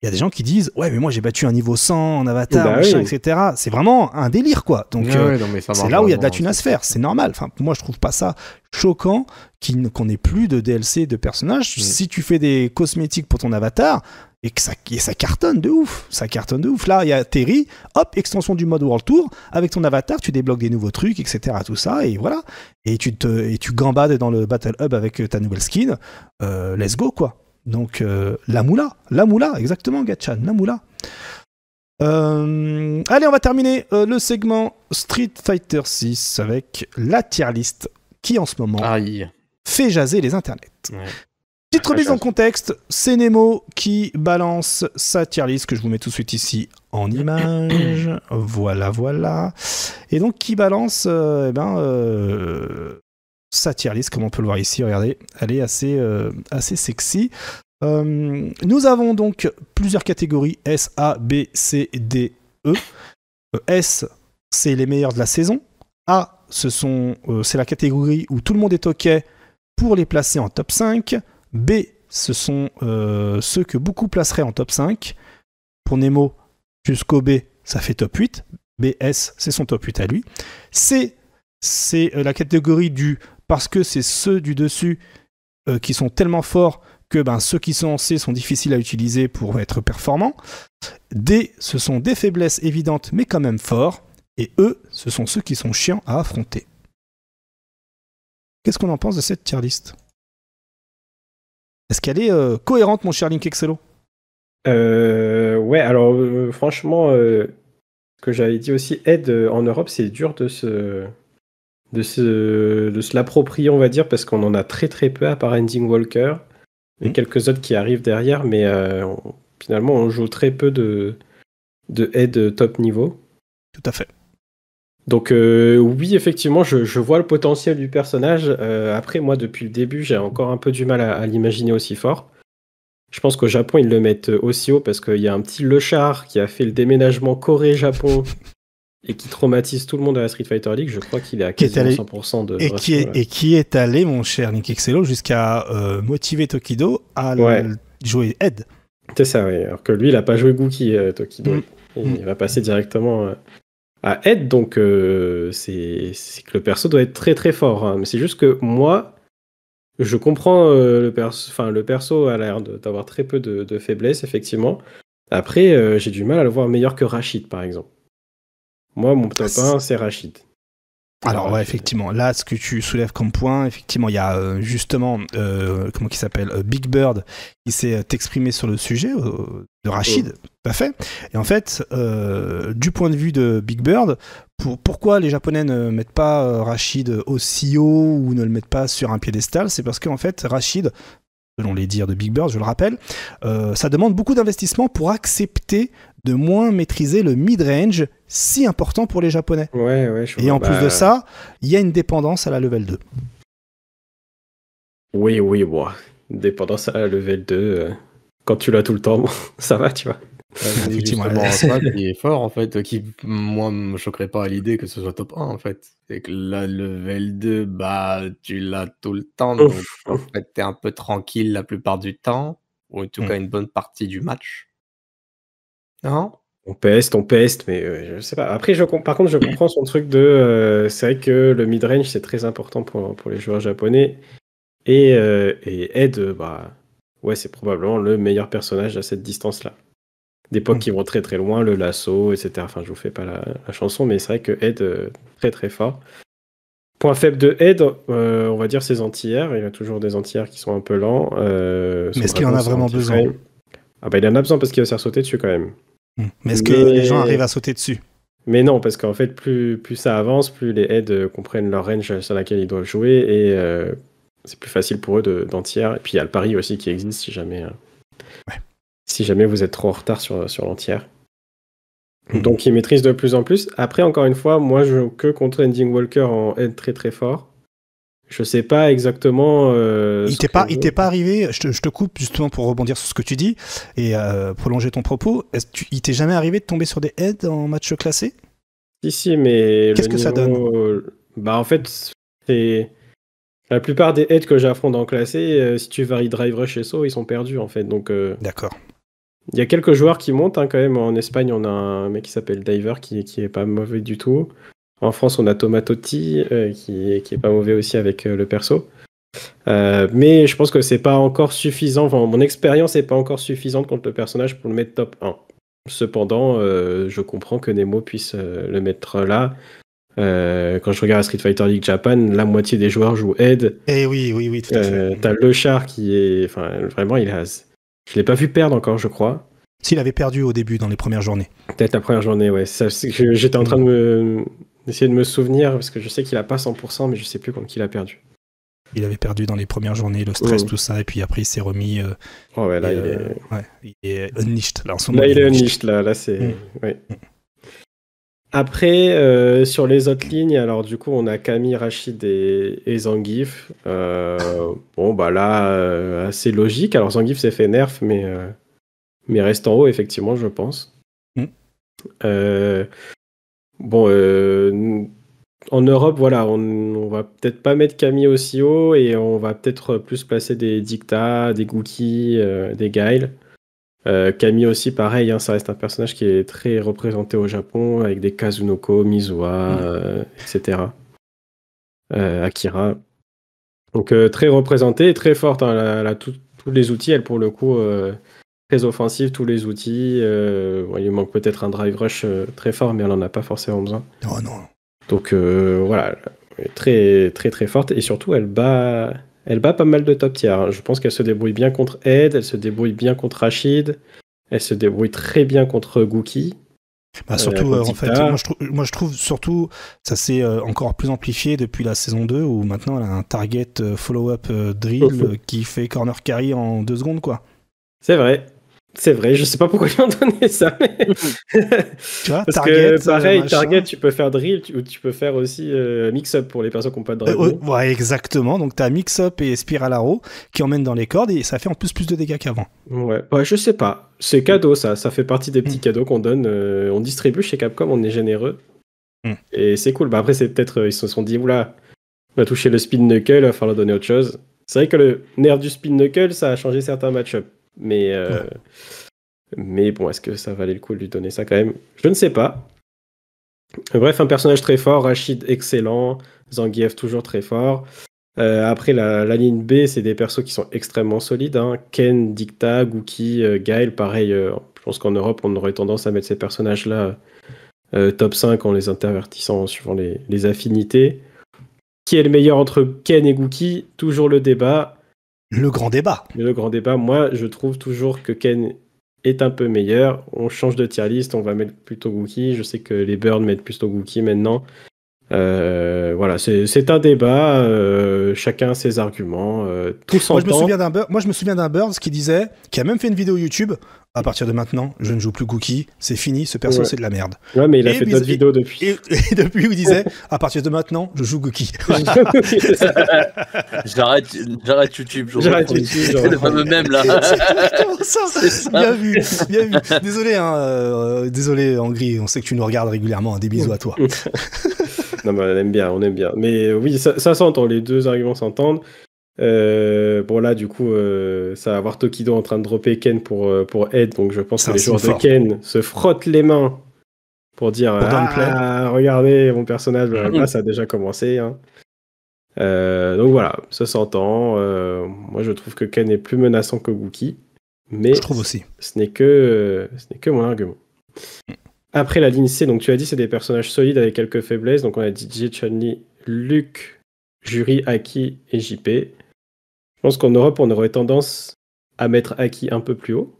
il y a des gens qui disent ouais mais moi j'ai battu un niveau 100 en avatar bah etc c'est vraiment un délire quoi donc ah euh, c'est là où il y a de la thune à se faire c'est normal enfin moi je trouve pas ça choquant qu'on ait plus de DLC de personnages mm. si tu fais des cosmétiques pour ton avatar et que ça, et ça cartonne de ouf ça cartonne de ouf là il y a Terry hop extension du mode World Tour avec ton avatar tu débloques des nouveaux trucs etc tout ça et voilà et tu te et tu gambades dans le Battle Hub avec euh, ta nouvelle skin euh, let's go quoi donc euh, la moula, la moula, exactement Gatchan, la moula. Euh, allez, on va terminer euh, le segment Street Fighter 6 avec la tier list qui en ce moment fait jaser les internets. Petite remise en contexte, c'est Nemo qui balance sa tier list que je vous mets tout de suite ici en image. voilà, voilà. Et donc qui balance eh ben, sa tier comme on peut le voir ici, regardez, elle est assez, euh, assez sexy. Euh, nous avons donc plusieurs catégories S, A, B, C, D, E. Euh, S, c'est les meilleurs de la saison. A, c'est la catégorie où tout le monde est OK pour les placer en top 5. B, ce sont ceux que beaucoup placeraient en top 5. Pour Nemo, jusqu'au B, ça fait top 8. B, S, c'est son top 8 à lui. C, c'est la catégorie du parce que c'est ceux du dessus euh, qui sont tellement forts que ben, ceux qui sont en C sont difficiles à utiliser pour être performants. D, ce sont des faiblesses évidentes mais quand même forts. Et E, ce sont ceux qui sont chiants à affronter. Qu'est-ce qu'on en pense de cette tier list Est-ce qu'elle est, euh, cohérente, mon cher Link Excello euh, Ouais, alors franchement, ce que j'avais dit aussi, aide en Europe, c'est dur de se, de se, de l'approprier, on va dire, parce qu'on en a très très peu à part Ending Walker et mhm. quelques autres qui arrivent derrière, mais euh, finalement on joue très peu de, de top niveau. Tout à fait. Donc euh, oui, effectivement, je, vois le potentiel du personnage. Euh, après, moi, depuis le début, j'ai encore un peu du mal à, à l'imaginer aussi fort. Je pense qu'au Japon, ils le mettent aussi haut parce qu'il y a un petit Char qui a fait le déménagement Corée-Japon et qui traumatise tout le monde à la Street Fighter League. Je crois qu'il est à quasiment 100% de. Et qui, est, et qui est allé, mon cher Nick Excello, jusqu'à euh, motiver Tokido à jouer Ed. C'est ça, Alors que lui, il n'a pas joué Gookie, euh, Tokido. Mm. Mm. Il, va passer directement euh, à Ed. Donc, c'est que le perso doit être très très fort. Hein. Mais c'est juste que moi, je comprends le, perso, enfin, le perso a l'air d'avoir très peu de, de faiblesses, effectivement. Après, j'ai du mal à le voir meilleur que Rachid, par exemple. Moi, mon top 1, c'est Rachid. Alors effectivement, là ce que tu soulèves comme point, effectivement, il y a euh, justement euh, comment qui s'appelle euh, Big Bird, qui s'est exprimé sur le sujet de Rachid, tout oh. à fait. Et en fait, du point de vue de Big Bird, pourquoi les Japonais ne mettent pas Rachid aussi haut e ou ne le mettent pas sur un piédestal, c'est parce qu'en fait Rachid selon les dires de Big Bird, je le rappelle, euh, ça demande beaucoup d'investissement pour accepter de moins maîtriser le mid-range si important pour les Japonais. Et en plus de bah, ça, il y a une dépendance à la level 2. Oui, oui, moi. Dépendance à la level 2, euh, quand tu l'as tout le temps, ça va, tu vois. qui est fort en fait, qui moi me choquerait pas à l'idée que ce soit top 1 en fait. C'est que la level 2, bah tu l'as tout le temps, donc en fait t'es un peu tranquille la plupart du temps, ou en tout hmm. cas une bonne partie du match. Non on peste, on peste, mais euh, je sais pas. Après, je, par contre, je comprends son truc de. Euh, c'est vrai que le mid-range, c'est très important pour, pour, les joueurs japonais. Et, euh, et Ed, bah, ouais, c'est probablement le meilleur personnage à cette distance-là. Des mmh. qui vont très très loin, le lasso, etc. Enfin, je vous fais pas la, chanson, mais c'est vrai que Ed, euh, très très fort. Point faible de Ed, euh, on va dire ses antières. Il y a toujours des antières qui sont un peu lents. Euh, mais est-ce qu'il en a vraiment besoin Ah bah il en a besoin parce qu'il va se faire sauter dessus quand même. Mm. Mais est-ce que les gens arrivent à sauter dessus mais non, parce qu'en fait, plus, ça avance, plus les aides comprennent leur range sur laquelle ils doivent jouer et c'est plus facile pour eux d'entière. et puis il y a le pari aussi qui existe si jamais hein si jamais vous êtes trop en retard sur, l'entière. Hmm. Donc il maîtrise de plus en plus. Après, encore une fois, moi je joue que contre Ending Walker en aide très très fort. Je sais pas exactement. Euh, il t'est pas, il t'est pas arrivé. Je te, coupe justement pour rebondir sur ce que tu dis et euh, prolonger ton propos. il t'est jamais arrivé de tomber sur des aides en match classé Si si, mais qu'est-ce que ça donne euh, Bah en fait, c'est la plupart des aides que j'affronte en classé. si tu varies drive rush et saut, ils sont perdus en fait. Donc d'accord. Il y a quelques joueurs qui montent hein, quand même. En Espagne, on a un mec qui s'appelle Diver qui, qui est pas mauvais du tout. En France, on a Tomatotti euh, qui, qui est pas mauvais aussi avec euh, le perso. Euh, mais je pense que c'est pas encore suffisant. Enfin, mon expérience n'est pas encore suffisante contre le personnage pour le mettre top 1. Cependant, je comprends que Nemo puisse le mettre là. quand je regarde Street Fighter League Japan, la moitié des joueurs jouent Ed. Eh oui, oui, oui, tout à fait. T'as le char qui est, enfin, vraiment, il a je l'ai pas vu perdre encore, je crois. S'il avait perdu au début, dans les premières journées. Peut-être la première journée, ouais. J'étais en train de me, de me souvenir, parce que je sais qu'il a pas 100%, mais je sais plus quand qu'il a perdu. Il avait perdu dans les premières journées, le stress, mm. tout ça, et puis après il s'est remis. Euh, oh, ouais, là, il, est... Euh, ouais, il est niche Là, en ce moment, là il, est là, là c'est. Mm. Mm. Après, euh, sur les autres lignes, alors du coup, on a Camille, Rachid et, et Zangief. Euh, bon, bah là, c'est euh, assez logique. Alors Zangief s'est fait nerf, mais, mais reste en haut, effectivement, je pense. Mm. bon, en Europe, voilà, on, va peut-être pas mettre Camille aussi haut et on va peut-être plus placer des Dicta, des Gookies, des Guile. Kami euh, Camille aussi, pareil, hein, ça reste un personnage qui est très représenté au Japon avec des Kazunoko, Mizuha, mm. euh, etc. Euh, Akira. Donc très représentée, très forte. Hein, elle a tous les outils, elle pour le coup, très offensive, tous les outils. il lui manque peut-être un drive rush très fort, mais elle n'en a pas forcément besoin. Oh non. Donc voilà, très très très forte. Et surtout, elle bat elle bat pas mal de top tiers. Hein. Je pense qu'elle se débrouille bien contre Ed, elle se débrouille bien contre Rachid, elle se débrouille très bien contre Gookie. Bah, euh, surtout, euh, en fait, moi je, trouve, surtout, ça s'est euh, encore plus amplifié depuis la saison 2 où maintenant elle a un target follow-up drill qui fait corner carry en deux secondes, quoi. C'est vrai, c'est vrai, je sais pas pourquoi ils ont donné ça, mais. tu vois, Parce Target, que euh, pareil, Target, tu peux faire Drill ou tu peux faire aussi euh, Mix-Up pour les personnes qui ont pas de euh, Drill. ouais, exactement. Donc tu as Mix-Up et Spiral Arrow qui emmènent dans les cordes et ça fait en plus plus de dégâts qu'avant. Ouais, ouais, je sais pas. C'est cadeau ça, ça fait partie des petits mm. cadeaux qu'on donne. on distribue chez Capcom, on est généreux. Mm. Et c'est cool. Bah après, c'est peut-être. ils se sont dit, oula, on va toucher le Spin Knuckle, il va falloir donner autre chose. C'est vrai que le nerf du Spin Knuckle, ça a changé certains match-ups. Mais, euh, mais bon, est-ce que ça valait le coup de lui donner ça quand même Je ne sais pas. Bref, un personnage très fort, Rachid excellent, Zangief toujours très fort. Euh, après, la, ligne B, c'est des persos qui sont extrêmement solides. Hein. Ken, Dicta, Gookie, euh, Gail, pareil, je pense qu'en Europe, on aurait tendance à mettre ces personnages-là top 5 en les intervertissant suivant les, les affinités. Qui est le meilleur entre Ken et Gookie Toujours le débat. Le grand débat. Le grand débat, moi, je trouve toujours que Ken est un peu meilleur. On change de tier list, on va mettre plutôt Gookie. Je sais que les Burns mettent plutôt Gookie maintenant. Euh, voilà, c'est un débat. Euh, chacun ses arguments. Euh, tous moi, je me souviens d'un Moi, je me souviens d'un Burns qui disait, qui a même fait une vidéo YouTube à partir de maintenant, je ne joue plus Cookie, c'est fini, ce perso c'est de la merde. Ouais, mais il a fait d'autres vidéos depuis. Et, depuis, il disait, à partir de maintenant, je joue Cookie. j'arrête, j'arrête YouTube. J'arrête YouTube. C'est le fameux même là. Bien vu, bien vu. Désolé, hein, euh, désolé, Angry, on sait que tu nous regardes régulièrement. Hein. des bisous à toi. non, mais on aime bien, on aime bien. Mais oui, ça s'entend, les deux arguments s'entendent. Euh, bon là du coup euh, ça va avoir Tokido en train de dropper Ken pour, euh, pour donc je pense que les joueurs de Ken se frottent les mains pour dire ah, regardez mon personnage là, mm. ça a déjà commencé hein. donc voilà ça s'entend moi je trouve que Ken est plus menaçant que Gookie mais je trouve aussi ce n'est que ce n'est que mon argument après la ligne C, donc tu as dit c'est des personnages solides avec quelques faiblesses. Donc on a DJ Chun-Li, Luke, Jury, Aki et JP. Je pense qu'en Europe, on aurait tendance à mettre Aki un peu plus haut.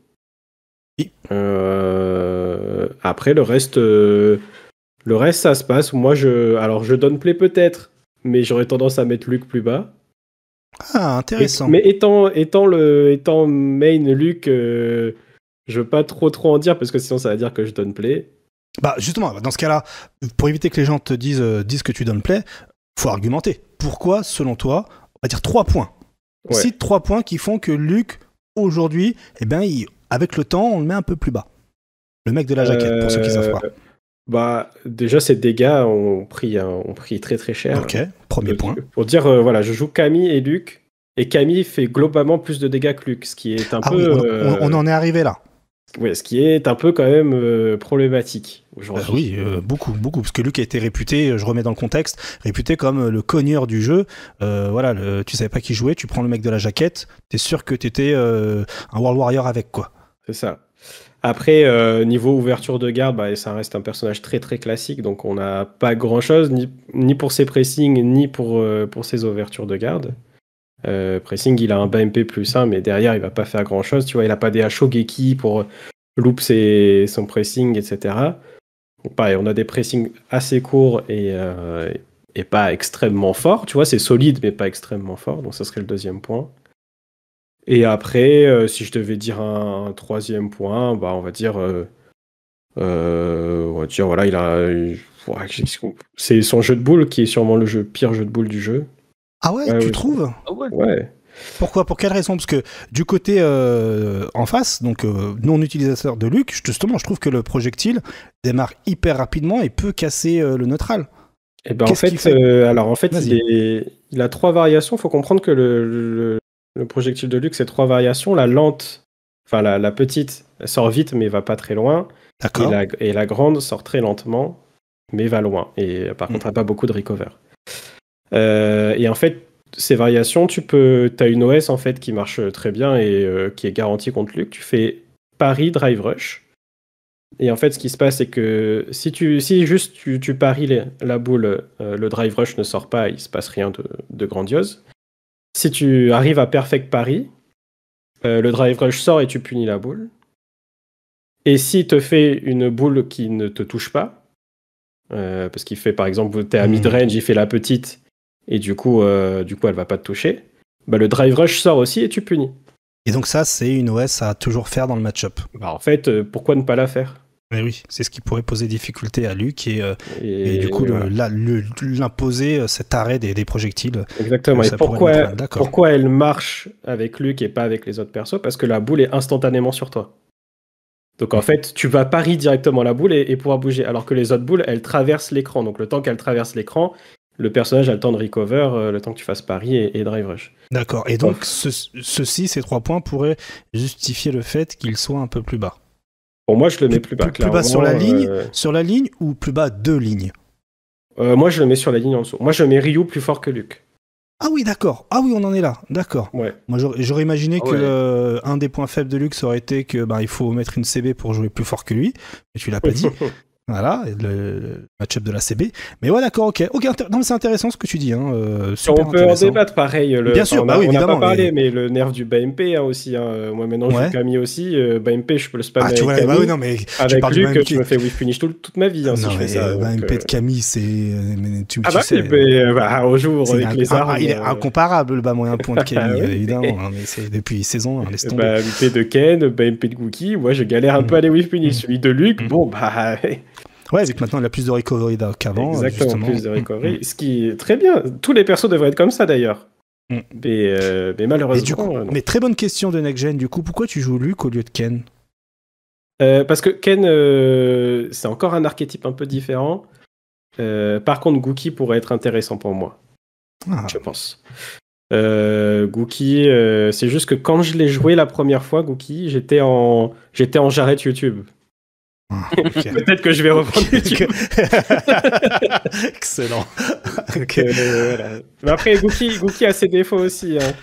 Euh, après, le reste, euh, le reste, ça se passe. Moi, je, alors, je donne play peut-être, mais j'aurais tendance à mettre Luc plus bas. Ah, intéressant. mais étant, étant, le, étant main Luc, euh, je veux pas trop trop en dire parce que sinon ça va dire que je donne play. Bah justement, dans ce cas-là, pour éviter que les gens te disent, disent que tu donnes play, faut argumenter. Pourquoi, selon toi, on va dire 3 points ouais. trois points qui font que Luc, aujourd'hui, eh ben, avec le temps, on le met un peu plus bas. Le mec de la jaquette, pour ceux qui savent pas. Euh, bah, déjà, ces dégâts ont pris, ont pris très très cher. Ok, premier point. Pour dire, euh, voilà, je joue Camille et Luc, et Camille fait globalement plus de dégâts que Luc, ce qui est un ah peu. Euh, on, en est arrivé là. Ouais, ce qui est un peu quand même euh, problématique aujourd'hui. Bah oui, euh, beaucoup, beaucoup, parce que Luc a été réputé, euh, je remets dans le contexte, réputé comme le cogneur du jeu. voilà, tu savais pas qui jouait, tu prends le mec de la jaquette, t'es sûr que t'étais un World Warrior avec quoi. C'est ça. Après, niveau ouverture de garde, bah, ça reste un personnage très très classique, donc on n'a pas grand chose, ni, pour ses pressings, ni pour, pour ses ouvertures de garde. Euh, pressing, il a un BMP plus 1, mais derrière, il va pas faire grand chose. Tu vois, il a pas des Hashogeki pour loop ses, son pressing, etc. Donc, pareil, on a des pressings assez courts et, euh, et pas extrêmement forts. Tu vois, c'est solide, mais pas extrêmement fort. Donc, ça serait le deuxième point. Et après, euh, si je devais dire un, troisième point, bah, on va dire. on va dire, voilà, il a. C'est son jeu de boule qui est sûrement le jeu, pire jeu de boule du jeu. Ah ouais, tu trouves ah ouais. Pourquoi Pour quelle raison Parce que du côté euh, en face, donc euh, non utilisateur de Luc, justement, je trouve que le projectile démarre hyper rapidement et peut casser euh, le neutral. Et eh ben en fait, alors en fait, il, a trois variations. Il faut comprendre que le, projectile de Luc, c'est trois variations. La lente, enfin la, petite, sort vite mais va pas très loin. Et la, grande sort très lentement mais va loin. Et par contre, mm. elle n'a pas beaucoup de recover. Euh, et en fait, ces variations, tu peux, as une OS en fait qui marche très bien et euh, qui est garantie contre Luc. Tu fais pari drive rush. Et en fait, ce qui se passe, c'est que si juste tu, paries la boule, euh, le drive rush ne sort pas, il se passe rien de, grandiose. Si tu arrives à perfect pari, le drive rush sort et tu punis la boule. Et si te fait une boule qui ne te touche pas, parce qu'il fait par exemple, es à hmm. mid range, il fait la petite et du coup, euh, du coup elle va pas te toucher, bah, le drive rush sort aussi et tu punis. Et donc ça, c'est une OS à toujours faire dans le match-up. Bah, en fait, euh, pourquoi ne pas la faire oui, c'est ce qui pourrait poser difficulté à Luc et, euh, du coup l'imposer euh, cet arrêt des, des projectiles. Exactement. Et pourquoi, elle, pourquoi elle marche avec Luc et pas avec les autres persos Parce que la boule est instantanément sur toi. Donc en fait, tu vas parier directement la boule et, et pouvoir bouger. Alors que les autres boules, elles traversent l'écran. Donc le temps qu'elles traversent l'écran, le personnage a le temps de recover, euh, le temps que tu fasses Paris et, Drive Rush. D'accord. Et donc, oh. ceci, ces trois points pourraient justifier le fait qu'il soit un peu plus bas. Pour moi, je le mets plus, bas. Plus, plus bas sur la euh, ligne, sur la ligne ou plus bas deux lignes. Euh, moi, je le mets sur la ligne en dessous. Moi, je mets Ryu plus fort que Luc. Ah oui, d'accord. Ah oui, on en est là. D'accord. Ouais. Moi, j'aurais imaginé ah que un des points faibles de Luc aurait été que ben, il faut mettre une CB pour jouer plus fort que lui. Mais tu l'as pas dit. Voilà, le, matchup match-up de la CB. Mais ouais, d'accord, ok. okay non, c'est intéressant ce que tu dis. Hein, euh, on peut en débattre, pareil. Le, Bien sûr, on n'a bah oui, pas parlé, mais... le nerf du BMP hein, aussi. Hein, euh, moi, maintenant, je suis Camille aussi. Euh, BMP, je peux le spammer ah, tu avec vois, bah oui, non, mais avec Luc que je me fais whiff finish toute ma vie. je fais ça, BMP de Camille, c'est... Tu, ah bah sais, bah, au jour, ah, Il est incomparable, le bas moyen point de ah Camille, évidemment. Mais c'est depuis saison, laisse bah, tomber. BMP de Ken, BMP de Gookie, moi, je galère un peu à les whiff finish mm. Celui de Luc, mm. bon, bah... Ouais, c'est que maintenant il a plus de recovery qu'avant. Exactement, plus de recovery. Mm. Ce qui est très bien. Tous les persos devraient être comme ça d'ailleurs. Mm. Euh, mais, malheureusement. Euh, mais très bonne question de Next Du coup, pourquoi tu joues Luke au lieu de Ken euh, Parce que Ken, c'est encore un archétype un peu différent. par contre, Gookie pourrait être intéressant pour moi. Ah. Je pense. Euh, Gookie, c'est juste que quand je l'ai joué la première fois, Gookie, j'étais en, j'étais en YouTube. Peut-être que je vais reprendre YouTube Excellent. Euh, après, Gookie, a ses défauts aussi. Hein.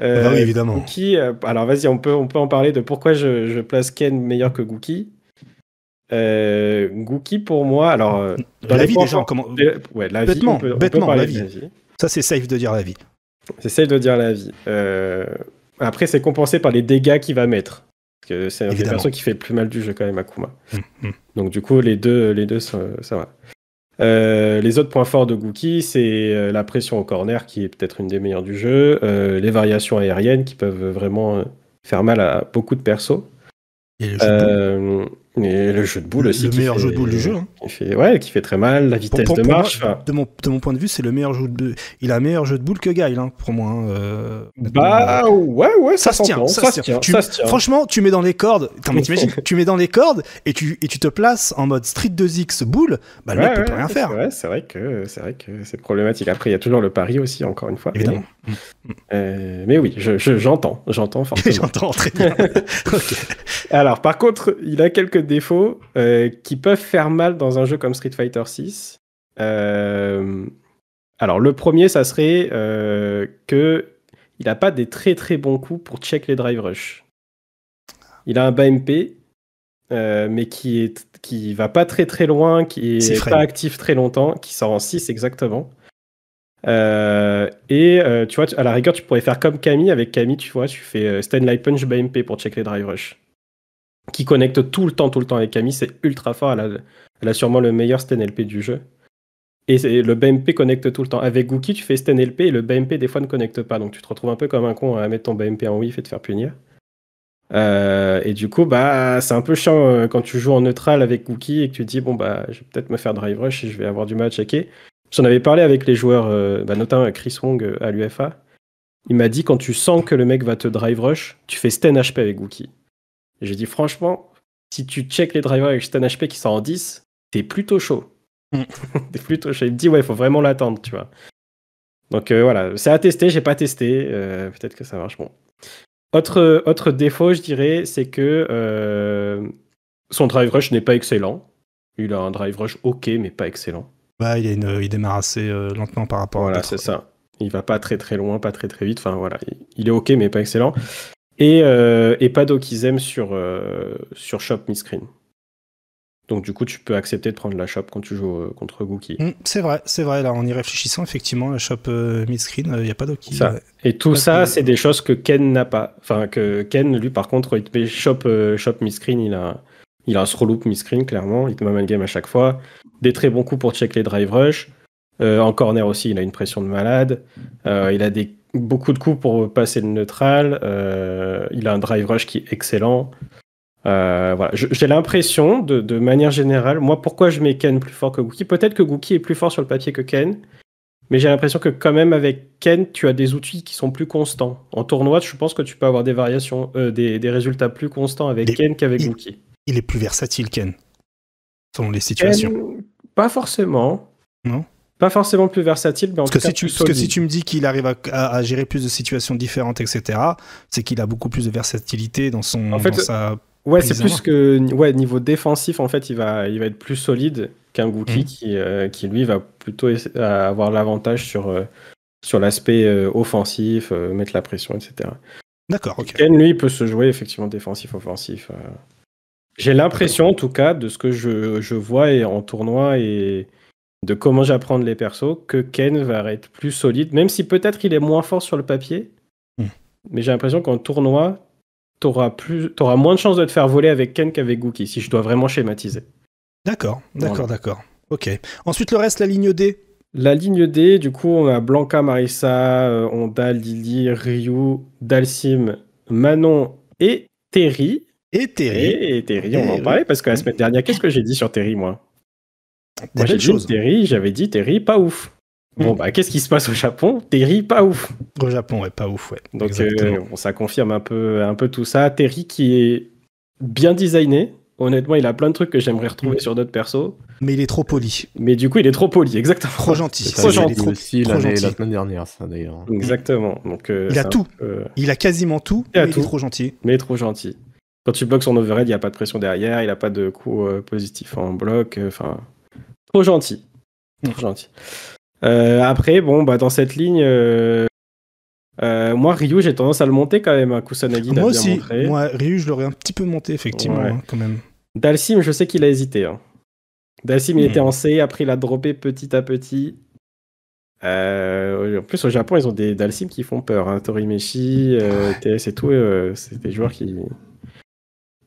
Euh, ah oui, évidemment. Euh, alors vas-y, on peut, on peut en parler de pourquoi je, place Ken meilleur que Gookie. Gookie pour moi, alors. Dans la vie des comment bêtement, on peut, bêtement, la vie. Ça, c'est safe de dire la vie. C'est safe de dire la vie. après, c'est compensé par les dégâts qu'il va mettre que c'est une des qui fait le plus mal du jeu quand même, Akuma. Hum, hum. Donc du coup, les deux, les deux, ça, va. Euh, les autres points forts de Gookie, c'est euh, la pression au corner qui est peut-être une des meilleures du jeu, euh, les variations aériennes qui peuvent vraiment faire mal à beaucoup de persos. Et le jeu de boule aussi. Le meilleur jeu de boule du euh, jeu. Hein. ouais, qui fait très mal, la vitesse de marche. de, mon, point de vue, c'est le meilleur jeu de. Il a un meilleur jeu de boule que Guile, hein, pour moi. Hein, euh, bah ouais, ouais, ça, se tient, ça, tient. Franchement, tu mets dans les cordes. tu mets dans les cordes et tu, et tu te places en mode Street 2X boule. Bah le mec peut rien faire. Ouais, c'est vrai que c'est vrai que c'est problématique. Après, il y a toujours le pari aussi, encore une fois. Évidemment. Euh, mais oui, j'entends, je, j'entends j'entends très bien. Alors, par contre, il a quelques défauts euh, qui peuvent faire mal dans un jeu comme Street Fighter 6. Euh, alors, le premier, ça serait que il n'a pas des très très bons coups pour check les drive rush. Il a un bas MP, mais qui est qui va pas très très loin, qui est, est pas actif très longtemps, qui sort en 6 exactement. Euh, et euh, tu vois, à la rigueur, tu pourrais faire comme Camille. Avec Camille, tu vois, tu fais euh, light Punch BMP pour checker les drive rush. Qui connecte tout le temps, tout le temps avec Camille. C'est ultra fort. Elle a, sûrement le meilleur LP du jeu. Et le BMP connecte tout le temps. Avec Gookie, tu fais LP et le BMP, des fois, ne connecte pas. Donc, tu te retrouves un peu comme un con à mettre ton BMP en whiff et te faire punir. Euh, et du coup, bah, c'est un peu chiant quand tu joues en neutral avec Gookie et que tu dis, bon, bah, je vais peut-être me faire drive rush et je vais avoir du mal à checker. J'en avais parlé avec les joueurs, euh, bah, notamment Chris Wong euh, à l'UFA. Il m'a dit quand tu sens que le mec va te drive rush, tu fais Sten HP avec Wookie. J'ai dit franchement, si tu check les drivers avec Sten HP qui sont en 10, t'es plutôt chaud. Mm. plutôt chaud. Il me dit ouais, il faut vraiment l'attendre, tu vois. Donc euh, voilà, c'est à tester, j'ai pas testé. Peut-être que ça marche. Bon. Autre, autre défaut, je dirais, c'est que son drive rush n'est pas excellent. Il a un drive rush ok, mais pas excellent. Bah, il, a une, il démarre assez euh, lentement par rapport à. Voilà, c'est ça. Il va pas très très loin, pas très très vite. Enfin voilà, il est ok mais pas excellent. Et, euh, et pas d'Okizem sur, euh, sur Shop Mid-Screen. Donc du coup, tu peux accepter de prendre la Shop quand tu joues contre Gookie. Mm, c'est vrai, c'est vrai. Là, en y réfléchissant, effectivement, la Shop Mid-Screen, il n'y a pas d'okizem. Et tout ça, c'est des choses que Ken n'a pas. Enfin, que Ken, lui, par contre, il te met Shop, shop Mid-Screen, il a, il a un slow loop mid-screen, clairement. Il même un game à chaque fois. Des très bons coups pour check les drive rush. Euh, en corner aussi, il a une pression de malade. Euh, il a beaucoup de coups pour passer le neutral. Euh, il a un drive rush qui est excellent. voilà. J'ai l'impression, de, manière générale, moi, pourquoi je mets Ken plus fort que Gookie Peut-être que Gookie est plus fort sur le papier que Ken, mais j'ai l'impression que quand même avec Ken, tu as des outils qui sont plus constants. En tournoi, je pense que tu peux avoir des variations, des, résultats plus constants avec Ken qu'avec Gookie il est plus versatile, Ken, selon les situations. pas forcément. Non pas forcément plus versatile, parce que si tu, que si tu me dis qu'il arrive à, gérer plus de situations différentes, etc., c'est qu'il a beaucoup plus de versatilité dans son. En fait, ouais, c'est plus que ouais niveau défensif, en fait, il va, il va être plus solide qu'un Gookie mhm. qui, euh, qui lui va plutôt avoir l'avantage sur euh, sur l'aspect euh, offensif, mettre la pression, etc. D'accord. ok. Ken lui peut se jouer effectivement défensif offensif. J'ai l'impression, en tout cas, de ce que je, vois en tournoi et de comment j'apprends les persos, que Ken va être plus solide, même si peut-être il est moins fort sur le papier. Hmm. Mais j'ai l'impression qu'en tournoi, t'auras auras moins de chances de te faire voler avec Ken qu'avec Gouki, si je dois vraiment schématiser. D'accord, d'accord, d'accord. Ok. Ensuite, le reste, la ligne D. La ligne D, du coup, on a Blanca, Marissa, Honda, euh, Lily, Ryu, Dalsim, Manon et Terry. Et Terry. Et, Terry, on va en parlait parce que la semaine dernière, qu'est-ce que j'ai dit sur Terry, moi Moi, j'ai dit Terry, j'avais dit Terry, pas ouf. Hmm. Bon, bah, qu'est-ce qui se passe au Japon Terry, pas ouf. Au Japon, ouais, pas ouf, ouais. Donc, euh, ça confirme un peu, un peu tout ça. Terry qui est bien designé. Honnêtement, il a plein de trucs que j'aimerais retrouver hmm. sur d'autres persos. Mais il est trop poli. Mais du coup, il est trop poli, exactement. Trop gentil. Trop gentil. la semaine dernière, ça d'ailleurs. Exactement. Donc, euh, il a tout. Euh, il a quasiment tout. mais il est trop gentil. Mais trop gentil. Quand tu bloques son overhead, il n'y a pas de pression derrière, il n'a pas de coup euh, positif en bloc. Euh, enfin, trop gentil. Trop gentil. Euh, après, bon, bah, dans cette ligne, moi, Ryu, j'ai tendance à le monter quand même. Hein, Kusanagi Moi aussi. Bien montré. Moi, Ryu, je l'aurais un petit peu monté, effectivement, hein, Dalsim, je sais qu'il a hésité. Hein. Dalsim, il hmm. était en C, après il a droppé petit à petit. en plus, au Japon, ils ont des Dalsim qui font peur. Torimeshi, TS et tout, c'est des joueurs qui,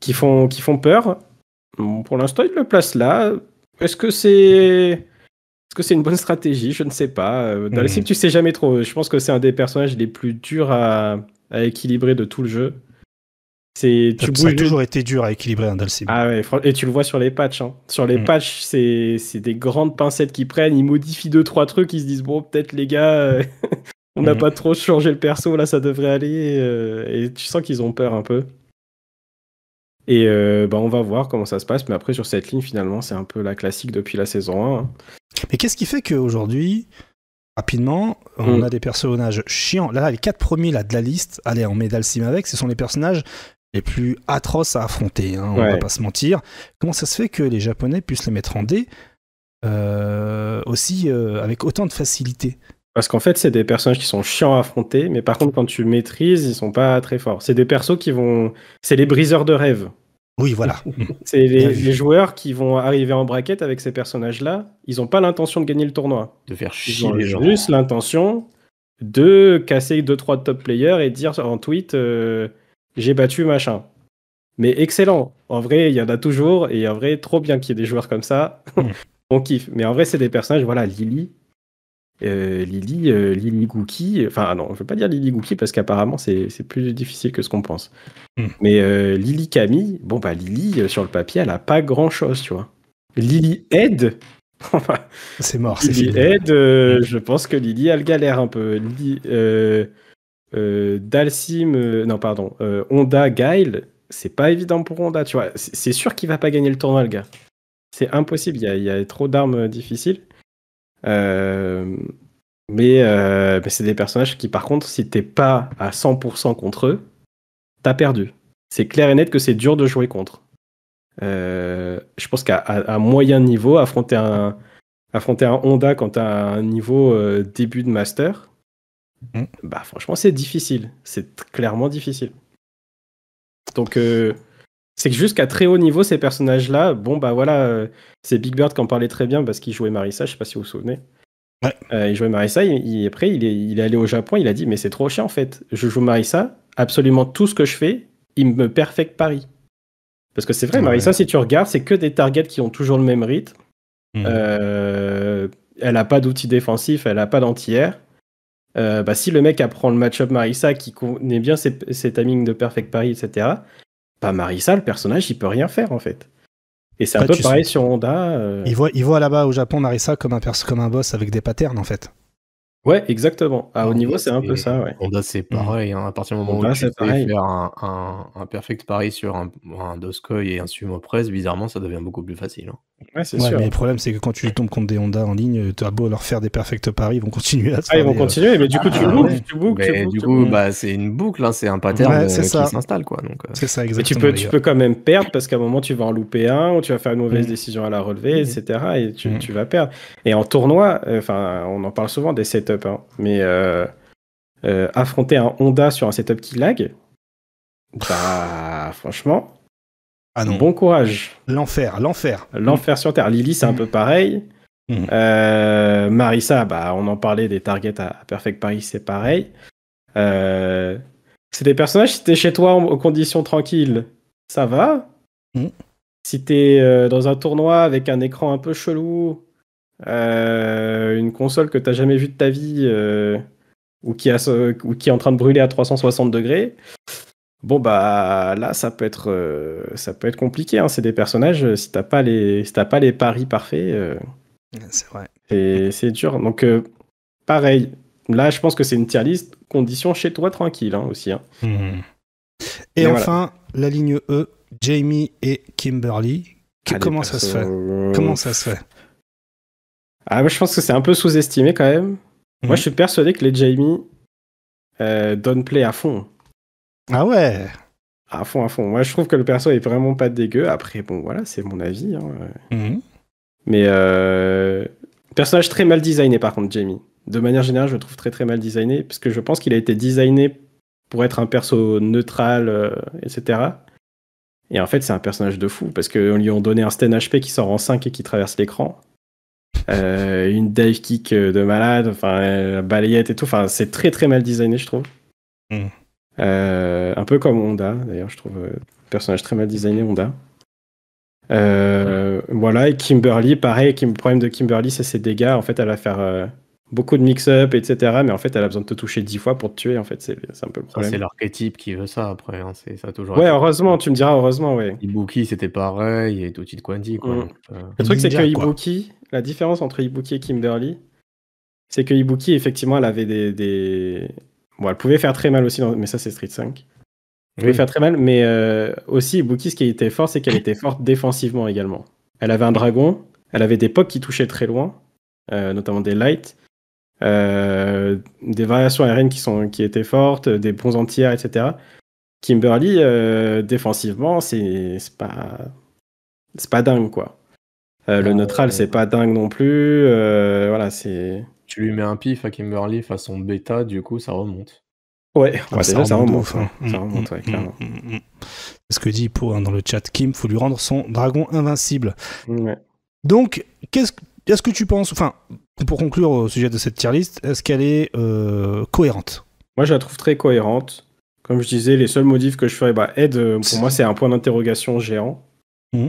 qui font, qui font peur. pour l'instant, il le place là. Est-ce que c'est. Est-ce que c'est une bonne stratégie Je ne sais pas. Euh, dans mmh. tu sais jamais trop. Je pense que c'est un des personnages les plus durs à, à équilibrer de tout le jeu. C'est tu ça, a toujours été dur à équilibrer un hein, Dalsim. Ah ouais, et tu le vois sur les patchs. Hein. Sur les hmm. patchs, c'est, des grandes pincettes qu'ils prennent. Ils modifient deux trois trucs. Ils se disent bon, peut-être les gars, euh, on n'a hmm. pas trop changé le perso là, ça devrait aller. Euh, et tu sens qu'ils ont peur un peu. Et euh, bah, on va voir comment ça se passe. Mais après, sur cette ligne, finalement, c'est un peu la classique depuis la saison 1. Hein. Mais qu'est-ce qui fait qu'aujourd'hui, rapidement, on hmm. a des personnages chiants Là, les quatre premiers là, de la liste, allez, on met Dalsim avec, ce sont les personnages les plus atroces à affronter, hein, on va pas se mentir. Comment ça se fait que les Japonais puissent les mettre en D euh, aussi euh, avec autant de facilité parce qu'en fait, c'est des personnages qui sont chiants à affronter, mais par contre, quand tu maîtrises, ils sont pas très forts. C'est des persos qui vont. C'est les briseurs de rêves oui, voilà. c'est les, joueurs qui vont arriver en braquette avec ces personnages-là. Ils n'ont pas l'intention de gagner le tournoi. De faire chier ils les gens. juste l'intention de casser deux trois top players et dire en tweet euh, j'ai battu machin. Mais excellent. En vrai, il y en a toujours. Et en vrai, trop bien qu'il y ait des joueurs comme ça. On kiffe. Mais en vrai, c'est des personnages. Voilà, Lily, euh, Lily, euh, Lily Gookie, enfin ah non, je ne veux pas dire Lily Gookie parce qu'apparemment c'est plus difficile que ce qu'on pense. Hmm. Mais euh, Lily Camille, bon bah Lily euh, sur le papier, elle a pas grand chose, tu vois. Lily Ed, c'est mort, c'est Lily Ed, hmm. je pense que Lily elle galère un peu. Lily, Dalsim, non pardon, Honda Guile, c'est pas évident pour Honda, tu vois. C'est sûr qu'il va pas gagner le tournoi, le gars. C'est impossible, il y a trop d'armes difficiles. Euh, euh, mais, c'est des personnages qui, par contre, si t'es pas à 100% contre eux, t'as perdu. C'est clair et net que c'est dur de jouer contre. Euh, je pense qu'à moyen niveau, affronter un, affronter un Honda quand t'as un niveau début de master, mmh. bah franchement, c'est difficile. C'est clairement difficile. Donc, c'est que jusqu'à très haut niveau, ces personnages-là, bon, bah voilà, euh, c'est Big Bird qui en parlait très bien parce qu'il jouait Marissa, je sais pas si vous vous souvenez. Euh, il jouait Marissa, Et après, il est, il est allé au Japon, il a dit, mais c'est trop chiant en fait, je joue Marissa, absolument tout ce que je fais, il me perfecte Paris. Parce que c'est vrai, Marissa, si tu regardes, c'est que des targets qui ont toujours le même rythme. Hmm. Euh, elle a pas d'outils défensifs, elle a pas d'anti-air. Bah, si le mec apprend le match-up Marissa, qui connaît bien ses, ses, timings de Perfect Paris, etc., pas Marissa, le personnage, il peut rien faire en fait. Et c'est un peu pareil sur Honda. Euh. Ils il voit là-bas au Japon Marissa comme un, comme un boss avec des patterns en fait. Ouais, exactement. À ah, haut niveau, c'est un peu ça. Ouais. Honda, c'est mhm. pareil. Hein. À partir du moment où tu fais faire un, un, perfect pari sur un, un Doskoy et un sumo press, bizarrement, ça devient beaucoup plus facile. Hein. Ouais, sûr. Mais le problème, c'est que quand tu tombes contre des Honda en ligne, euh, tu as beau leur faire des perfect paris, ils vont continuer à ça. Ah, ils vont euh. continuer, mais du coup, tu ah, boucles. Tu boucles, du coup, bah, c'est une boucle, hein, c'est un pattern euh, qui s'installe. quoi. C'est ça, exactement. tu peux, tu peux quand même perdre parce qu'à un moment, tu vas en louper un, ou tu vas faire une mauvaise mm. décision à la relever, etc. Et tu, mm. tu, vas perdre. Et en tournoi, enfin, on en parle souvent des setups, hein, mais affronter un Honda sur un setup qui lag, bah, franchement. Ah bon courage. L'enfer, l'enfer. L'enfer sur Terre. Lily, c'est un peu pareil. Mmh. Mmh. Euh, Marissa, bah, on en parlait des targets à Perfect Paris, c'est pareil. Euh, c'est des personnages, si t'es chez toi aux conditions tranquilles, ça va. Mmh. Si t'es euh, dans un tournoi avec un écran un peu chelou, une console que t'as jamais vue de ta vie, ou qui, qui est en train de brûler à 360 degrés, Bon bah là ça peut être euh, ça peut être compliqué hein. c'est des personnages euh, si t'as pas les si pas les paris parfaits euh, c'est dur donc pareil là je pense que c'est une tier list condition chez toi tranquille hein, aussi hein. Mmh. et enfin la ligne E Jamie et Kimberly ah, comment ça se fait comment ça se fait ah moi je pense que c'est un peu sous-estimé quand même moi mmh. je suis persuadé que les Jamie donnent play à fond ah ouais À fond, à fond. Moi, je trouve que le perso est vraiment pas dégueu. Après, bon, voilà, c'est mon avis. Hein. Mhm. Mais euh, personnage très mal designé, par contre, Jamie. De manière générale, je le trouve très très mal designé, parce que je pense qu'il a été designé pour être un perso neutral, euh, etc. Et en fait, c'est un personnage de fou, parce qu'on lui a donné un Sten HP qui sort en 5 et qui traverse l'écran. Euh, une dive kick de malade, enfin, balayette et tout. Enfin, c'est très très mal designé, je trouve. Mhm. Euh, un peu comme Honda, d'ailleurs, je trouve euh, personnage très mal designé, Honda. Euh, voilà, et Kimberly, pareil, le problème de Kimberly, c'est ses dégâts. En fait, elle va faire beaucoup de mix-up, etc. Mais en fait, elle a besoin de te toucher dix fois pour te tuer. En fait, c'est un peu le problème. C'est l'archétype qui veut ça après. Hein, c'est ça toujours. Ouais, heureusement, tu me diras, heureusement, ouais. Ibuki, c'était pareil, et tout de quoi. Mm. Le truc, c'est que Ibuki, la différence entre Ibuki et Kimberly, c'est que Ibuki, effectivement, elle avait des, Bon, elle pouvait faire très mal aussi, dans... mais ça, c'est Street 5. Elle pouvait faire très mal, mais euh, aussi, Bookie, ce qui était fort, c'est qu'elle était forte défensivement également. Elle avait un dragon, elle avait des pocs qui touchaient très loin, euh, notamment des lights, euh, des variations aériennes qui, sont, qui étaient fortes, des bons anti-air, etc. Kimberly, défensivement, c'est pas... pas dingue, quoi. le ah neutral, c'est pas dingue non plus. voilà, c'est. Tu lui mets un pif à Kimberly son bêta, du coup, ça remonte. Ouais, ça, remonte, ça, remonte, C'est ce que dit pour dans le chat. Kim, faut lui rendre son dragon invincible. Donc, qu'est-ce est-ce que tu penses, enfin, pour conclure au sujet de cette tier list, est-ce qu'elle est, euh, cohérente Moi, je la trouve très cohérente. Comme je disais, les seuls modifs que je ferais, bah, euh, pour moi, c'est un point d'interrogation géant. Mmh.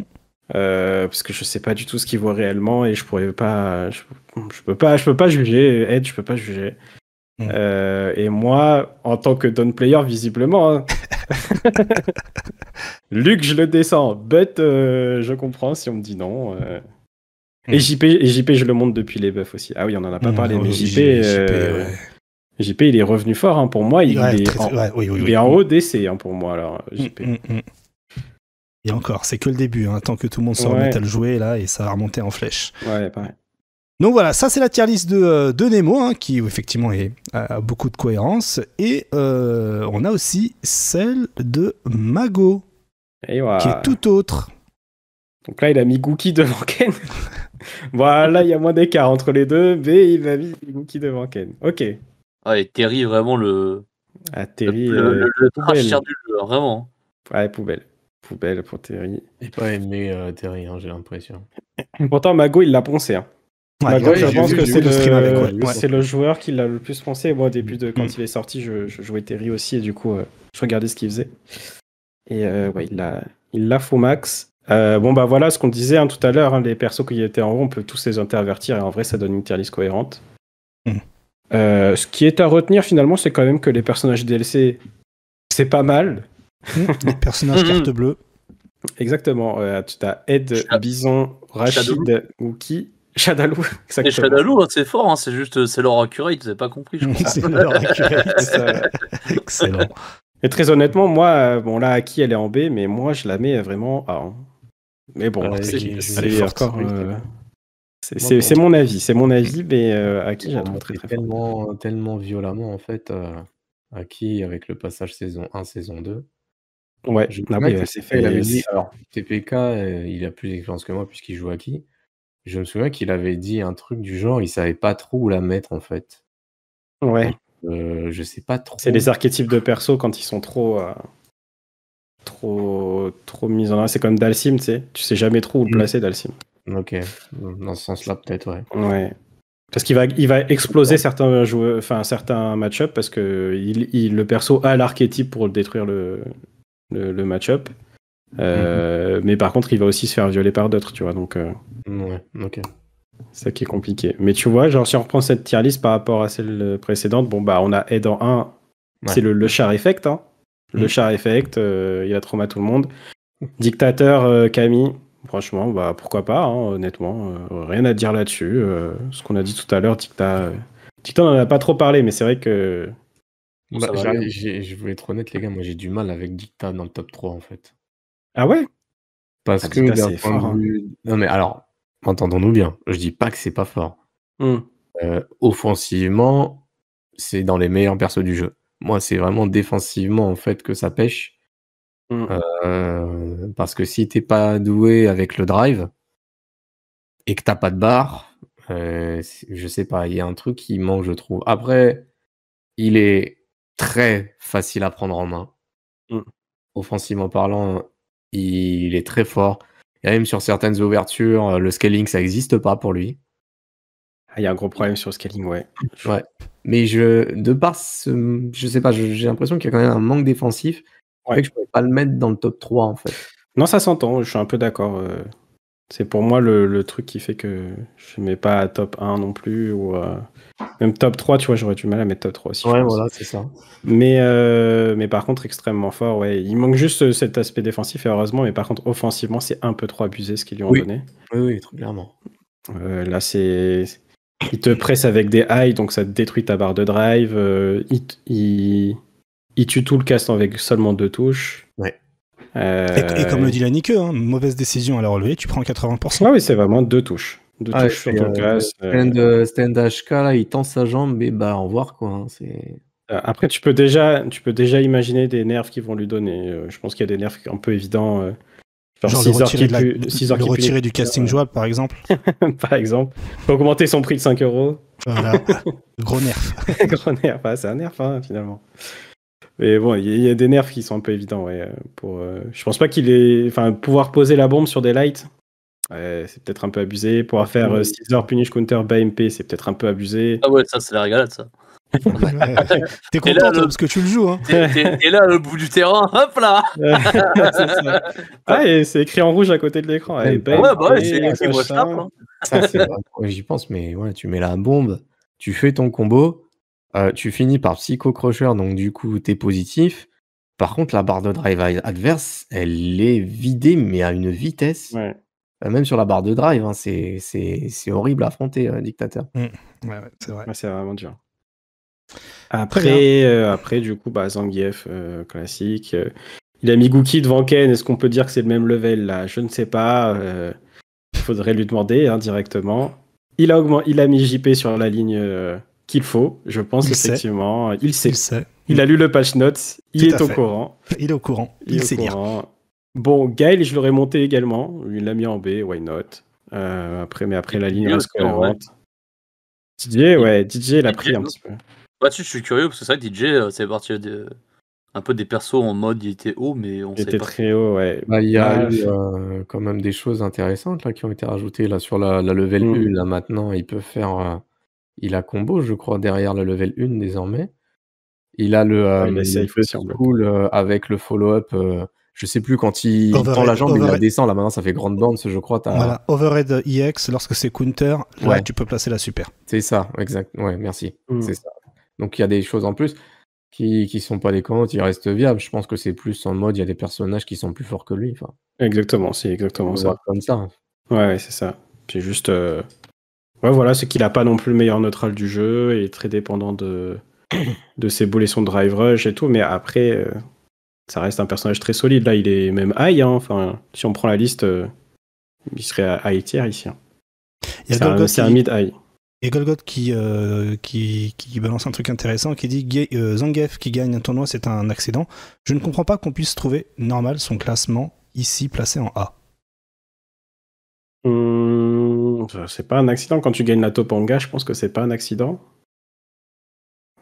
Euh, parce que je sais pas du tout ce qu'il voit réellement et je pourrais pas, je, peux pas, je peux pas juger. Ed, je peux pas juger. Hmm. Euh, et moi, en tant que downplayer, player, visiblement, hein, Luc, je le descends. But, euh, je comprends si on me dit non. Euh. Et, hmm. JP, et JP, je le monte depuis les buffs aussi. Ah oui, on en a pas hmm. parlé, mais oh, JP, JP, il est revenu fort hein, pour moi. Il, est, en, oui, oui, il est en haut d'essai hein, pour moi. Alors, JP. Et encore, c'est que le début, hein. tant que tout le monde se remet à le jouer là, et ça va remonter en flèche. Ouais, pareil. Donc voilà, ça c'est la tier list de, euh, Nemo, hein, qui effectivement a beaucoup de cohérence. Et euh, on a aussi celle de Mago, qui est tout autre. Donc là, il a mis Gookie devant Ken. voilà, il y a moins d'écart entre les deux, mais il a mis Gookie devant Ken. Ok. Ah, et Terry, vraiment le. Ah, Terry. Le, le, le, euh, le, le hein, vraiment. Ouais, poubelle. Poubelle pour Terry. Et pas aimé euh, Terry, hein, j'ai l'impression. Pourtant, Mago, il l'a poncé. Hein. Mago, je pense que c'est le, joueur qui l'a le plus pensé Moi, au début, de, quand mm. il est sorti, je, jouais Terry aussi, et du coup, euh, je regardais ce qu'il faisait. Et euh, ouais, il l'a faux max. bon, bah voilà ce qu'on disait hein, tout à l'heure, les persos qui étaient en rond, on peut tous les intervertir, et en vrai, ça donne une tier list cohérente. Mm. ce qui est à retenir finalement, c'est quand même que les personnages DLC, c'est pas mal, personnage personnages mm-hmm. carte bleue. Exactement. tu as Ed, Bison, Rachid, Wookie, Shadalou. Et Shadalou, hein, c'est fort, hein, c'est juste euh, c'est Laura Curate, tu n'as pas compris. Excellent. Et très honnêtement, moi, euh, bon là, Aki, elle est en B, mais moi, je la mets vraiment à hein. Mais bon, c'est C'est euh, mon avis, c'est mon avis, mais à qui très, très tellement, tellement violemment en fait, à avec le passage saison 1, saison 2, Ouais, je... Il alors, TPK, euh, il a plus d'expérience que moi puisqu'il joue à qui Je me souviens qu'il avait dit un truc du genre, il savait pas trop où la mettre en fait. Ouais. Euh, je sais pas trop. C'est des archétypes de perso quand ils sont trop. Euh, trop. trop mis en avant. C'est comme Dalsim, tu sais. Tu sais jamais trop où le mm. placer, Dalsim. Ok. Dans ce sens-là, peut-être, ouais. Ouais. Parce qu'il va, il va exploser certains, joueurs, certains match-up parce que le perso a l'archétype pour détruire le, le, match-up. Euh, mhm. Mais par contre, il va aussi se faire violer par d'autres, tu vois. Donc, euh, C'est ça qui est compliqué. Mais tu vois, genre, si on reprend cette tier list par rapport à celle euh, précédente, bon, bah, on a Ed en 1, c'est le, char effect, hein. Le mhm. char effect, il a trauma tout le monde. Dictateur Camille, franchement, bah, pourquoi pas, hein, honnêtement. rien à dire là-dessus. ce qu'on a dit tout à l'heure, Dicta. on n'en a pas trop parlé, mais c'est vrai que bah, hein. je voulais être honnête, les gars, moi j'ai du mal avec Dicta dans le top 3 en fait. Ah ouais Parce ah, que hein. Non mais alors, entendons-nous bien, je dis pas que c'est pas fort. Hmm. Euh, offensivement, c'est dans les meilleurs persos du jeu. Moi, c'est vraiment défensivement en fait que ça pêche. Hmm. Euh, parce que si t'es pas doué avec le drive et que t'as pas de barre, euh, je sais pas, il y a un truc qui manque, je trouve. Après, il est très facile à prendre en main. Mm. Offensivement parlant, il est très fort. Et même sur certaines ouvertures, le scaling, ça n'existe pas pour lui. Ah, il y a un gros problème sur le scaling, ouais. ouais. Mais je, de par ce, je sais pas, j'ai l'impression qu'il y a quand même un manque défensif. que je ne pourrais pas le mettre dans le top 3, en fait. Non, ça s'entend, je suis un peu d'accord. Euh. C'est pour moi le, truc qui fait que je ne mets pas à top 1 non plus. Ou, euh, même top 3, tu vois, j'aurais du mal à mettre top 3 aussi. Ouais, voilà, c'est ça. Mais, euh, mais par contre, extrêmement fort, ouais. Il manque juste euh, cet aspect défensif, et heureusement, mais par contre, offensivement, c'est un peu trop abusé ce qu'ils lui ont donné. Oui, oui, très clairement. là, c'est. Il te presse avec des high, donc ça te détruit ta barre de drive. il, il tue tout le cast avec seulement deux touches. Ouais. Euh, et, comme le dit Lanique, hein, mauvaise décision à la relever, tu prends 80%. Ah oui, c'est vraiment deux touches. Deux ah, touches sur ton euh, stand, HK, euh, il tend sa jambe mais bah, au revoir, quoi. Hein, c'est. Après, tu peux déjà, tu peux déjà imaginer des nerfs qu'ils vont lui donner. Je pense qu'il y a des nerfs un peu évidents. genre, 6 le retirer, retirer du casting jouable, par exemple. par exemple. pour augmenter son prix de 5 euros. Voilà. Gros nerf. Gros nerf. c'est un nerf, hein, finalement. Mais bon, il y, a des nerfs qui sont un peu évidents. pour, euh, je pense pas qu'il est. Enfin, pouvoir poser la bombe sur des lights, euh, c'est peut-être un peu abusé. Pouvoir faire 6 euh, heures Punish Counter BMP, c'est peut-être un peu abusé. Ah ouais, ça, c'est la régalade, ça. T'es content parce que tu le joues. Hein. Et là, le bout du terrain, hop là c'est ah, et c'est écrit en rouge à côté de l'écran. Ouais, bah c'est J'y pense, mais ouais, tu mets la bombe, tu fais ton combo, euh, tu finis par psycho-crusher, donc du coup, t'es positif. Par contre, la barre de drive adverse, elle est vidée, mais à une vitesse. Euh, même sur la barre de drive, hein, c'est, c'est, horrible à affronter, euh, Dictateur. Mm. c'est vrai. c'est vraiment dur. Après, après du coup, bah, Zangief, classique. il a mis Gookie devant Ken. Est-ce qu'on peut dire que c'est le même level là Je ne sais pas. Il faudrait lui demander hein, directement. Il a, il a mis JP sur la ligne qu'il faut. Je pense effectivement, il sait. Il sait. Il a lu le patch notes, il est au courant. Il est au courant, il, sait Bon, Gaël, je l'aurais monté également. Il l'a mis en B, why not euh, après, Mais après, la ligne reste cohérente. ouais, Didier il a pris un petit peu. Bah, je suis curieux, parce que ça vrai DJ, euh, c'est parti de... un peu des persos en mode, il était haut, mais on était très haut, ouais. Bah, il y a eu euh, quand même des choses intéressantes là, qui ont été rajoutées là, sur la, la level mm. Là, maintenant, il peut faire il a combo, je crois, derrière le level 1 désormais. Il a le, il euh, euh, avec le follow-up. Euh, je sais plus quand il prend la jambe, il la descend. Là maintenant, ça fait grande bande, je crois. Voilà, Overhead EX, lorsque c'est counter, tu peux placer la super. C'est ça, exact. Ouais, merci. Mm. C'est ça. Donc il y a des choses en plus qui, qui sont pas combos, il reste viables. Je pense que c'est plus en mode, il y a des personnages qui sont plus forts que lui. exactement, c'est exactement ça. Comme ça. Ouais, c'est ça. C'est juste Ouais, voilà, c'est qu'il n'a pas non plus le meilleur neutral du jeu et est très dépendant de, de ses boules et son drive rush et tout, mais après, euh, ça reste un personnage très solide. Là, il est même high, hein. enfin, si on prend la liste, euh, il serait high tier ici. Hein. C'est un, mid high. Et Golgot euh, qui, qui, balance un truc intéressant, qui dit Zangief qui gagne un tournoi, c'est un accident. Je ne comprends pas qu'on puisse trouver normal son classement ici placé en A. Hum, c'est pas un accident. Quand tu gagnes la Topanga, je pense que c'est pas un accident.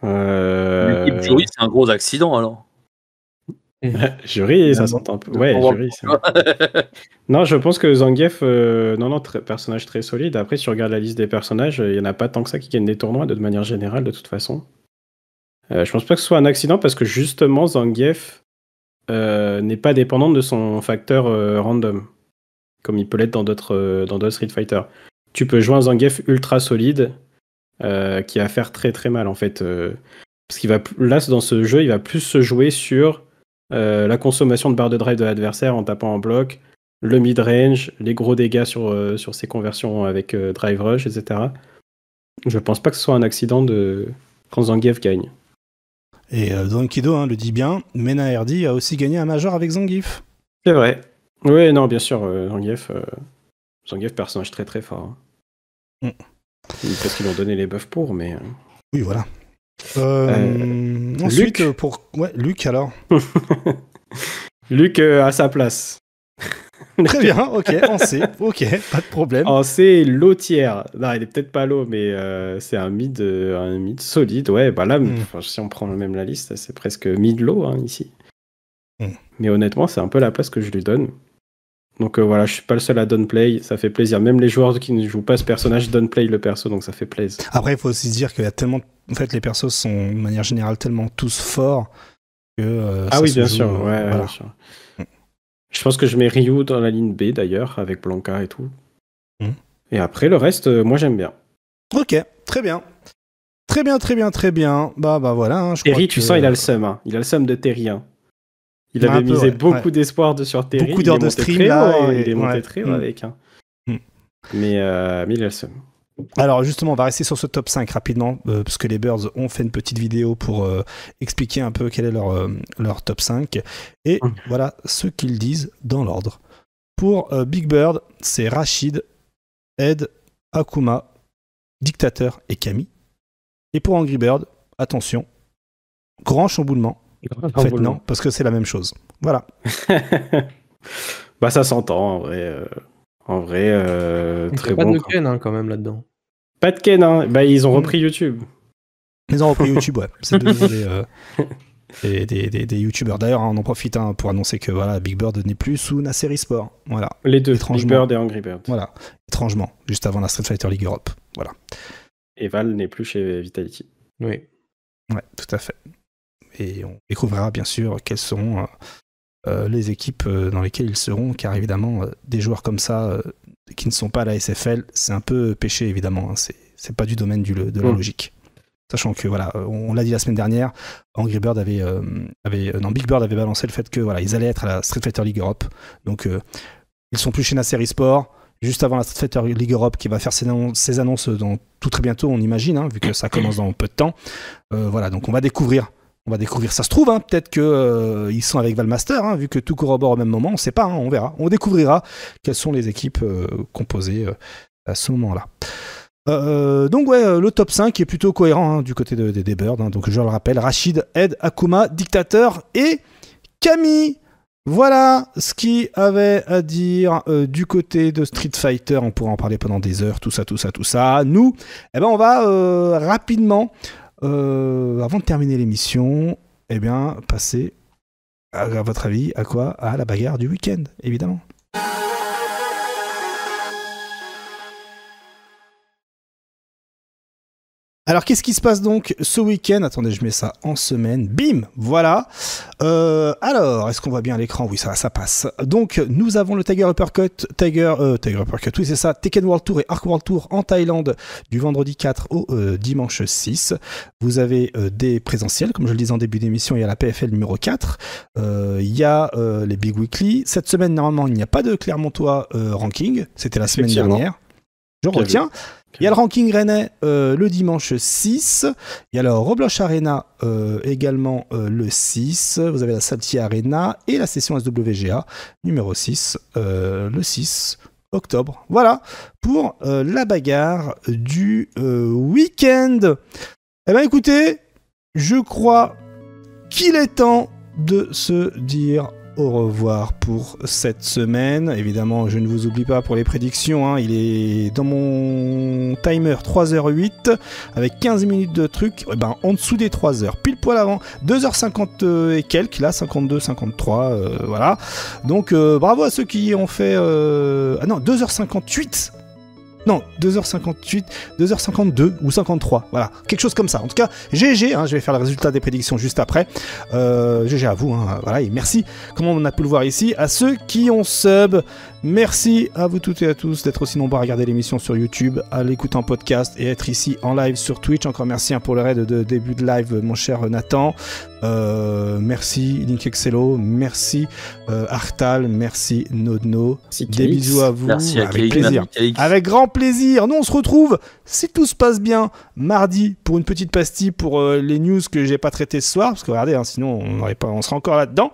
Euh... jury, c'est un gros accident alors. jury, ça s'entend un peu. Ouais, jury. non, je pense que Zangief, euh, non, non, personnage très solide. Après, si tu regardes la liste des personnages, euh, il y en a pas tant que ça qui gagnent des tournois de manière générale, de toute façon. Euh, je pense pas que ce soit un accident parce que justement, Zangief n'est pas dépendant de son facteur random, comme il peut l'être dans d'autres Street Fighter tu peux jouer un Zangief ultra solide euh, qui va faire très très mal en fait. Euh, parce qu'il va là dans ce jeu, il va plus se jouer sur euh, la consommation de barre de drive de l'adversaire en tapant en bloc, le mid range, les gros dégâts sur sur ses conversions avec drive rush, etc. Je pense pas que ce soit un accident de quand Zangief gagne. Et Zankido hein, le dit bien, Mena a aussi gagné un major avec Zangief. C'est vrai. Oui, non, bien sûr, Zangief. Zangief, personnage très très fort. Hein. Mm. Parce qu'ils ont donné les buffs pour, mais. Euh. Oui, voilà. Euh, euh Luc pour. alors. Luc euh, à sa place. Très bien, ok, on sait, ok, pas de problème. On oh, sait l'eau Non, il est peut-être pas l'eau, mais c'est un mid, un mid solide. Ouais, bah là, mm. si on prend même la liste, c'est presque mid l'eau hein, ici. Mm. Mais honnêtement, c'est un peu la place que je lui donne. Donc euh, voilà, je suis pas le seul à play, ça fait plaisir. Même les joueurs qui ne jouent pas ce personnage play le perso, donc ça fait plaisir. Après, il faut aussi dire qu'il y a tellement, en fait, les persos sont de manière générale tellement tous forts que. Euh, ah oui, bien, sûr. Euh, ouais, bien, sûr, Je pense que je mets Ryu dans la ligne B d'ailleurs avec Blanca et tout. Hmm. Et après le reste, moi j'aime bien. Ok, très bien. Très bien, très bien, très bien. Bah bah voilà. Hein, je Terry, tu sens, il a le seum. Hein. Il a le seum de Terry. Hein. Il avait misé beaucoup d'espoir de sur Terry. Beaucoup d'heures de stream. Là, Il est monté très haut mm. avec. Hein. Mais, euh, a Alors justement, on va rester sur ce top 5 rapidement, euh, parce que les Birds ont fait une petite vidéo pour euh, expliquer un peu quel est leur, leur top 5. Et mm. voilà ce qu'ils disent dans l'ordre. Pour Big Bird, c'est Rachid, Ed, Akuma, Dictateur et Camille. Et pour Angry Bird, attention, grand chamboulement, en fait, non, parce que c'est la même chose. Voilà. bah, ça s'entend, en vrai. Euh, en vrai, euh, très bon. Pas de Ken, hein, quand même, là-dedans. Pas de Ken, hein. Bah, ils ont hmm. repris YouTube. Ils ont repris YouTube, ouais. C'est euh, des, des, YouTubeurs. D'ailleurs, on en profite hein, pour annoncer que voilà, Big Bird n'est plus sous série Sport. Voilà. Les deux, Big Bird et Angry Bird. Voilà. Étrangement, juste avant la Street Fighter League Europe. Voilà. Et Val n'est plus chez Vitality. Oui. Ouais, tout à fait et on découvrira bien sûr quelles seront euh, euh, les équipes euh, dans lesquelles ils seront, car évidemment, des joueurs comme ça qui ne sont pas à la SFL, c'est un peu péché évidemment, hein. Ce c'est pas du domaine de la mm. logique. Sachant que voilà, on, l'a dit la semaine dernière, avait, avait Big Bird avait balancé le fait que voilà, ils allaient être à la Street Fighter League Europe. Donc ils sont plus chez Nasser Sport, juste avant la Street Fighter League Europe qui va faire ses, annonces tout très bientôt, on imagine, hein, vu que ça commence dans peu de temps. voilà, donc on va découvrir on va découvrir, ça se trouve, hein, peut-être qu'ils euh, sont avec Valmaster, hein, vu que tout corrobore au même moment, on ne sait pas, hein, on verra, on découvrira quelles sont les équipes euh, composées euh, à ce moment-là. donc ouais, le top 5 est plutôt cohérent du côté des de, Birds, donc je le rappelle, Rachid, Ed, Akuma, Dictateur et Camille voilà ce qu'il avait à dire du côté de Street Fighter. On pourra en parler pendant des heures, tout ça, tout ça, tout ça. Nous, eh ben, on va rapidement euh, avant de terminer l'émission, eh bien, passez, à votre avis, à quoi À la bagarre du week-end, évidemment. Alors qu'est-ce qui se passe donc ce week-end Attendez, je mets ça en semaine. Bim, voilà. Euh, alors, est-ce qu'on voit bien l'écran Oui, ça, ça passe. Donc nous avons le Tiger Uppercut, Tiger, euh, Tiger Uppercut, oui c'est ça, Tekken World Tour et Arc World Tour en Thaïlande du vendredi 4 au euh, dimanche 6. Vous avez des présentiels, comme je le disais en début d'émission, il y a la PFL numéro 4, il y a les Big Weekly. Cette semaine, normalement, il n'y a pas de Clermontois ranking, c'était la semaine dernière. Je retiens. Il y a le ranking rennais euh, le dimanche 6. Il y a le Roblox Arena euh, également euh, le 6. Vous avez la Salty Arena et la session SWGA numéro 6, le 6 octobre. Voilà pour la bagarre du week-end. Eh bien écoutez, je crois qu'il est temps de se dire au revoir pour cette semaine. Évidemment, je ne vous oublie pas pour les prédictions. Hein. il est dans mon timer 3h08 avec 15 minutes de truc. Eh ben, en dessous des 3h, pile poil avant. 2h50 euh, et quelques, là, 52, 53. Euh, voilà. Donc, euh, bravo à ceux qui ont fait. Ah non, 2h58 non, 2h58, 2h52 ou 53. Voilà, quelque chose comme ça. En tout cas, GG, hein, je vais faire le résultat des prédictions juste après. GG euh, à vous, hein, voilà, et merci, comme on a pu le voir ici, à ceux qui ont sub. Merci à vous toutes et à tous d'être aussi nombreux à regarder l'émission sur YouTube, à l'écouter en podcast et être ici en live sur Twitch. Encore merci hein, pour le raid de début de live, mon cher Nathan. Euh, merci Link Excello, merci euh, Artal, merci Nodno. Des bisous à vous. avec grand plaisir. Nous on se retrouve si tout se passe bien mardi pour une petite pastille pour euh, les news que j'ai pas traitées ce soir parce que regardez hein, sinon on on sera encore là-dedans.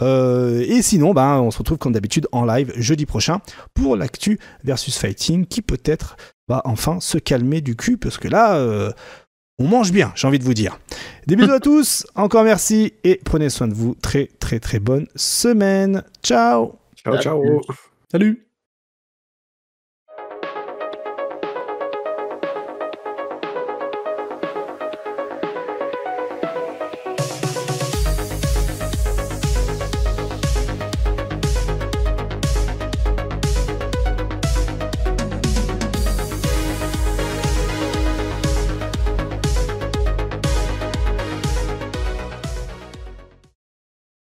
et sinon ben on se retrouve comme d'habitude en live jeudi prochain pour l'actu versus fighting qui peut-être va bah, enfin se calmer du cul parce que là, euh, on mange bien, j'ai envie de vous dire. Des bisous à tous, encore merci et prenez soin de vous. Très très très bonne semaine. Ciao. Ciao ciao. Salut.